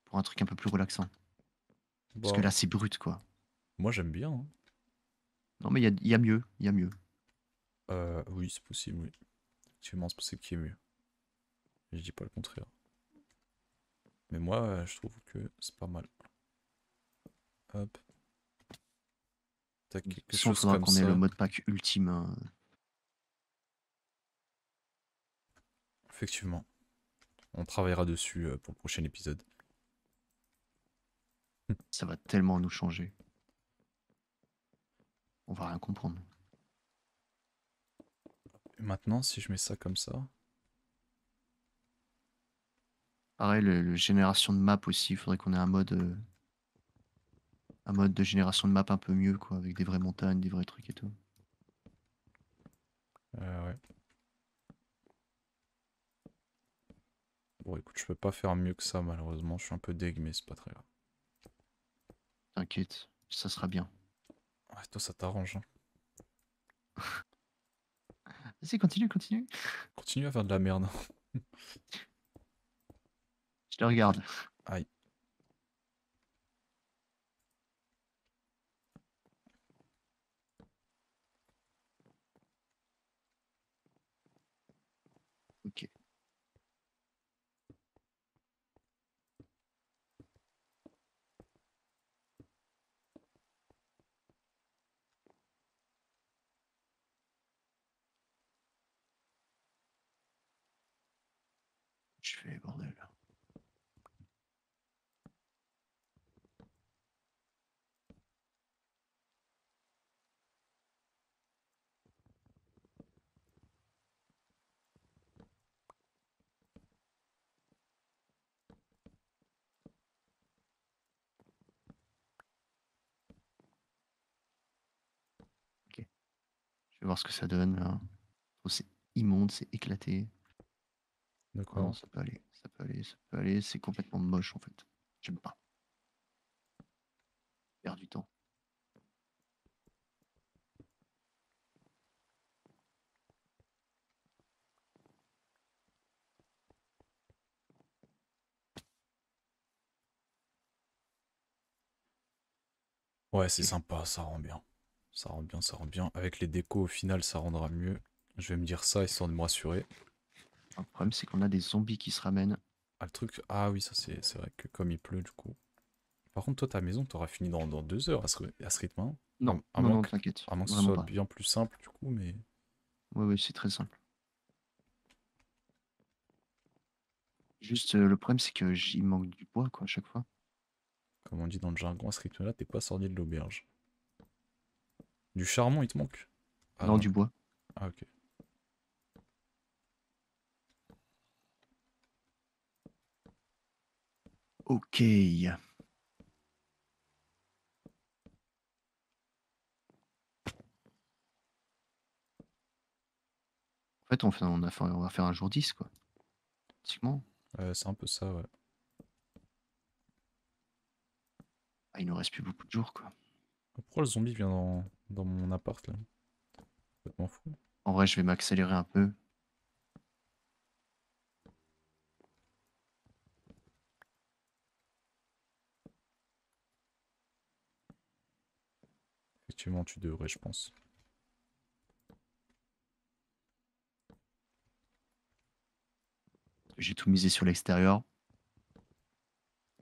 pour un truc un peu plus relaxant. Parce que là, c'est brut, quoi. Moi, j'aime bien. Hein. Non, mais il y, a, mieux. Il y a mieux. Euh, oui, c'est possible, oui. Effectivement, c'est possible qu'il y ait mieux. Je dis pas le contraire. Mais moi, je trouve que c'est pas mal. Hop si on qu'on ait le mode pack ultime. Hein. Effectivement. On travaillera dessus euh, pour le prochain épisode. Ça va tellement nous changer. On va rien comprendre. Maintenant, si je mets ça comme ça. Pareil, le, génération de map aussi, il faudrait qu'on ait un mode euh, un mode de génération de map un peu mieux, quoi, avec des vraies montagnes, des vrais trucs et tout. Euh, ouais. Bon, écoute, je peux pas faire mieux que ça, malheureusement. Je suis un peu deg, mais c'est pas très grave. T'inquiète, ça sera bien. toi, ça t'arrange. Hein. Vas-y, continue, continue. Continue à faire de la merde. je te regarde. Aïe. je fais, bordel Je vais voir ce que ça donne là. C'est immonde, c'est éclaté. Non, ça peut aller, ça peut aller, ça peut aller. C'est complètement moche en fait. J'aime pas. Perdu du temps. Ouais, c'est sympa, ça rend bien. Ça rend bien, ça rend bien. Avec les décos, au final, ça rendra mieux. Je vais me dire ça, histoire de me rassurer. Le problème, c'est qu'on a des zombies qui se ramènent. Ah, truc. Ah oui, ça, c'est vrai que comme il pleut, du coup. Par contre, toi, ta maison, t'auras fini dans, deux heures à ce, à rythme. Hein non, à moins que soit bien plus simple, du coup, mais. Oui, oui, c'est très simple. Juste, euh, le problème, c'est que j'y manque du bois, quoi, à chaque fois. Comme on dit dans le jargon, à ce rythme-là, t'es pas sorti de l'auberge. Du charbon, il te manque ah. non, du bois. Ah, ok. Ok. En fait, on, va faire un jour 10, quoi. c'est un peu ça, ouais. Ah, il nous reste plus beaucoup de jours, quoi. Pourquoi le zombie vient dans, mon appart, là En vrai, je vais m'accélérer un peu. effectivement, tu devrais, je pense. J'ai tout misé sur l'extérieur.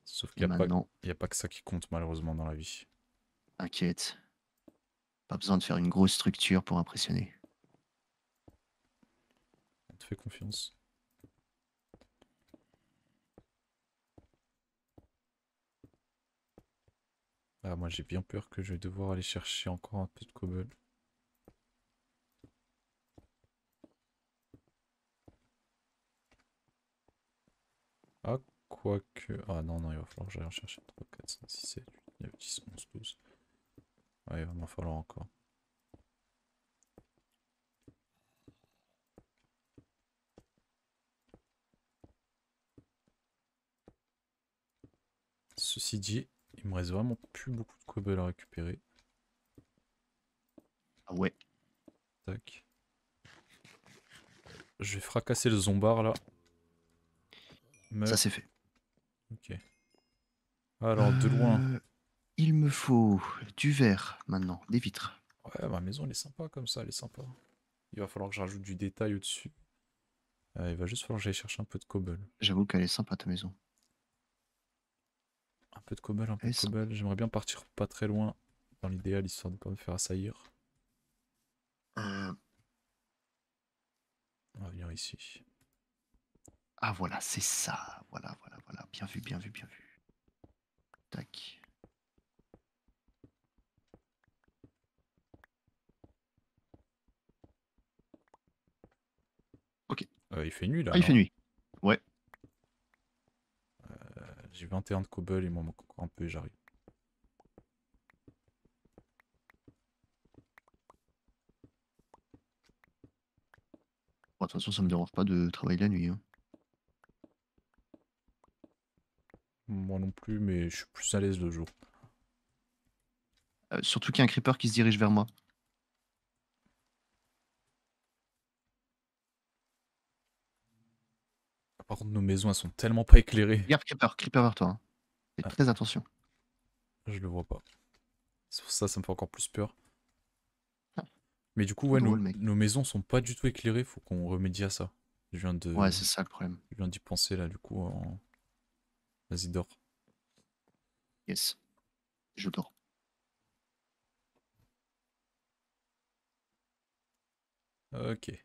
Sauf qu'il n'y a, a, pas que ça qui compte, malheureusement, dans la vie. Inquiète. Pas besoin de faire une grosse structure pour impressionner. On te fait confiance. Ah, moi j'ai bien peur que je vais devoir aller chercher encore un peu de cobble. Ah, quoique... Ah non, non, il va falloir que j'aille en chercher 3, 4, 5, 6, 7, 8, 9, 10, 11, 12. Ouais, il va m'en falloir encore. Ceci dit, me reste vraiment plus beaucoup de cobble à récupérer. Ah ouais. Tac. Je vais fracasser le zombar là. Ça c'est fait. Ok. Alors de loin. Euh, il me faut du verre maintenant, des vitres. Ouais, ma maison elle est sympa comme ça, elle est sympa. Il va falloir que je rajoute du détail au-dessus. Euh, il va juste falloir que j'aille chercher un peu de cobble. J'avoue qu'elle est sympa ta maison. Un peu de cobble, un peu de cobble. J'aimerais bien partir pas très loin dans l'idéal, histoire de pas me faire assaillir. On va venir ici. Ah voilà, c'est ça. Voilà, voilà, voilà. Bien vu, bien vu, bien vu. Tac. Ok. Euh, il fait nuit là. Ah, il fait nuit. J'ai 21 de cobble, il m'en manque encore un peu et j'arrive. de toute façon, ça me dérange pas de travailler la nuit. Hein. Moi non plus, mais je suis plus à l'aise le jour. Euh, surtout qu'il y a un creeper qui se dirige vers moi. par contre, nos maisons, elles sont tellement pas éclairées. Regarde Creeper, Creeper vers toi. Hein. Fais ah. très attention. Je le vois pas. ça, ça me fait encore plus peur. Ah. Mais du coup, ouais, nos, nos, maisons sont pas du tout éclairées, faut qu'on remédie à ça. Je viens de. Ouais, c'est ça le problème. Je viens d'y penser là, du coup. En... Vas-y, dors. Yes. Je dors. Ok.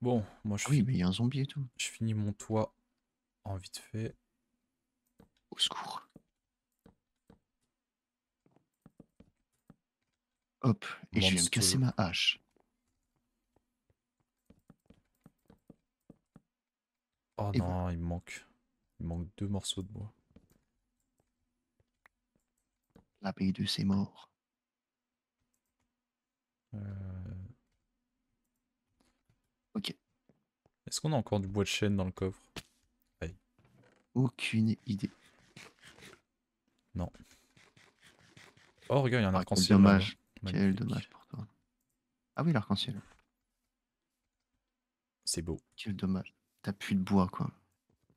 Bon, moi je. Ah oui, mais il y a un zombie et tout. Je finis mon toit en vite fait. Au secours. Hop, et je viens me casser ma hache. Oh non, il me manque. Il manque deux morceaux de bois. La baie de c'est mort. Euh... Ok. Est-ce qu'on a encore du bois de chêne dans le coffre Aïe. Aucune idée. Non. Oh, regarde, il y a un ah, arc-en-ciel. Dommage. Quel dommage pour toi. Ah oui, l'arc-en-ciel. C'est beau. Quel dommage. T'as plus de bois, quoi.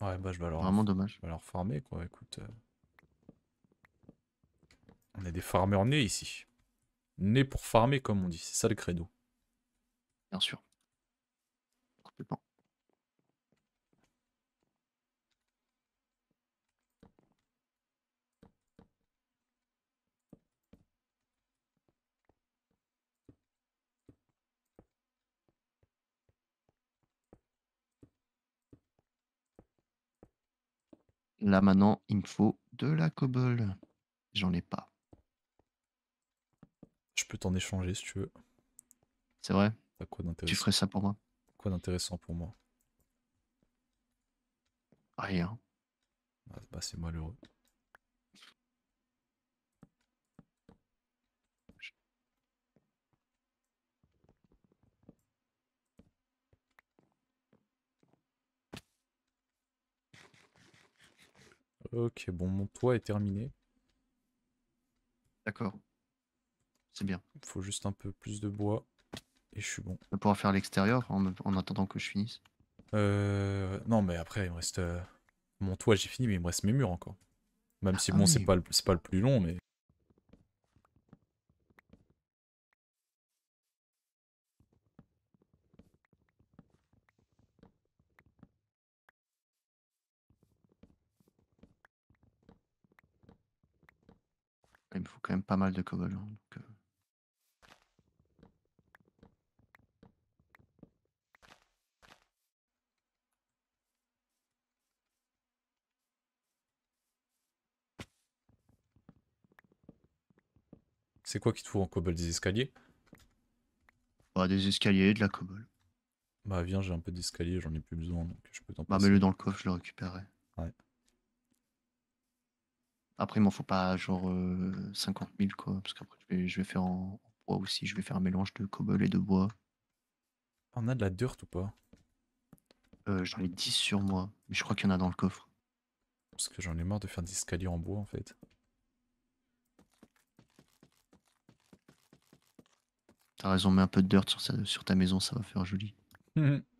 Ouais, bah je vais alors. Vraiment dommage. Je vais alors farmer, quoi. Écoute. Euh, on est des farmers nés ici. Nés pour farmer, comme on dit. C'est ça le credo. Bien sûr. Là maintenant, il me faut de la cobble. J'en ai pas. Je peux t'en échanger si tu veux. C'est vrai. quoi d'intéressant Tu ferais ça pour moi Quoi d'intéressant pour moi Rien. Ah, bah, c'est malheureux. Ok, bon, mon toit est terminé. D'accord. C'est bien. Il faut juste un peu plus de bois et je suis bon. On pourra faire l'extérieur en, attendant que je finisse. Euh, non, mais après, il me reste. Euh, mon toit, j'ai fini, mais il me reste mes murs encore. Même si, ah bon, c'est pas, pas le plus long, mais. Il me faut quand même pas mal de cobble. Hein, euh. C'est quoi qu'il te faut en cobble Des escaliers bah, Des escaliers, de la cobble. Bah viens, j'ai un peu d'escalier, j'en ai plus besoin, donc je peux t'en Bah mets-le dans le coffre, je le récupérerai. Après, il m'en faut pas genre 50 euh, 000, quoi. Parce qu'après, je vais, faire en, bois aussi. Je vais faire un mélange de cobble et de bois. On a de la dirt ou pas euh, J'en ai 10 sur moi. Mais je crois qu'il y en a dans le coffre. Parce que j'en ai marre de faire des escaliers en bois, en fait. T'as raison, mets un peu de dirt sur, sur ta maison, ça va faire joli.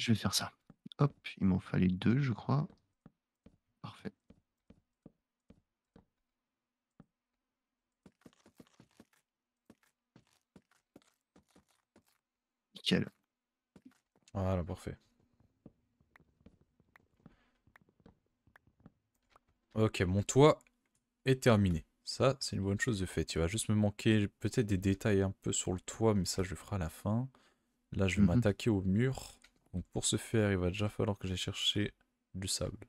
Je vais faire ça. Hop, il m'en fallait deux, je crois. Parfait. Nickel. Voilà, parfait. Ok, mon toit est terminé. Ça, c'est une bonne chose de fait. Tu vas juste me manquer peut-être des détails un peu sur le toit, mais ça, je le ferai à la fin. Là, je vais mm-hmm. m'attaquer au mur. Donc pour ce faire, il va déjà falloir que j'aille chercher du sable.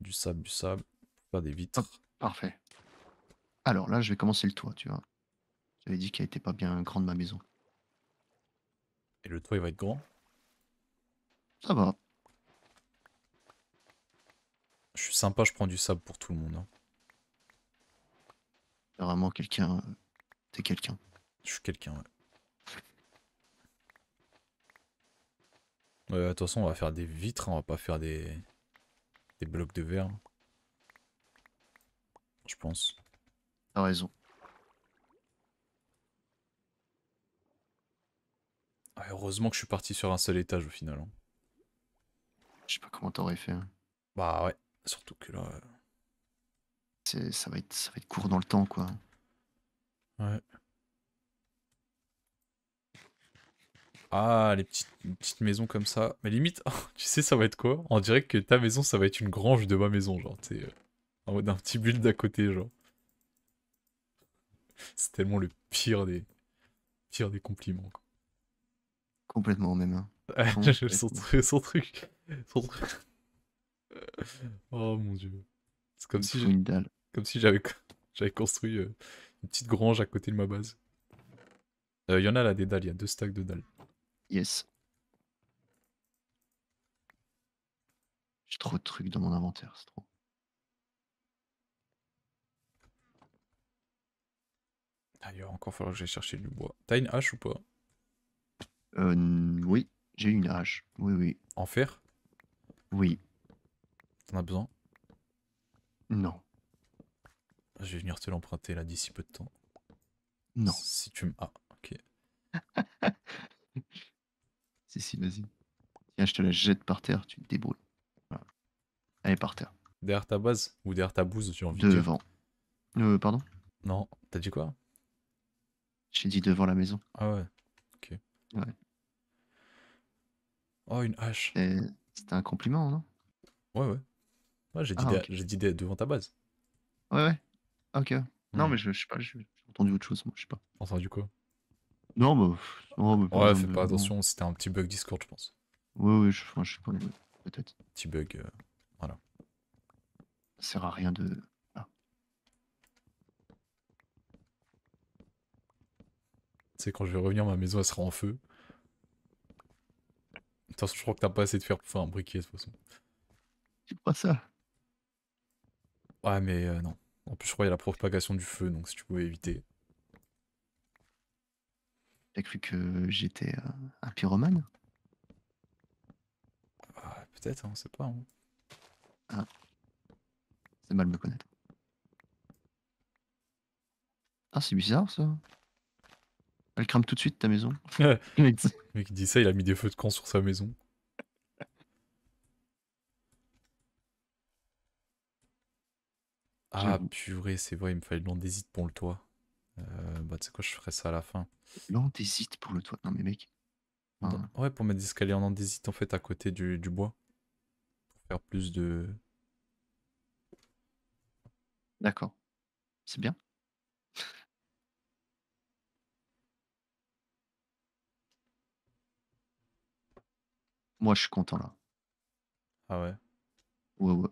Du sable, du sable, pour des vitres. Parfait. Alors là, je vais commencer le toit, tu vois. J'avais dit qu'elle était pas bien grande ma maison. Et le toit, il va être grand Ça va. Je suis sympa, je prends du sable pour tout le monde. Hein. Vraiment, quelqu'un. Euh, t'es quelqu'un. Je suis quelqu'un, ouais. Ouais, de toute façon, on va faire des vitres, hein, on va pas faire des, des blocs de verre. Hein. Je pense. T'as raison. heureusement que je suis parti sur un seul étage au final. Hein. Je sais pas comment t'aurais fait. Bah ouais, surtout que là. Euh, ça va, être, ça va être court dans le temps, quoi. Ouais. Ah, les petites, petites maisons comme ça. Mais limite, oh, tu sais, ça va être quoi On dirait que ta maison, ça va être une grange de ma maison, genre, euh, en mode un petit build à côté, genre. C'est tellement le pire des, pire des compliments. Complètement, même. Hein. son, truc. Son truc. oh mon dieu. C'est comme, si comme si j'avais j'avais construit euh, une petite grange à côté de ma base. Il euh, y en a là des dalles, il y a deux stacks de dalles. Yes. J'ai trop de trucs dans mon inventaire, c'est trop. D'ailleurs, encore falloir que j'aille chercher du bois. T'as une hache ou pas euh, oui, j'ai une hache. Oui, oui. En fer Oui. T'en as besoin Non. Je vais venir te l'emprunter là d'ici peu de temps. Non. Si tu me. Ah, ok. Si, vas-y. Tiens, je te la jette par terre, tu te débrouilles. Elle est par terre. Derrière ta base ou derrière ta bouse, tu envie Devant. Euh, pardon Non, t'as dit quoi J'ai dit devant la maison. Ah ouais, ok. Ouais. Oh, une hache. C'était un compliment, non Ouais, ouais. ouais j'ai dit, ah, devant ta base. Ouais, ouais. Ok. Non, mais je, je sais pas, j'ai entendu autre chose, moi, je sais pas. Entendu quoi non, bah, mais ouais, fais pas euh, attention, c'était un petit bug Discord, je pense. Oui, oui, je, je sais pas, peut-être. Petit bug, euh, voilà. Ça sert à rien de. Ah. Tu sais, quand je vais revenir, ma maison elle sera en feu. Attention, je crois que t'as pas assez de fer pour faire un briquet de toute façon. C'est pas ça Ouais, mais euh, non. En plus, je crois qu'il y a la propagation du feu, donc si tu pouvais éviter. J'ai cru que j'étais euh, un pyromane ah, Peut-être, hein, on sait pas. Hein. Ah. C'est mal de me connaître. Ah, c'est bizarre ça. Elle crame tout de suite ta maison. le mec dit ça, il a mis des feux de camp sur sa maison. Ah purée, c'est vrai, il me fallait l'andésite pour le toit. Euh, bah, tu sais quoi, je ferai ça à la fin. L'andésite pour le toit. Non, mais mec. Bah, ouais, pour mettre des escaliers en andésite, en fait, à côté du, du bois. Pour faire plus de. D'accord. C'est bien. Moi, je suis content là. Ah ouais? Ouais, ouais.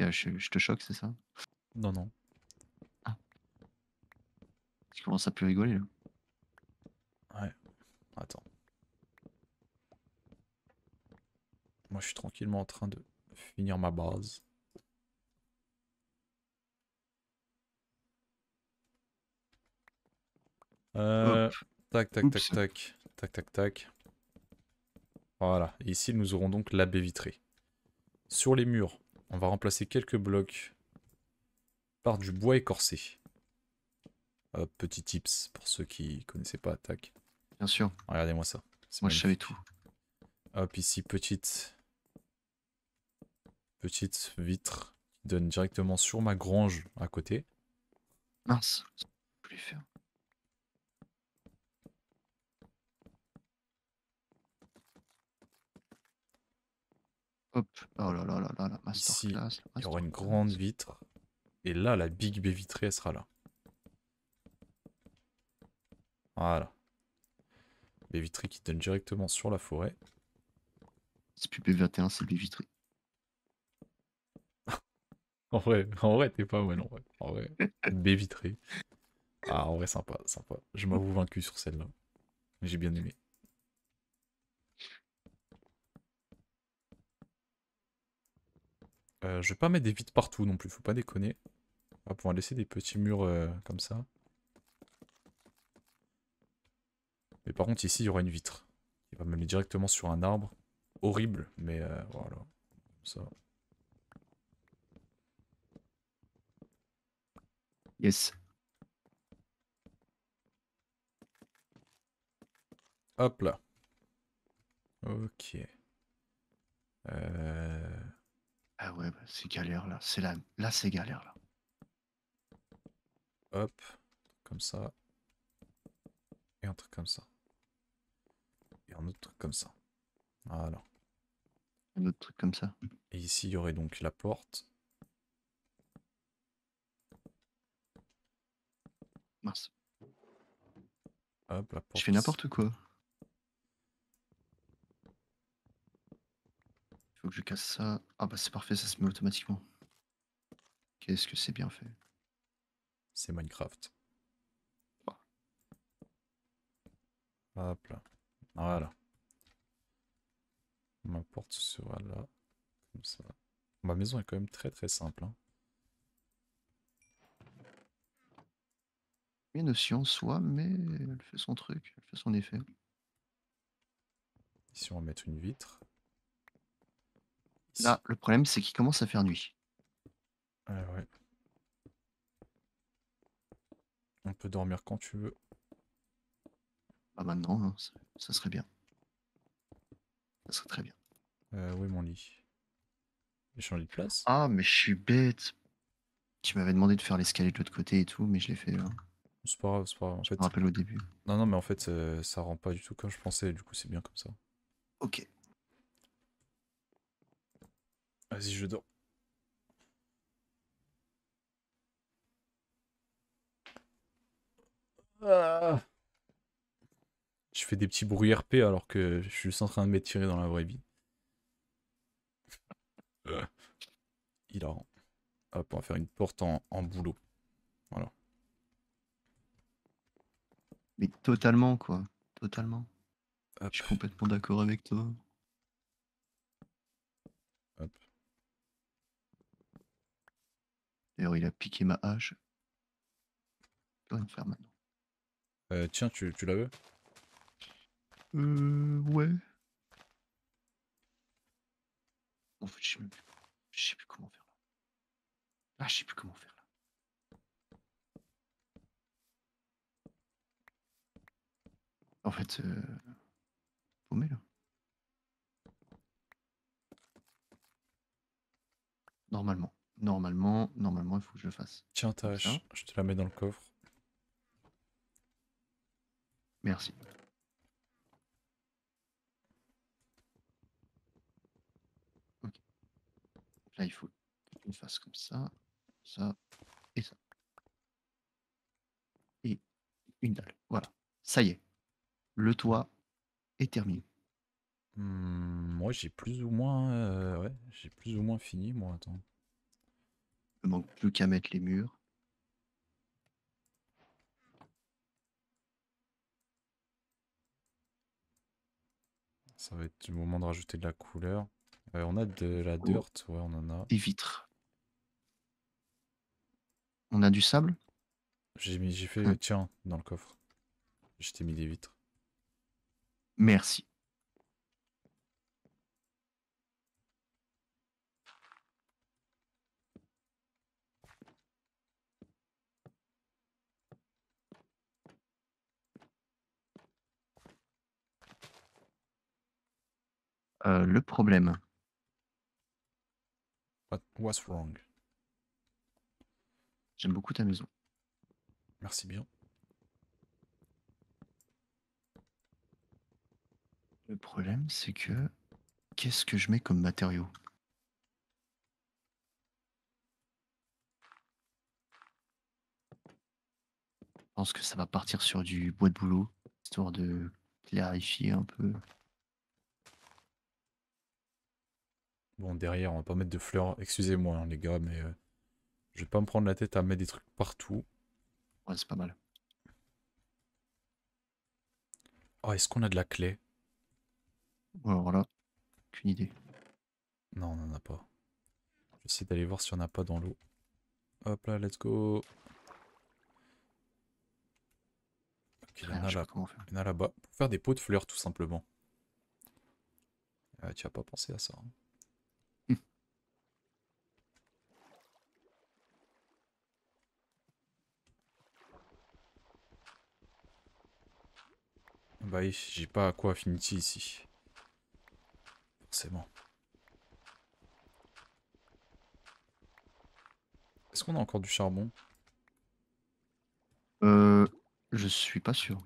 Euh, je, te choque, c'est ça Non, non. Ah. Tu commences à plus rigoler là. Ouais. Attends. Moi, je suis tranquillement en train de finir ma base. Euh, tac, tac, tac, tac, tac, tac, tac. Voilà. ici, nous aurons donc la baie vitrée. Sur les murs, on va remplacer quelques blocs par du bois écorcé. petit tips pour ceux qui connaissaient pas Attaque. Bien sûr. Regardez-moi ça. Moi je savais tout. Hop, ici, petite... Petite vitre qui donne directement sur ma grange à côté. Mince, je faire. oh là là là là, il y aura une grande vitre. Et là, la big baie vitrée, elle sera là. Voilà. Baie vitrée qui donne directement sur la forêt. C'est plus B21, c'est B vitrée. en vrai, en vrai, t'es pas ouais en vrai. En vrai, baie vitrée. Ah, en vrai, sympa, sympa. Je m'avoue vaincu sur celle-là. J'ai bien aimé. Euh, je vais pas mettre des vitres partout non plus, faut pas déconner. On va pouvoir laisser des petits murs euh, comme ça. Mais par contre, ici, il y aura une vitre. Il va me mettre directement sur un arbre. Horrible, mais euh, voilà. Ça. Yes. Hop là. Ok. Euh... Ah ouais, bah, c'est galère là. C'est là, là c'est galère là. Hop, comme ça. Et un truc comme ça. Et un autre truc comme ça. Voilà. Un autre truc comme ça. Et ici, il y aurait donc la porte. Mince. Hop, la porte. Je fais n'importe quoi. je casse ça. Ah bah c'est parfait, ça se met automatiquement. Qu'est-ce que c'est bien fait. C'est Minecraft. Hop là. Voilà. Ma porte sera là. Comme ça. Ma maison est quand même très très simple. Hein. Une science soi, mais elle fait son truc, elle fait son effet. Ici on va mettre une vitre. Là, le problème, c'est qu'il commence à faire nuit. Ah ouais. On peut dormir quand tu veux. Pas bah, maintenant, hein, ça, serait bien. Ça serait très bien. Euh, oui, mon lit J'ai changé de place. Ah, mais je suis bête. Tu m'avais demandé de faire l'escalier de l'autre côté et tout, mais je l'ai fait hein. C'est pas grave, c'est pas grave. je me rappelle au début. Non, non, mais en fait, euh, ça rend pas du tout comme je pensais. Du coup, c'est bien comme ça. Ok. Vas-y, je dors. Ah. Je fais des petits bruits RP alors que je suis en train de m'étirer dans la vraie vie. Euh. Il a. Hop, on va faire une porte en, boulot. Voilà. Mais totalement, quoi. Totalement. Je suis complètement d'accord avec toi. D'ailleurs, il a piqué ma hache. Je faire maintenant. Euh, tiens, tu, tu la veux Euh, ouais. En fait, je sais, plus, sais plus comment faire là. Ah, je sais plus comment faire là. En fait, euh... paumé là. Normalement. Normalement, normalement, il faut que je le fasse. Tiens, ta je te la mets dans le coffre. Merci. Là, il faut qu'il fasse comme ça, ça et ça. Et une dalle. Voilà. Ça y est. Le toit est terminé. Hmm, moi, j'ai plus ou moins, euh, ouais, j'ai plus ou moins fini. Moi, attends manque plus qu'à mettre les murs. Ça va être du moment de rajouter de la couleur. Euh, on a de la oh. dirt, ouais, on en a. Des vitres. On a du sable J'ai mis, j'ai fait, hum. tiens, dans le coffre. j'étais mis des vitres. Merci. Euh, le problème. What's wrong? J'aime beaucoup ta maison. Merci bien. Le problème, c'est que qu'est-ce que je mets comme matériau Je pense que ça va partir sur du bois de boulot, histoire de clarifier un peu. Bon, derrière, on va pas mettre de fleurs. Excusez-moi, hein, les gars, mais euh, je vais pas me prendre la tête à mettre des trucs partout. Ouais, c'est pas mal. Oh, est-ce qu'on a de la clé Alors voilà, aucune idée. Non, on en a pas. Je essayer d'aller voir si on a pas dans l'eau. Hop là, let's go. Ok, il y en a là-bas. Pour faire des pots de fleurs, tout simplement. Ah, tu as pas pensé à ça. Hein. Bah oui, j'ai pas à quoi Affinity ici. Forcément. Est-ce qu'on a encore du charbon Euh. Je suis pas sûr.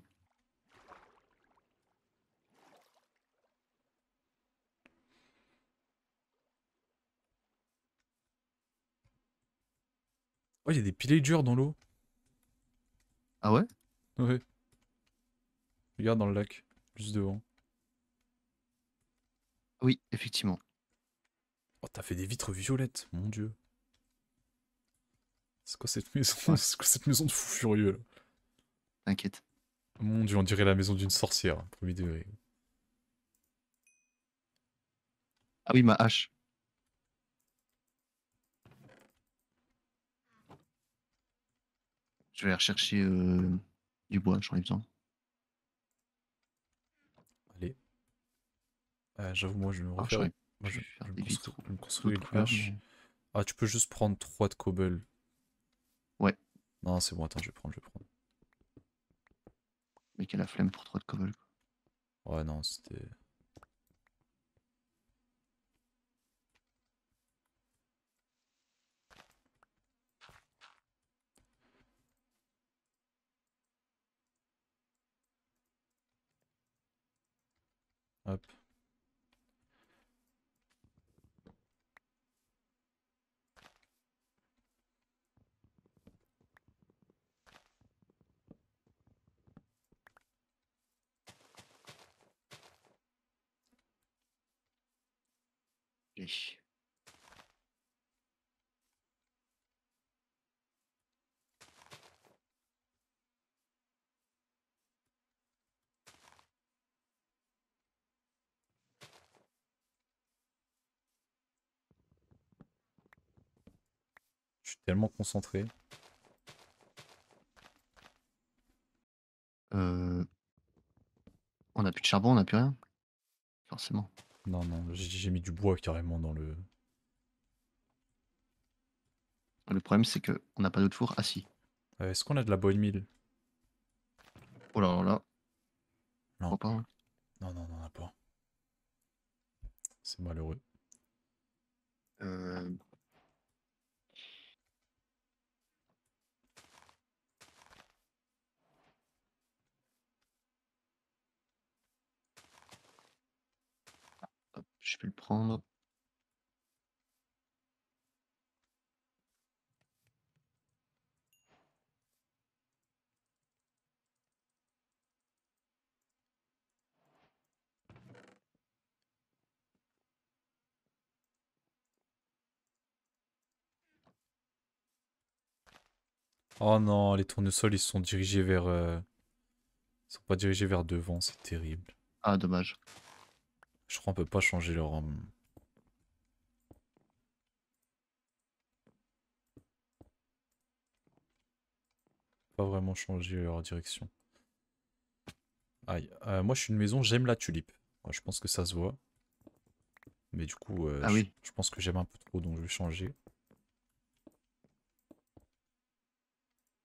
Oh, il y a des pillagers dans l'eau. Ah ouais Ouais. Regarde dans le lac, juste devant. Oui, effectivement. Oh, t'as fait des vitres violettes, mon dieu. C'est quoi cette maison C'est quoi cette maison de fou furieux T'inquiète. Mon dieu, on dirait la maison d'une sorcière, hein, Ah oui, ma hache. Je vais aller rechercher euh, du bois, j'en ai besoin. Euh, j'avoue, moi, je me ah, refais. je, vais me des une Ah, tu peux juste prendre 3 de cobble. Ouais. Non, c'est bon, attends, je vais prendre, je vais prendre. Mec, quelle a la flemme pour 3 de cobble. Ouais, non, c'était. Hop. Je suis tellement concentré. Euh, on n'a plus de charbon, on n'a plus rien. Forcément. Non, non, j'ai mis du bois carrément dans le. Le problème, c'est que on n'a pas d'autre four assis. Euh, est-ce qu'on a de la bonne mille Oh là là. Non. Pas, hein. non, non, on pas. C'est malheureux. Euh, Je peux le prendre. Oh non, les tournesols, ils sont dirigés vers... Euh, ils sont pas dirigés vers devant, c'est terrible. Ah, dommage. Je crois qu'on peut pas changer leur Pas vraiment changer leur direction. Aïe. Euh, moi, je suis une maison, j'aime la tulipe. je pense que ça se voit. Mais du coup, euh, ah je, pense que j'aime un peu trop, donc je vais changer.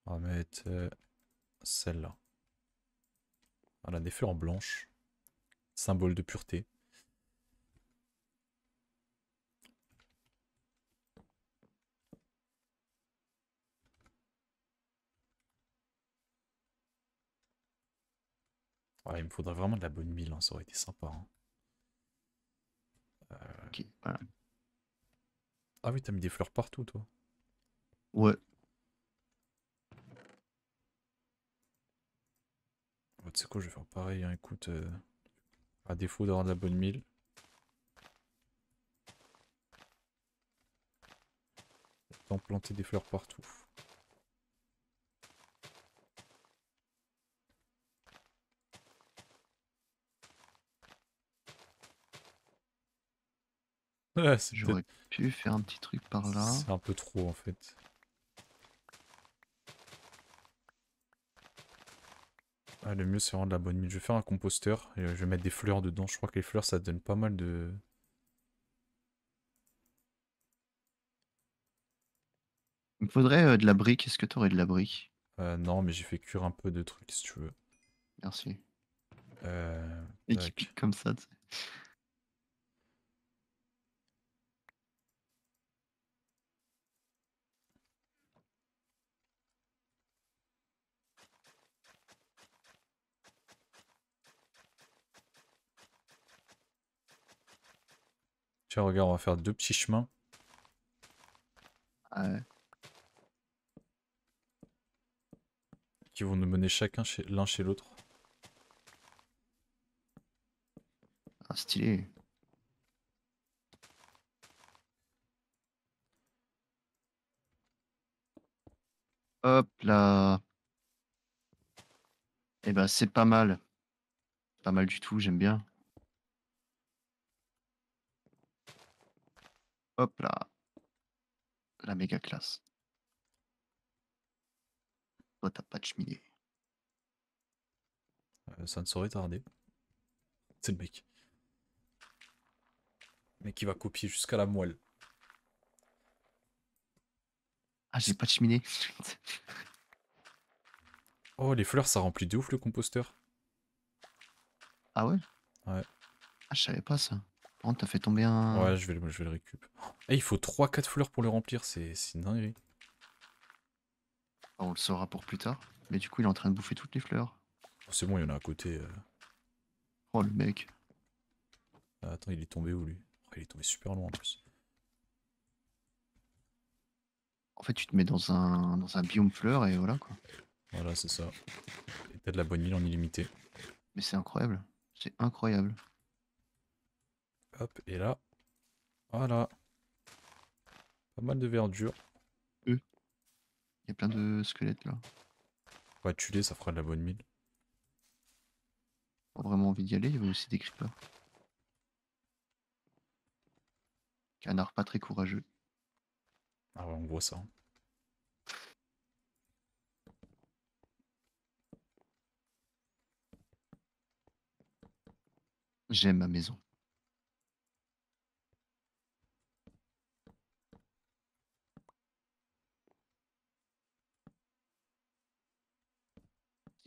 On va mettre euh, celle-là. Voilà, des fleurs blanches. Symbole de pureté. Ah, il me faudrait vraiment de la bonne mille, hein, ça aurait été sympa. Hein. Euh. Ah oui, t'as mis des fleurs partout, toi. Ouais. Oh, tu sais quoi, je vais faire pareil, hein, écoute. Euh, à défaut d'avoir de la bonne mille. T'en planter des fleurs partout. J'aurais pu faire un petit truc par là. C'est un peu trop en fait. Ah, le mieux c'est vraiment de la bonne mine. Je vais faire un composteur et euh, je vais mettre des fleurs dedans. Je crois que les fleurs ça donne pas mal de... Il me faudrait euh, de la brique. Est-ce que tu aurais de la brique euh, Non mais j'ai fait cuire un peu de trucs si tu veux. Merci. et qui pique comme ça. regarde, on va faire deux petits chemins. Qui vont nous mener chacun chez l'un chez l'autre. Un ah, stylé. Hop là. Et eh ben, c'est pas mal. Pas mal du tout, j'aime bien. Hop là. La méga classe. Toi, t'as pas de cheminée. Euh, ça ne saurait tarder. C'est le mec. Le mec qui va copier jusqu'à la moelle. Ah, j'ai pas de cheminée. oh, les fleurs, ça remplit de ouf le composteur. Ah ouais Ouais. Ah, je savais pas ça. Oh, t'as fait tomber un. Ouais, je vais, le récup. Et eh, il faut 3-4 fleurs pour le remplir, c'est dingue. On le saura pour plus tard. Mais du coup, il est en train de bouffer toutes les fleurs. Oh, c'est bon, il y en a à côté. Euh. Oh, le mec. Ah, attends, il est tombé où lui oh, Il est tombé super loin en plus. En fait, tu te mets dans un, dans un biome fleur et voilà quoi. Voilà, c'est ça. Et t'as de la bonne île en illimité. Mais c'est incroyable. C'est incroyable. Hop, et là. Voilà. Pas mal de verdure. Euh. Il y a plein de squelettes là. On va tuer, ça fera de la bonne mine. vraiment envie d'y aller, il y avait aussi des creepers. Canard pas très courageux. Ah ouais, on voit ça. Hein. J'aime ma maison.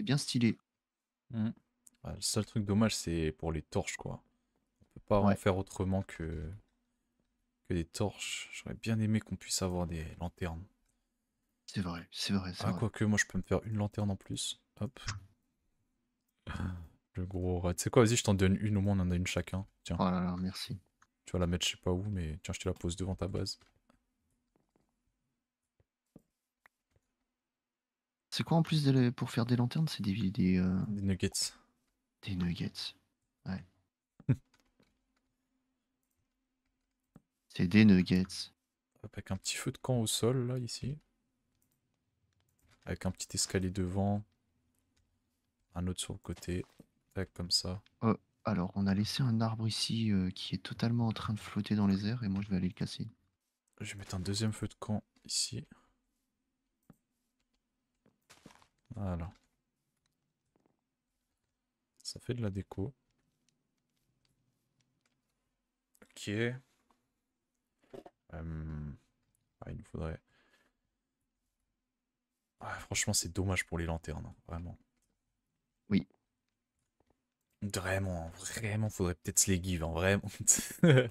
bien stylé. Mmh. le seul truc dommage, c'est pour les torches, quoi. On peut pas en faire autrement que, que des torches. J'aurais bien aimé qu'on puisse avoir des lanternes. C'est vrai, c'est vrai. Ah, que moi, je peux me faire une lanterne en plus. Hop. Le gros rat. c'est quoi, vas-y, je t'en donne une, au moins, on en a une chacun. Tiens. Oh merci. Tu vas la mettre, je sais pas où, mais tiens, je te la pose devant ta base. C'est quoi en plus de pour faire des lanternes? C'est des, des, euh, nuggets. des nuggets. Ouais. C'est des nuggets. Avec un petit feu de camp au sol, là, ici. Avec un petit escalier devant. Un autre sur le côté. comme ça. Euh, alors, on a laissé un arbre ici euh, qui est totalement en train de flotter dans les airs et moi je vais aller le casser. Je vais mettre un deuxième feu de camp ici. Voilà. Ça fait de la déco. Ok. Euh, ah, il nous faudrait... franchement, c'est dommage pour les lanternes, hein, vraiment. Oui. Vraiment, vraiment, faudrait peut-être se les give, hein, vraiment.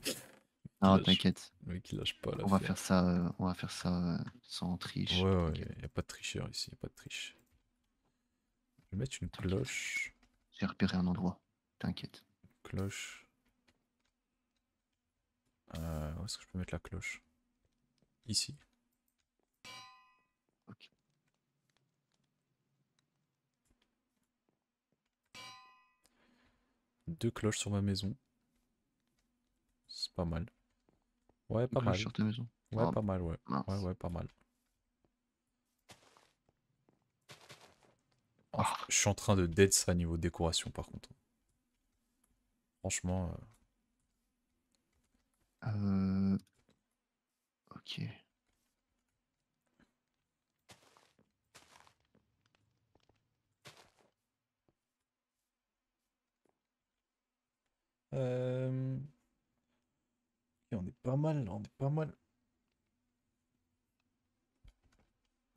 Ah, t'inquiète. Oui, lâche pas. Euh, on va faire ça, on va faire ça sans triche. Ouais, ouais, n'y a pas de tricheur ici, n'y a pas de triche. Je vais mettre une cloche. J'ai repéré un endroit, t'inquiète. Cloche. Euh, où est-ce que je peux mettre la cloche Ici. Ok. Deux cloches sur ma maison. C'est pas mal. Ouais, pas mal. maison. Ouais, ah, pas mal, ouais. Ouais, ouais, pas mal. Je suis en train de dead ça niveau décoration par contre. Franchement. Euh. Euh, ok. Et euh, on est pas mal, on est pas mal.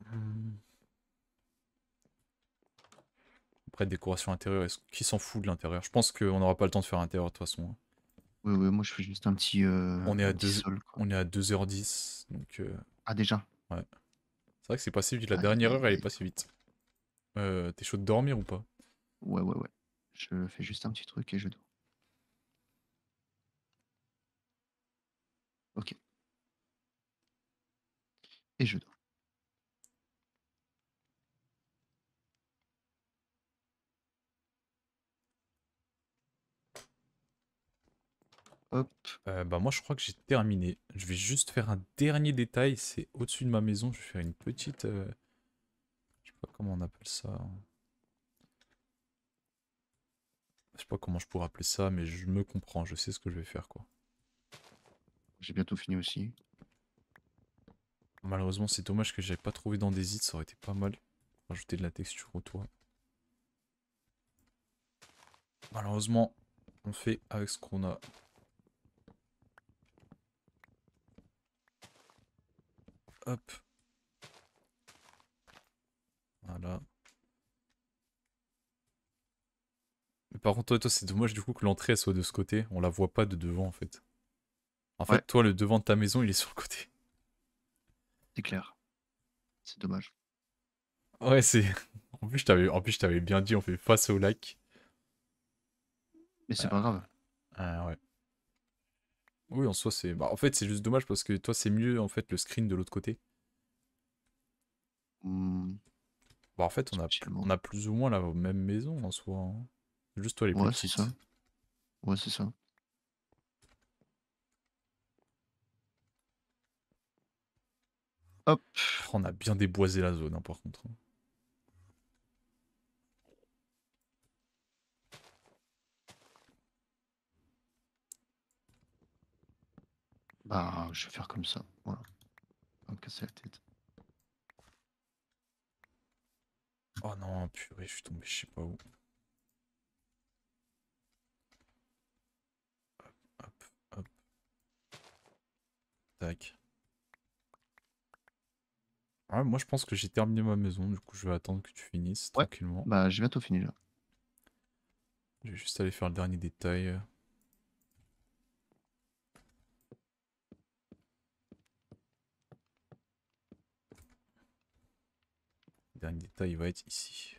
Hmm. décoration intérieure, qui s'en fout de l'intérieur Je pense qu'on n'aura pas le temps de faire intérieur de toute façon. Oui, hein. oui, moi je fais juste un petit. Euh, on, est à deux, on est à 2h10. Donc, euh... Ah, déjà Ouais. C'est vrai que c'est passé vite. La ah, dernière heure, elle est passée vite. Euh, t'es chaud de dormir ou pas Ouais, ouais, ouais. Je fais juste un petit truc et je dois Ok. Et je dors. Hop. Euh, bah moi je crois que j'ai terminé. Je vais juste faire un dernier détail, c'est au-dessus de ma maison, je vais faire une petite... Euh, je sais pas comment on appelle ça. Je sais pas comment je pourrais appeler ça, mais je me comprends, je sais ce que je vais faire quoi. J'ai bientôt fini aussi. Malheureusement c'est dommage que j'avais pas trouvé dans des hits. ça aurait été pas mal. Rajouter de la texture au toit. Malheureusement, on fait avec ce qu'on a. Hop. Voilà. Mais par contre, toi, c'est dommage du coup que l'entrée soit de ce côté. On la voit pas de devant en fait. En fait, toi, le devant de ta maison, il est sur le côté. C'est clair. C'est dommage. Ouais, c'est. En plus, je t'avais je t'avais bien dit, on fait face au lac. Mais c'est ah. pas grave. Ah ouais. Oui, en soi, c'est... Bah, en fait, c'est juste dommage parce que toi, c'est mieux, en fait, le screen de l'autre côté. Mmh. Bah, en fait, on a, on a plus ou moins la même maison, en soi. Hein. Juste toi, les plus Ouais, c'est ça. Ouais, c'est ça. Hop. Oh, on a bien déboisé la zone, hein, par contre. Hein. Ah, je vais faire comme ça. Voilà. On casser la tête. Oh non, purée, je suis tombé, je sais pas où. Hop, hop, hop. Tac. moi, je pense que j'ai terminé ma maison, du coup, je vais attendre que tu finisses tranquillement. Bah, j'ai bientôt fini là. Je vais juste aller faire le dernier détail. dernier détail va être ici.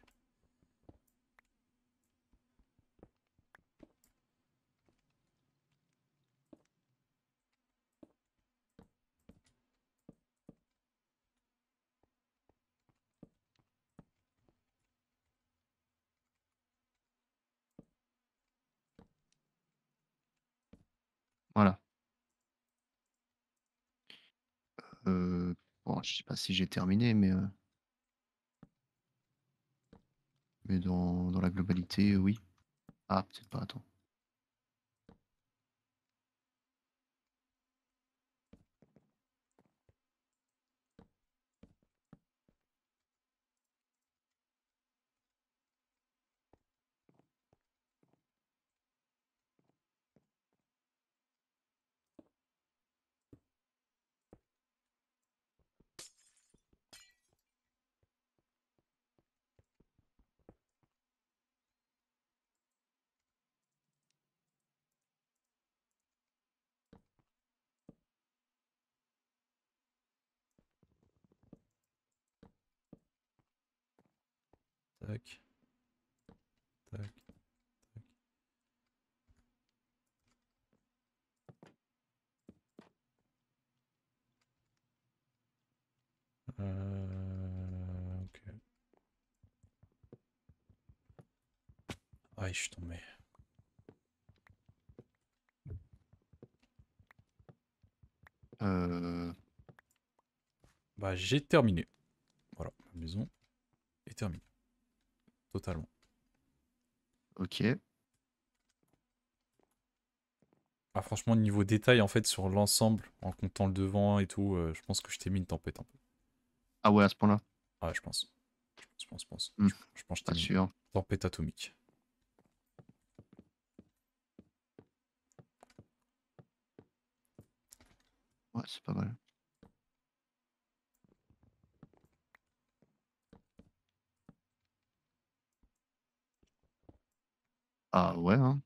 Voilà. Euh, bon, je sais pas si j'ai terminé, mais... Euh, mais dans, dans la globalité, oui. Ah, peut-être pas, attends. Ah, je suis tombé. Euh. Bah, j'ai terminé. Voilà, ma maison est terminée. Totalement. Ok. Ah, franchement, niveau détail, en fait, sur l'ensemble, en comptant le devant et tout, euh, je pense que je t'ai mis une tempête un peu. Ah ouais, à ce point-là Ouais, ah, je pense. Je pense, je pense. Hmm. Je pense, que je tempête atomique. Ouais, c'est pas mal. Ah ouais, hein.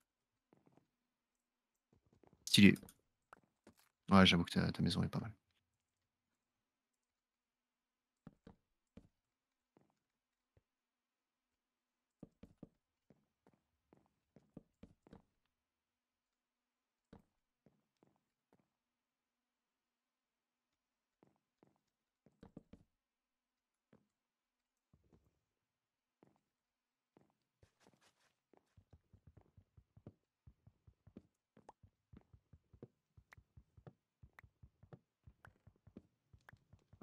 Stylé. Ouais, j'avoue que ta, ta maison est pas mal.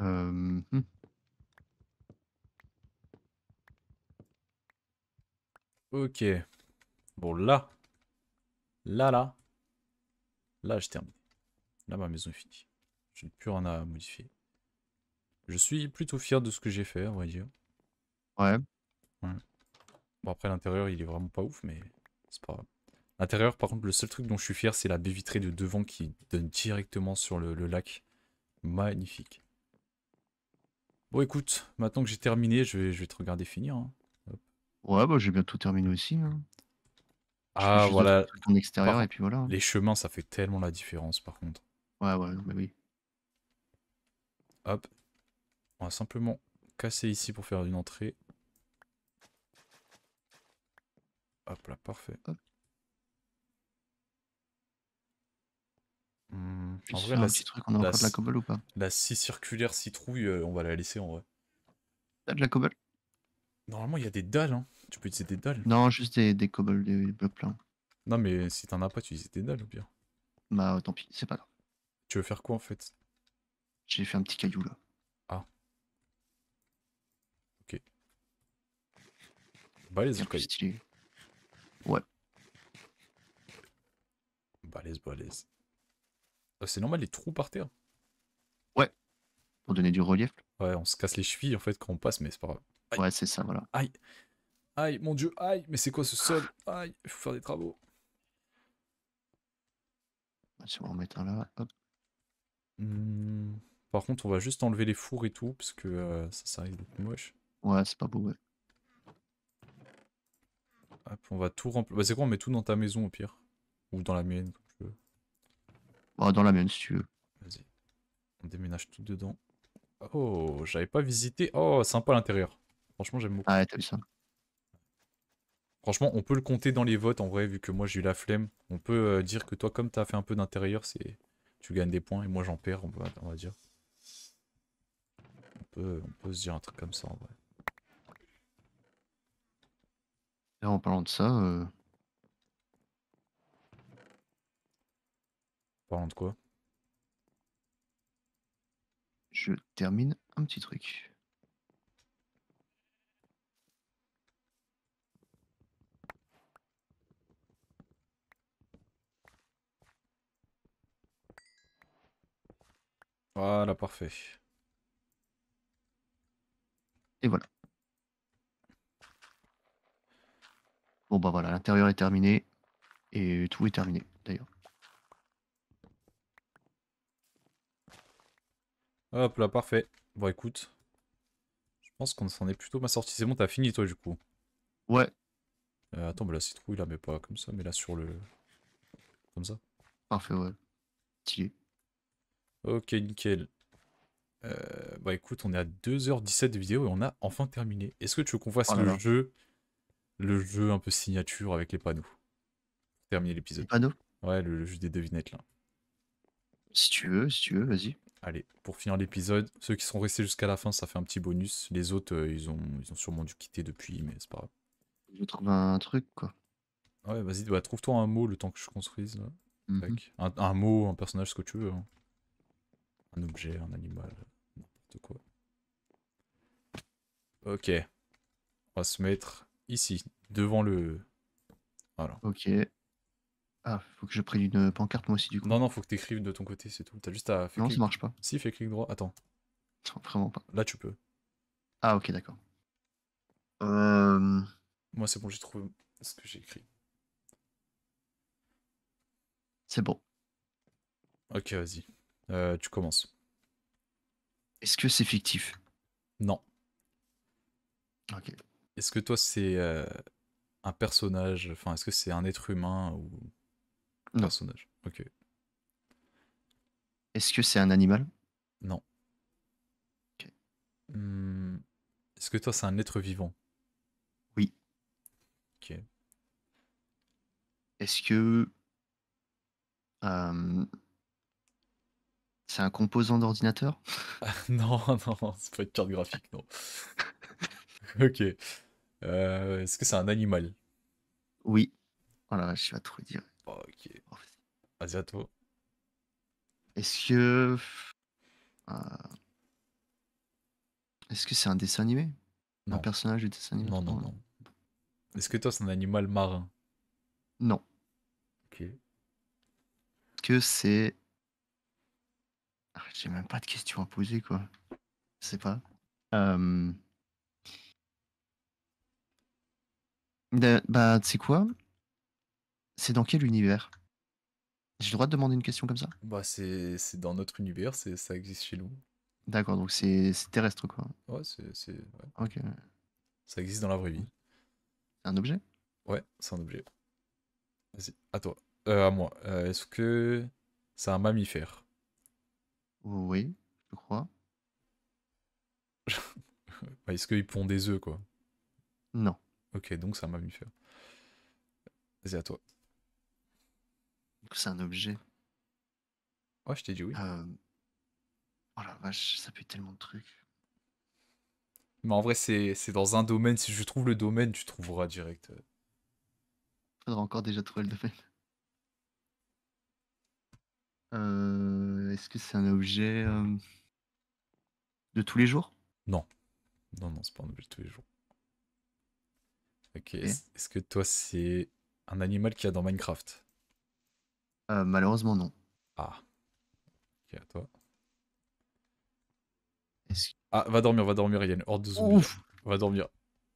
Hmm. Ok. Bon, là. Là, là. Là, je termine. Là, ma maison est finie. Je n'ai plus rien à modifier. Je suis plutôt fier de ce que j'ai fait, on va dire. Ouais. Bon, après, l'intérieur, il est vraiment pas ouf, mais c'est pas grave. L'intérieur, par contre, le seul truc dont je suis fier, c'est la baie vitrée de devant qui donne directement sur le lac. Magnifique écoute, maintenant que j'ai terminé, je vais, te regarder finir. Hein. Ouais, bah j'ai bientôt terminé aussi. Hein. Ah, voilà. Ton extérieur et puis voilà. Les chemins, ça fait tellement la différence, par contre. Ouais, ouais, mais bah oui. Hop. On va simplement casser ici pour faire une entrée. Hop là, parfait. Mmh. en vrai, la, on de la cobble ou pas circulaire citrouille, euh, on va la laisser en vrai. T'as de la cobble Normalement, il y a des dalles, hein. Tu peux utiliser des dalles. Non, juste des, des des, blocs pleins. Non, mais si t'en as pas, tu utilises des dalles ou bien Bah, tant pis, c'est pas grave. Tu veux faire quoi en fait J'ai fait un petit caillou là. Ah. Ok. Balèze le caillou. Ouais. Balèze, balèze. Euh, c'est normal les trous par terre Ouais. Pour donner du relief. Ouais, on se casse les chevilles en fait quand on passe, mais c'est pas grave. Ouais, c'est ça, voilà. Aïe. Aïe, mon dieu, aïe, mais c'est quoi ce sol Aïe, il faut faire des travaux. là, hmm. Par contre, on va juste enlever les fours et tout, parce que euh, ça, ça risque d'être moche. Ouais, c'est pas beau, ouais. Hop, on va tout remplir. Bah, c'est quoi, on met tout dans ta maison au pire Ou dans la mienne Oh, dans la mienne, si tu veux. Vas-y. On déménage tout dedans. Oh, j'avais pas visité. Oh, sympa l'intérieur. Franchement, j'aime beaucoup. Ah t'as ça. Franchement, on peut le compter dans les votes en vrai, vu que moi j'ai eu la flemme. On peut euh, dire que toi, comme t'as fait un peu d'intérieur, c'est tu gagnes des points et moi j'en perds, on va, dire. On peut, se dire un truc comme ça en vrai. Et en parlant de ça, euh, quoi Je termine un petit truc. Voilà, parfait. Et voilà. Bon bah voilà, l'intérieur est terminé et tout est terminé. Hop là, parfait. Bon, écoute. Je pense qu'on s'en est plutôt ma sortie. C'est bon, t'as fini toi du coup. Ouais. Euh, attends, la citrouille là, mais pas comme ça, mais là sur le. Comme ça. Parfait, ouais. Ok, nickel. Euh, bah écoute, on est à 2h17 de vidéo et on a enfin terminé. Est-ce que tu veux qu'on fasse oh le jeu le jeu un peu signature avec les panneaux Terminer l'épisode. panneaux Ouais, le, jeu des devinettes là. Si tu veux, si tu veux, vas-y. Allez, pour finir l'épisode, ceux qui sont restés jusqu'à la fin, ça fait un petit bonus. Les autres, euh, ils, ont, ils ont sûrement dû quitter depuis, mais c'est pas grave. Je trouve un truc, quoi. Ouais, vas-y, bah, trouve-toi un mot le temps que je construise. Là. Mhm. un, mot, un personnage, ce que tu veux. Hein. Un objet, un animal, n'importe quoi. Ok. On va se mettre ici, devant le... Voilà. Ok. Ah, faut que je prenne une euh, pancarte moi aussi du coup. Non, non, faut que t'écrives de ton côté, c'est tout. T'as juste à. non, ça marche pas. Si, fais clic droit. Attends. Non, vraiment pas. Là, tu peux. Ah, ok, d'accord. Euh, moi, c'est bon, j'ai trouvé ce que j'ai écrit. C'est bon. Ok, vas-y. Euh, tu commences. Est-ce que c'est fictif Non. Ok. Est-ce que toi, c'est un personnage Enfin, est-ce que c'est un être humain ou Personnage. Ok. Est-ce que c'est un animal Non. Ok. Hmm, est-ce que toi, c'est un être vivant Oui. Ok. Est-ce que euh, c'est un composant d'ordinateur ah, Non, non, c'est pas une carte graphique, non. ok. Euh, est-ce que c'est un animal Oui. Oh là là, je sais pas trop dire. Ah, ok. Vas-y à toi. Est-ce que. Euh, est-ce que c'est un dessin animé Un personnage du dessin animé Non, non, non. Est-ce que toi, c'est un animal marin Non. Ok. Est-ce que c'est. Ah, j'ai même pas de questions à poser, quoi. Je sais pas. Euh... Ben, bah, tu quoi c'est dans quel univers J'ai le droit de demander une question comme ça Bah, c'est dans notre univers, c'est ça existe chez nous. D'accord, donc c'est terrestre, quoi. Ouais, c'est. Ok. Ça existe dans la vraie vie. Un objet Ouais, c'est un objet. Vas-y, à toi. Euh, à moi. Euh, est-ce que c'est un mammifère Oui, je crois. Est-ce qu'il pond des œufs, quoi Non. Ok, donc c'est un mammifère. Vas-y, à toi c'est un objet. Ouais, je t'ai dit oui. Euh, oh la vache, ça pue tellement de trucs. Mais en vrai, c'est dans un domaine. Si je trouve le domaine, tu trouveras direct. Euh. Faudra encore déjà trouver le domaine. Euh, est-ce que c'est un objet de tous les jours Non. Non, non, c'est pas un objet de tous les jours. Ok. Est-ce que toi, c'est un animal qu'il y a dans Minecraft euh, malheureusement, non. Ah. Ok, à toi. Ah, va dormir, va dormir, Yann hors de zombies. Ouf, Va dormir.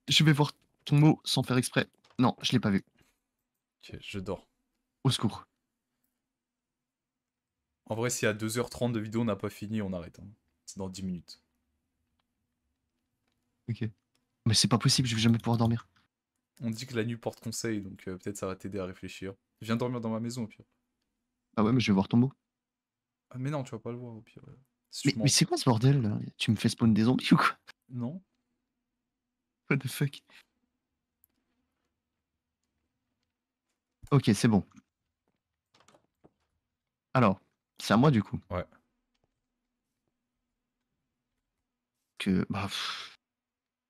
je vais voir ton mot sans faire exprès. Non, je l'ai pas vu. Ok, je dors. Au secours. En vrai, si à 2h30 de vidéo on n'a pas fini, on arrête. Hein. C'est dans 10 minutes. Ok. Mais c'est pas possible, je vais jamais pouvoir dormir. On dit que la nuit porte conseil, donc euh, peut-être ça va t'aider à réfléchir. Viens dormir dans ma maison au pire. Ah ouais, mais je vais voir ton mot. Ah, mais non, tu vas pas le voir au pire. mais, c'est quoi ce bordel là Tu me fais spawn des zombies ou quoi Non. What the fuck Ok, c'est bon. Alors, c'est à moi du coup. Ouais. Que. Bah,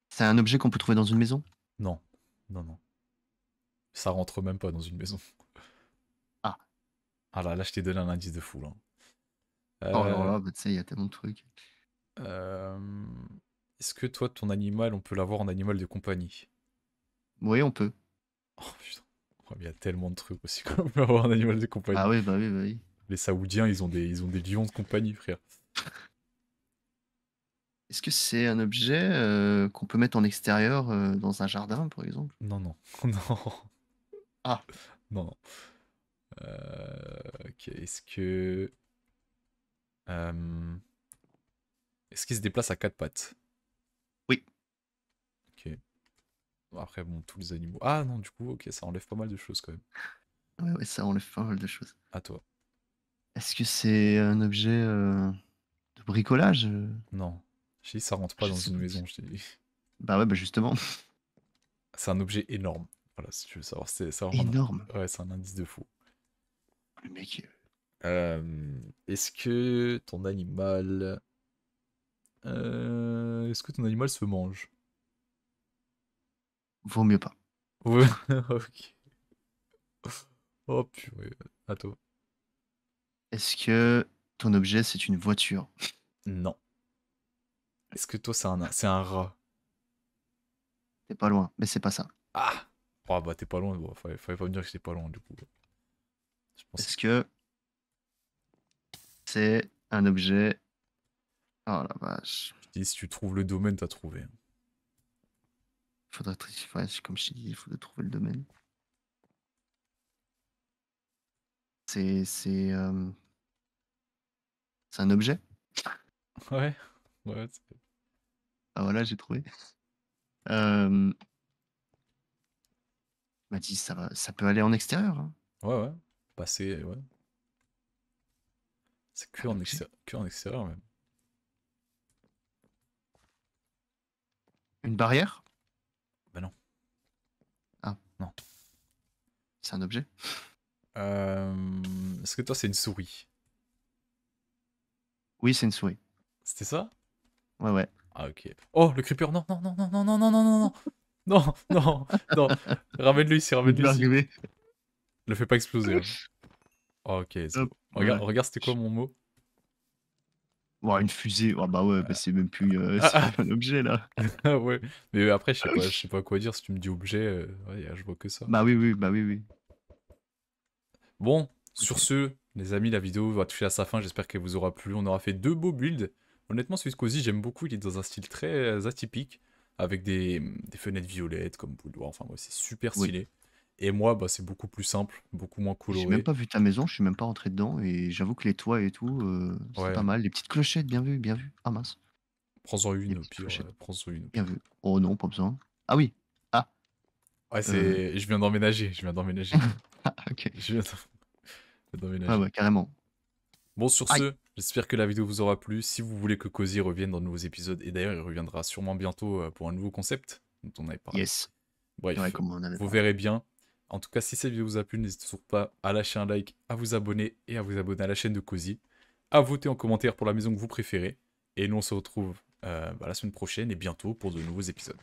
c'est un objet qu'on peut trouver dans une maison Non. Non, non. Ça rentre même pas dans une maison. Ah là, là, je t'ai donné un indice de fou. Là. Oh là euh, là, bah, tu sais, il y a tellement de trucs. Euh, est-ce que toi, ton animal, on peut l'avoir en animal de compagnie Oui, on peut. Oh putain. Oh, il y a tellement de trucs aussi qu'on peut avoir en animal de compagnie. Ah oui, bah oui, bah oui. Les Saoudiens, ils ont des, ils ont des lions de compagnie, frère. Est-ce que c'est un objet euh, qu'on peut mettre en extérieur dans un jardin, par exemple Non, non. Non. Ah. non. Euh, est-ce que... Euh, est-ce qu'il se déplace à quatre pattes Oui. Ok. Après, bon, tous les animaux. Ah non, du coup, ok, ça enlève pas mal de choses quand même. Ouais, ouais, ça enlève pas mal de choses. À toi. Est-ce que c'est un objet euh, de bricolage Non. Je dis, ça rentre pas dans une maison. Je dit. Bah ouais, bah justement. C'est un objet énorme. Voilà, si tu veux savoir. C'est énorme. Ouais, c'est un indice de fou le mec. Euh, euh, est-ce que ton animal. Euh, est-ce que ton animal se mange Vaut mieux pas. ok. Oh purée, à toi. Est-ce que ton objet c'est une voiture Non. Est-ce que toi c'est un, c'est un rat T'es pas loin, mais c'est pas ça. Ah oh bah t'es pas loin, bon, fallait, pas me dire que c'est pas loin du coup. Est-ce que c'est un objet. Oh la vache. Je dis, si tu trouves le domaine, t'as trouvé. Faudrait, comme je dis, il faudrait trouver le domaine. C'est. C'est. Euh, c'est un objet Ouais. Ah voilà, j'ai trouvé. Euh... M'a dit, ça, va... ça peut aller en extérieur. Hein. Ouais, ouais passer, ouais. C'est que, en extérieur, même. Une barrière Bah non. Ah. Non. C'est un objet euh... Est-ce que toi c'est une souris Oui, c'est une souris. C'était ça Ouais, ouais. Ah ok. Oh, le creeper, non, non, non, non, non, non, non, non, non, non, non, non, ramène-lui ici, ramène-lui le fais pas exploser. Hein. Ah, ok, Regarde, c'était quoi mon mot une fusée. Ah bah ouais, bah, c'est même plus euh, un objet là. Ah, ouais. Mais après, je sais pas, je sais pas quoi dire. Si tu me dis objet, euh, je vois que ça. Bah oui, oui, bah oui, oui. Bon, sur ce, les amis, la vidéo va toucher à sa fin. J'espère qu'elle vous aura plu. On aura fait deux beaux builds. Honnêtement, celui de j'aime beaucoup. Il est dans un style très atypique, avec des, fenêtres violettes, comme vous le Enfin, ouais, c'est super stylé. Et moi, bah, c'est beaucoup plus simple, beaucoup moins coloré. J'ai même pas vu ta maison, je suis même pas rentré dedans. Et j'avoue que les toits et tout, euh, c'est pas mal. Les petites clochettes, bien vu, bien vu. Ah mince, Prends-en une, au pire. Prends-en une. bien vu. Oh non, pas besoin. Ah oui, ah, Ouais, euh. Je viens d'emménager, je viens d'emménager. Ah, ok. Je viens d'emménager. Ah ouais, carrément. Bon, sur ce, j'espère que la vidéo vous aura plu. Si vous voulez que Cozy revienne dans de nouveaux épisodes, et d'ailleurs, il reviendra sûrement bientôt euh, pour un nouveau concept dont on avait parlé. yes. Ouais, vous verrez bien. En tout cas, si cette vidéo vous a plu, n'hésitez surtout pas à lâcher un like, à vous abonner et à vous abonner à la chaîne de Cozy. À voter en commentaire pour la maison que vous préférez. Et nous, on se retrouve euh, bah, la semaine prochaine et bientôt pour de nouveaux épisodes.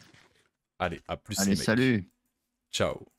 Allez, à plus. les mecs. salut. Ciao.